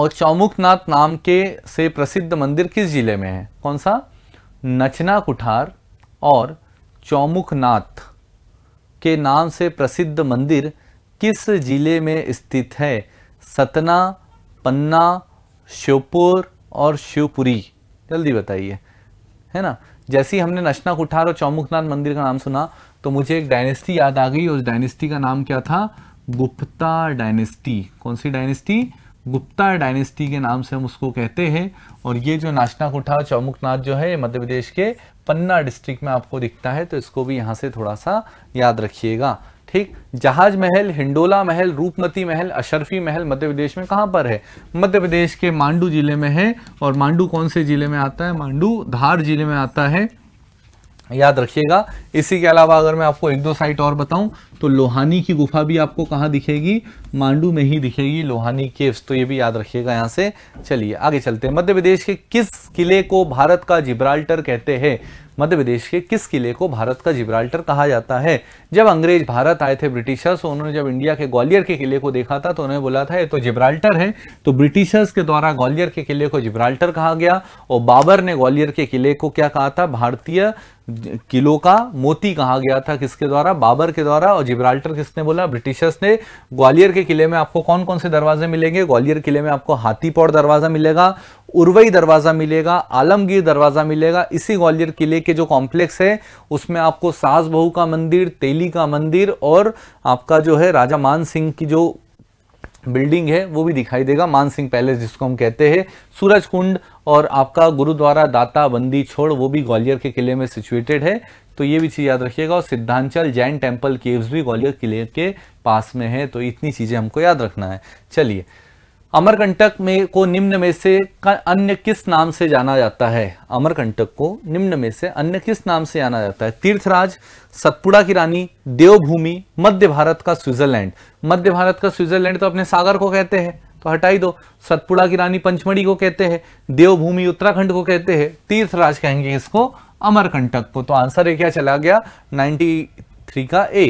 और चौमुखनाथ नाम के से प्रसिद्ध मंदिर किस जिले में है कौन सा नचना कुठार और चौमुखनाथ के नाम से प्रसिद्ध मंदिर किस जिले में स्थित है सतना पन्ना श्योपुर और शिवपुरी जल्दी बताइए है ना जैसे ही हमने नचना कुठार और चौमुखनाथ मंदिर का नाम सुना तो मुझे एक डायनेस्टी याद आ गई उस डायनेस्टी का नाम क्या था गुप्ता डायनेस्टी कौन सी डायनेस्टी गुप्ता डायनेस्टी के नाम से हम उसको कहते हैं और ये जो नाचना कुठा चौमुखनाथ जो है मध्य प्रदेश के पन्ना डिस्ट्रिक्ट में आपको दिखता है तो इसको भी यहाँ से थोड़ा सा याद रखिएगा ठीक जहाज महल हिंडोला महल रूपमती महल अशरफी महल मध्य प्रदेश में कहाँ पर है मध्य प्रदेश के मांडू जिले में है और मांडू कौन से जिले में आता है मांडू धार जिले में आता है याद रखिएगा इसी के अलावा अगर मैं आपको एक दो साइट और बताऊं तो लोहानी की गुफा भी आपको कहाँ दिखेगी मांडू में ही दिखेगी लोहानी केव्स तो ये भी याद रखिएगा यहाँ से चलिए आगे चलते हैं मध्य प्रदेश के किस किले को भारत का जिब्राल्टर कहते हैं मध्य प्रदेश के किस किले को भारत का जिब्राल्टर कहा जाता है जब अंग्रेज भारत आए थे ब्रिटिशर्स तो उन्होंने जब इंडिया के ग्वालियर के किले को देखा था तो उन्होंने बोला था ये तो जिब्राल्टर है तो ब्रिटिशर्स के द्वारा ग्वालियर के किले को जिब्राल्टर कहा गया और बाबर ने ग्वालियर के किले को क्या कहा था भारतीय किलो का मोती कहा गया था किसके द्वारा बाबर के द्वारा और जिब्राल्टर किसने बोला ब्रिटिशर्स ने ग्वालियर के किले में आपको कौन कौन से दरवाजे मिलेंगे ग्वालियर किले में आपको हाथीपौड़ दरवाजा मिलेगा उर्वई दरवाजा मिलेगा आलमगीर दरवाजा मिलेगा इसी ग्वालियर किले के जो कॉम्प्लेक्स है उसमें आपको सास बहू का मंदिर तेली का मंदिर और आपका जो है राजा मान सिंह की जो बिल्डिंग है वो भी दिखाई देगा मानसिंह पैलेस जिसको हम कहते हैं सूरज कुंड और आपका गुरुद्वारा दाता बंदी छोड़ वो भी ग्वालियर के किले में सिचुएटेड है तो ये भी चीज़ याद रखिएगा और सिद्धांचल जैन टेम्पल केव्स भी ग्वालियर किले के पास में है तो इतनी चीज़ें हमको याद रखना है चलिए अमरकंटक में को निम्न में से अन्य किस नाम से जाना जाता है अमरकंटक को निम्न में से अन्य किस नाम से जाना जाता है तीर्थराज सतपुड़ा की रानी देवभूमि मध्य भारत का स्विट्जरलैंड मध्य भारत का स्विट्जरलैंड तो अपने सागर को कहते हैं तो हटाई दो सतपुड़ा की रानी पंचमढ़ी को कहते हैं देवभूमि उत्तराखंड को कहते हैं तीर्थराज कहेंगे इसको अमरकंटक को तो आंसर ये क्या चला गया नाइन्टी थ्री का ए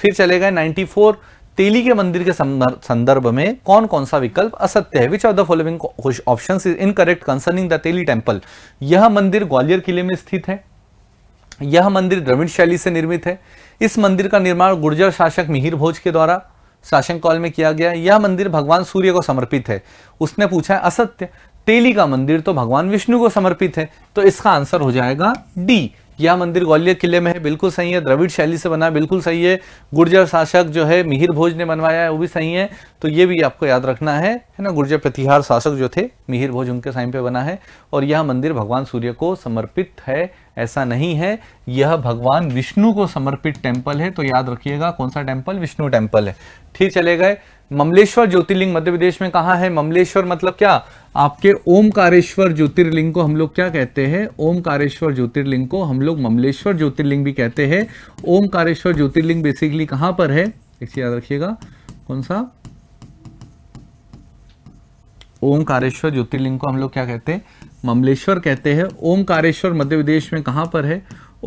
फिर चले गए नाइन्टी फोर तेली के मंदिर के संदर्भ में कौन कौन सा विकल्प असत्य है which are the following option is incorrect concerning the Teli temple यह मंदिर ग्वालियर किले में स्थित है यह मंदिर द्रविड़ शैली से निर्मित है इस मंदिर का निर्माण गुर्जर शासक मिहिर भोज के द्वारा शासन काल में किया गया यह मंदिर भगवान सूर्य को समर्पित है उसने पूछा असत्य तेली का मंदिर तो भगवान विष्णु को समर्पित है तो इसका आंसर हो जाएगा डी यह मंदिर ग्वालियर किले में है बिल्कुल सही है द्रविड़ शैली से बना बिल्कुल सही है गुर्जर शासक जो है मिहिर भोज ने बनवाया है वो भी सही है तो ये भी आपको याद रखना है है ना गुर्जर प्रतिहार शासक जो थे मिहिर भोज उनके साइन पे बना है और यह मंदिर भगवान सूर्य को समर्पित है ऐसा नहीं है यह भगवान विष्णु को समर्पित टेम्पल है तो याद रखिएगा कौन सा टेम्पल विष्णु टेम्पल है ठीक चले गए ममलेश्वर ज्योतिर्लिंग मध्य प्रदेश में कहा है ममलेश्वर मतलब क्या आपके ओमकारेश्वर ज्योतिर्लिंग को हम लोग क्या कहते हैं ओमकारेश्वर ज्योतिर्लिंग को हम लोग ममलेश्वर ज्योतिर्लिंग भी कहते हैं ओमकारेश्वर ज्योतिर्लिंग बेसिकली कहां पर है एक चीज याद रखिएगा कौन सा ओमकारेश्वर ज्योतिर्लिंग को हम लोग क्या कहते हैं ममलेश्वर कहते हैं ओमकारेश्वर मध्य प्रदेश में कहाँ पर है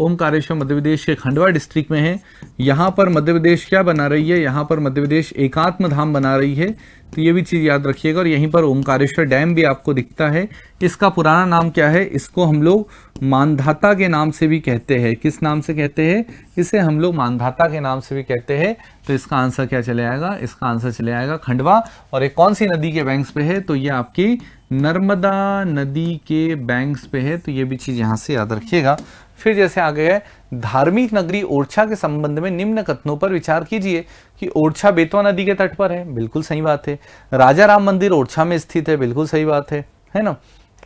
ओमकारेश्वर मध्य प्रदेश के खंडवा डिस्ट्रिक्ट में है यहाँ पर मध्य प्रदेश क्या बना रही है यहाँ पर मध्य प्रदेश एकात्म धाम बना रही है तो ये भी चीज़ याद रखिएगा और यहीं पर ओमकारेश्वर डैम भी आपको दिखता है इसका पुराना नाम क्या है इसको हम लोग मानधाता के नाम से भी कहते हैं किस नाम से कहते हैं इसे हम लोग मानधाता के नाम से भी कहते हैं तो इसका आंसर क्या चले आएगा इसका आंसर चले आएगा खंडवा और ये कौन सी नदी के बैंक्स पे है तो ये आपकी नर्मदा नदी के बैंक्स पे है तो ये भी चीज़ यहाँ से याद रखिएगा फिर जैसे आगे है धार्मिक नगरी ओरछा के संबंध में निम्न कथनों पर विचार कीजिए कि ओरछा बेतवा नदी के तट पर है बिल्कुल सही बात है राजा राम मंदिर ओरछा में स्थित है बिल्कुल सही बात है है ना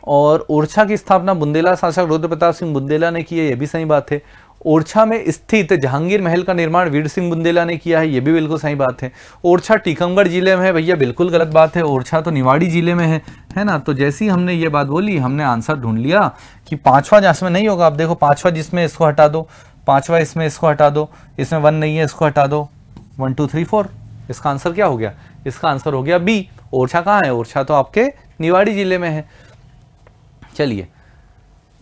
और ओरछा की स्थापना बुंदेला शासक रुद्र प्रताप सिंह बुंदेला ने की है यह भी सही बात है ओरछा में स्थित जहांगीर महल का निर्माण वीर सिंह बुंदेला ने किया है यह भी बिल्कुल सही बात है ओरछा टीकमगढ़ जिले में है भैया बिल्कुल गलत बात है ओरछा तो निवाड़ी जिले में है है ना तो जैसी हमने ये बात बोली हमने आंसर ढूंढ लिया कि पांचवा जिसमें नहीं होगा आप देखो पांचवा जिसमें इसको हटा दो पांचवा इसमें इसको हटा दो इसमें वन नहीं है इसको हटा दो वन टू थ्री फोर इसका आंसर क्या हो गया इसका आंसर हो गया बी ओरछा कहाँ है ओरछा तो आपके निवाड़ी जिले में है चलिए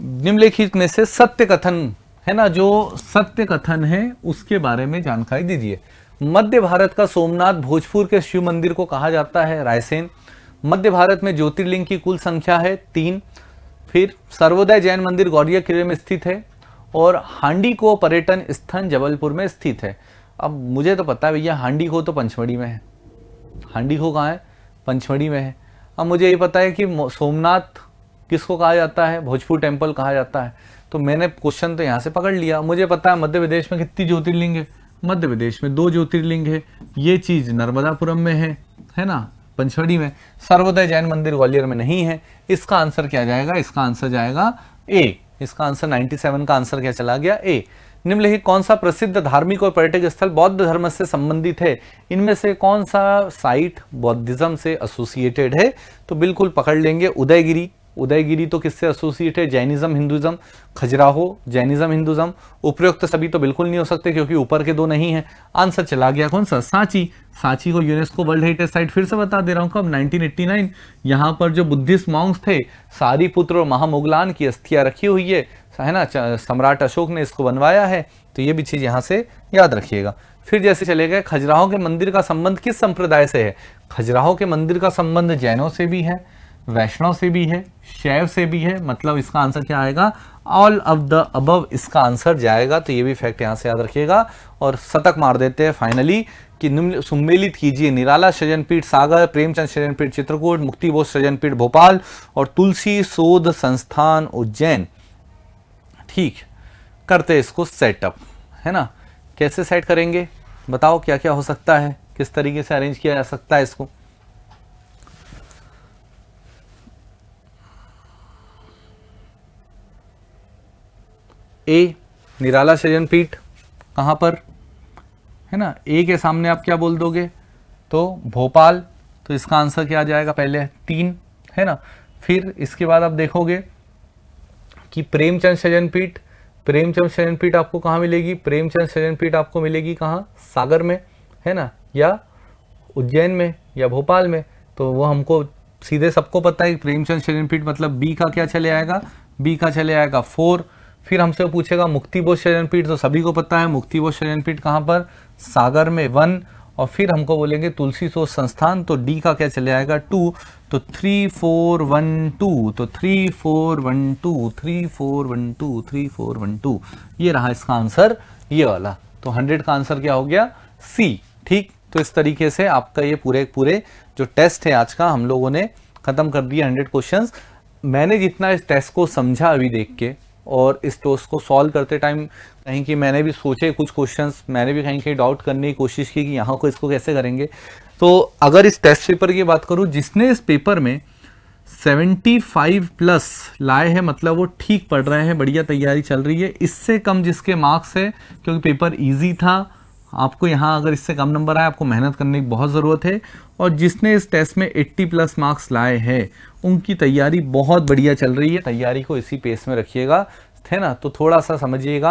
निम्नलिखित में से सत्य कथन है ना जो सत्य कथन है उसके बारे में जानकारी दीजिए मध्य भारत का सोमनाथ भोजपुर के शिव मंदिर को कहा जाता है रायसेन मध्य भारत में ज्योतिर्लिंग की कुल संख्या है तीन फिर सर्वोदय जैन मंदिर गौरिया किले में स्थित है और हांडी को पर्यटन स्थान जबलपुर में स्थित है अब मुझे तो पता है भैया हांडी को तो पंचमढ़ी में है हांडी को कहाँ है पंचमढ़ी में है अब मुझे ये पता है कि सोमनाथ किसको कहा जाता है भोजपुर टेम्पल कहा जाता है तो मैंने क्वेश्चन तो यहाँ से पकड़ लिया मुझे पता है मध्य प्रदेश में कितनी ज्योतिर्लिंग है मध्य प्रदेश में दो ज्योतिर्लिंग है ये चीज़ नर्मदापुरम में है है ना पंचवड़ी में सर्वोदय जैन मंदिर ग्वालियर में नहीं है इसका आंसर क्या जाएगा इसका आंसर जाएगा ए इसका आंसर 97 का आंसर क्या चला गया ए निम्नलिखित कौन सा प्रसिद्ध धार्मिक और पर्यटक स्थल बौद्ध धर्म से संबंधित है इनमें से कौन सा साइट बौद्धिज्म से एसोसिएटेड है तो बिल्कुल पकड़ लेंगे उदयगिरी उदयगिरी तो किससे एसोसिएट है Jainism Hinduism Khajuraho Jainism Hinduism उपयुक्त सभी तो बिल्कुल नहीं हो सकते क्योंकि ऊपर के दो नहीं है आंसर चला गया कौन सा सांची सांची को यूनेस्को वर्ल्ड हेरिटेज साइट फिर से बता दे रहा हूँ कब 1989 यहाँ पर जो बुद्धिस्ट मॉन्ग्स थे सारी पुत्र और महामुगलान की अस्थियाँ रखी हुई है है ना सम्राट अशोक ने इसको बनवाया है तो ये भी चीज़ यहाँ से याद रखिएगा फिर जैसे चले गए खजुराहो के मंदिर का संबंध किस संप्रदाय से है खजुराहो के मंदिर का संबंध जैनों से भी है वैष्णव से भी है शैव से भी है मतलब इसका आंसर क्या आएगा ऑल ऑफ द अबव इसका आंसर जाएगा तो ये भी फैक्ट यहाँ से याद रखिएगा और शतक मार देते हैं फाइनली कि सुमेलित कीजिए निराला सृजनपीठ सागर प्रेमचंद सृजनपीठ चित्रकूट मुक्तिबोध सृजनपीठ भोपाल और तुलसी शोध संस्थान उज्जैन ठीक करते इसको सेटअप है ना कैसे सेट करेंगे बताओ क्या क्या हो सकता है किस तरीके से अरेंज किया जा सकता है इसको ए निराला सृजन पीठ कहाँ पर है ना ए के सामने आप क्या बोल दोगे तो भोपाल तो इसका आंसर क्या आ जाएगा पहले तीन है ना फिर इसके बाद आप देखोगे कि प्रेमचंद सृजन पीठ प्रेमचंद सृजन पीठ आपको कहाँ मिलेगी प्रेमचंद सृजन पीठ आपको मिलेगी कहाँ सागर में है ना या उज्जैन में या भोपाल में तो वो हमको सीधे सबको पता है प्रेमचंद सृजन पीठ मतलब बी का क्या चले आएगा बी का चले आएगा फोर फिर हमसे पूछेगा मुक्तिबोध शरणपीठ तो सभी को पता है मुक्तिबोध पीठ कहाँ पर सागर में वन और फिर हमको बोलेंगे तुलसी सो संस्थान तो डी का क्या चले जाएगा टू तो थ्री फोर वन टू तो three four one two three four one two three four one two ये रहा इसका आंसर ये वाला तो हंड्रेड का आंसर क्या हो गया सी ठीक तो इस तरीके से आपका ये पूरे पूरे जो टेस्ट है आज का हम लोगों ने खत्म कर दिया हंड्रेड क्वेश्चन मैंने जितना इस टेस्ट को समझा अभी देख के और इस टोस्ट को सॉल्व करते टाइम कहीं कि मैंने भी सोचे कुछ क्वेश्चंस मैंने भी कहीं कहीं डाउट करने की कोशिश की कि यहाँ को इसको कैसे करेंगे तो अगर इस टेस्ट पेपर की बात करूँ जिसने इस पेपर में 75 प्लस लाए हैं मतलब वो ठीक पढ़ रहे हैं बढ़िया तैयारी चल रही है इससे कम जिसके मार्क्स है क्योंकि पेपर ईजी था आपको यहाँ अगर इससे कम नंबर आए आपको मेहनत करने की बहुत ज़रूरत है और जिसने इस टेस्ट में 80 प्लस मार्क्स लाए हैं उनकी तैयारी बहुत बढ़िया चल रही है तैयारी को इसी पेस में रखिएगा है ना तो थोड़ा सा समझिएगा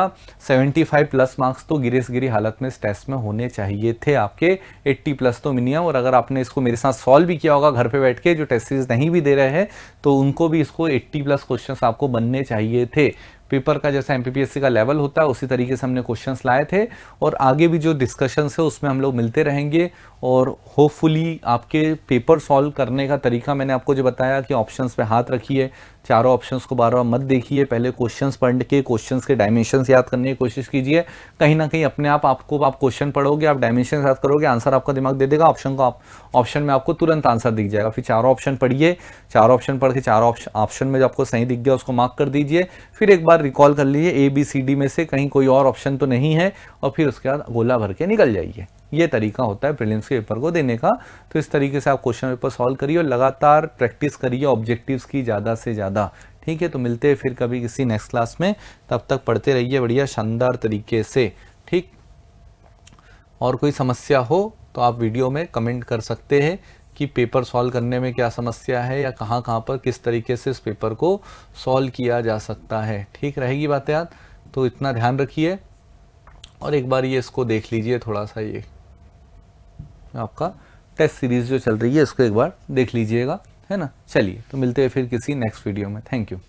75 प्लस मार्क्स तो गिरे गिरी हालत में इस टेस्ट में होने चाहिए थे आपके 80 प्लस तो मिनिया और अगर आपने इसको मेरे साथ सॉल्व भी किया होगा घर पे बैठ के जो टेस्ट सीरीज नहीं भी दे रहे हैं तो उनको भी इसको 80 प्लस क्वेश्चंस आपको बनने चाहिए थे पेपर का जैसा एमपीपीएससी का लेवल होता है उसी तरीके से हमने क्वेश्चंस लाए थे और आगे भी जो डिस्कशंस है उसमें हम लोग मिलते रहेंगे और होपफुली आपके पेपर सॉल्व करने का तरीका मैंने आपको जो बताया कि ऑप्शंस पे हाथ रखिए चारों ऑप्शंस को बार बार मत देखिए पहले क्वेश्चंस पढ़ के क्वेश्चंस के डायमेंशन याद करने की कोशिश कीजिए कहीं ना कहीं अपने आप आपको आप क्वेश्चन पढ़ोगे आप डायमेंशन याद करोगे आंसर आपका दिमाग दे देगा ऑप्शन को आप ऑप्शन में आपको तुरंत आंसर दिख जाएगा फिर चारों ऑप्शन पढ़िए चारों ऑप्शन पढ़ के चारों ऑप्शन में जो आपको सही दिख गया उसको मार्क कर दीजिए फिर एक बार रिकॉल कर लीजिए ए बी सी डी में से कहीं कोई और ऑप्शन तो नहीं है और फिर उसके बाद गोला भर के निकल जाइए ये तरीका होता है प्रिलिम्स के पेपर को देने का तो इस तरीके से आप क्वेश्चन पेपर सॉल्व करिए और लगातार प्रैक्टिस करिए ऑब्जेक्टिव्स की ज़्यादा से ज़्यादा ठीक है तो मिलते हैं फिर कभी किसी नेक्स्ट क्लास में तब तक पढ़ते रहिए बढ़िया शानदार तरीके से ठीक और कोई समस्या हो तो आप वीडियो में कमेंट कर सकते हैं कि पेपर सॉल्व करने में क्या समस्या है या कहाँ कहाँ पर किस तरीके से इस पेपर को सॉल्व किया जा सकता है ठीक रहेगी बात याद तो इतना ध्यान रखिए और एक बार ये इसको देख लीजिए थोड़ा सा ये आपका टेस्ट सीरीज जो चल रही है इसको एक बार देख लीजिएगा है ना चलिए तो मिलते हैं फिर किसी नेक्स्ट वीडियो में थैंक यू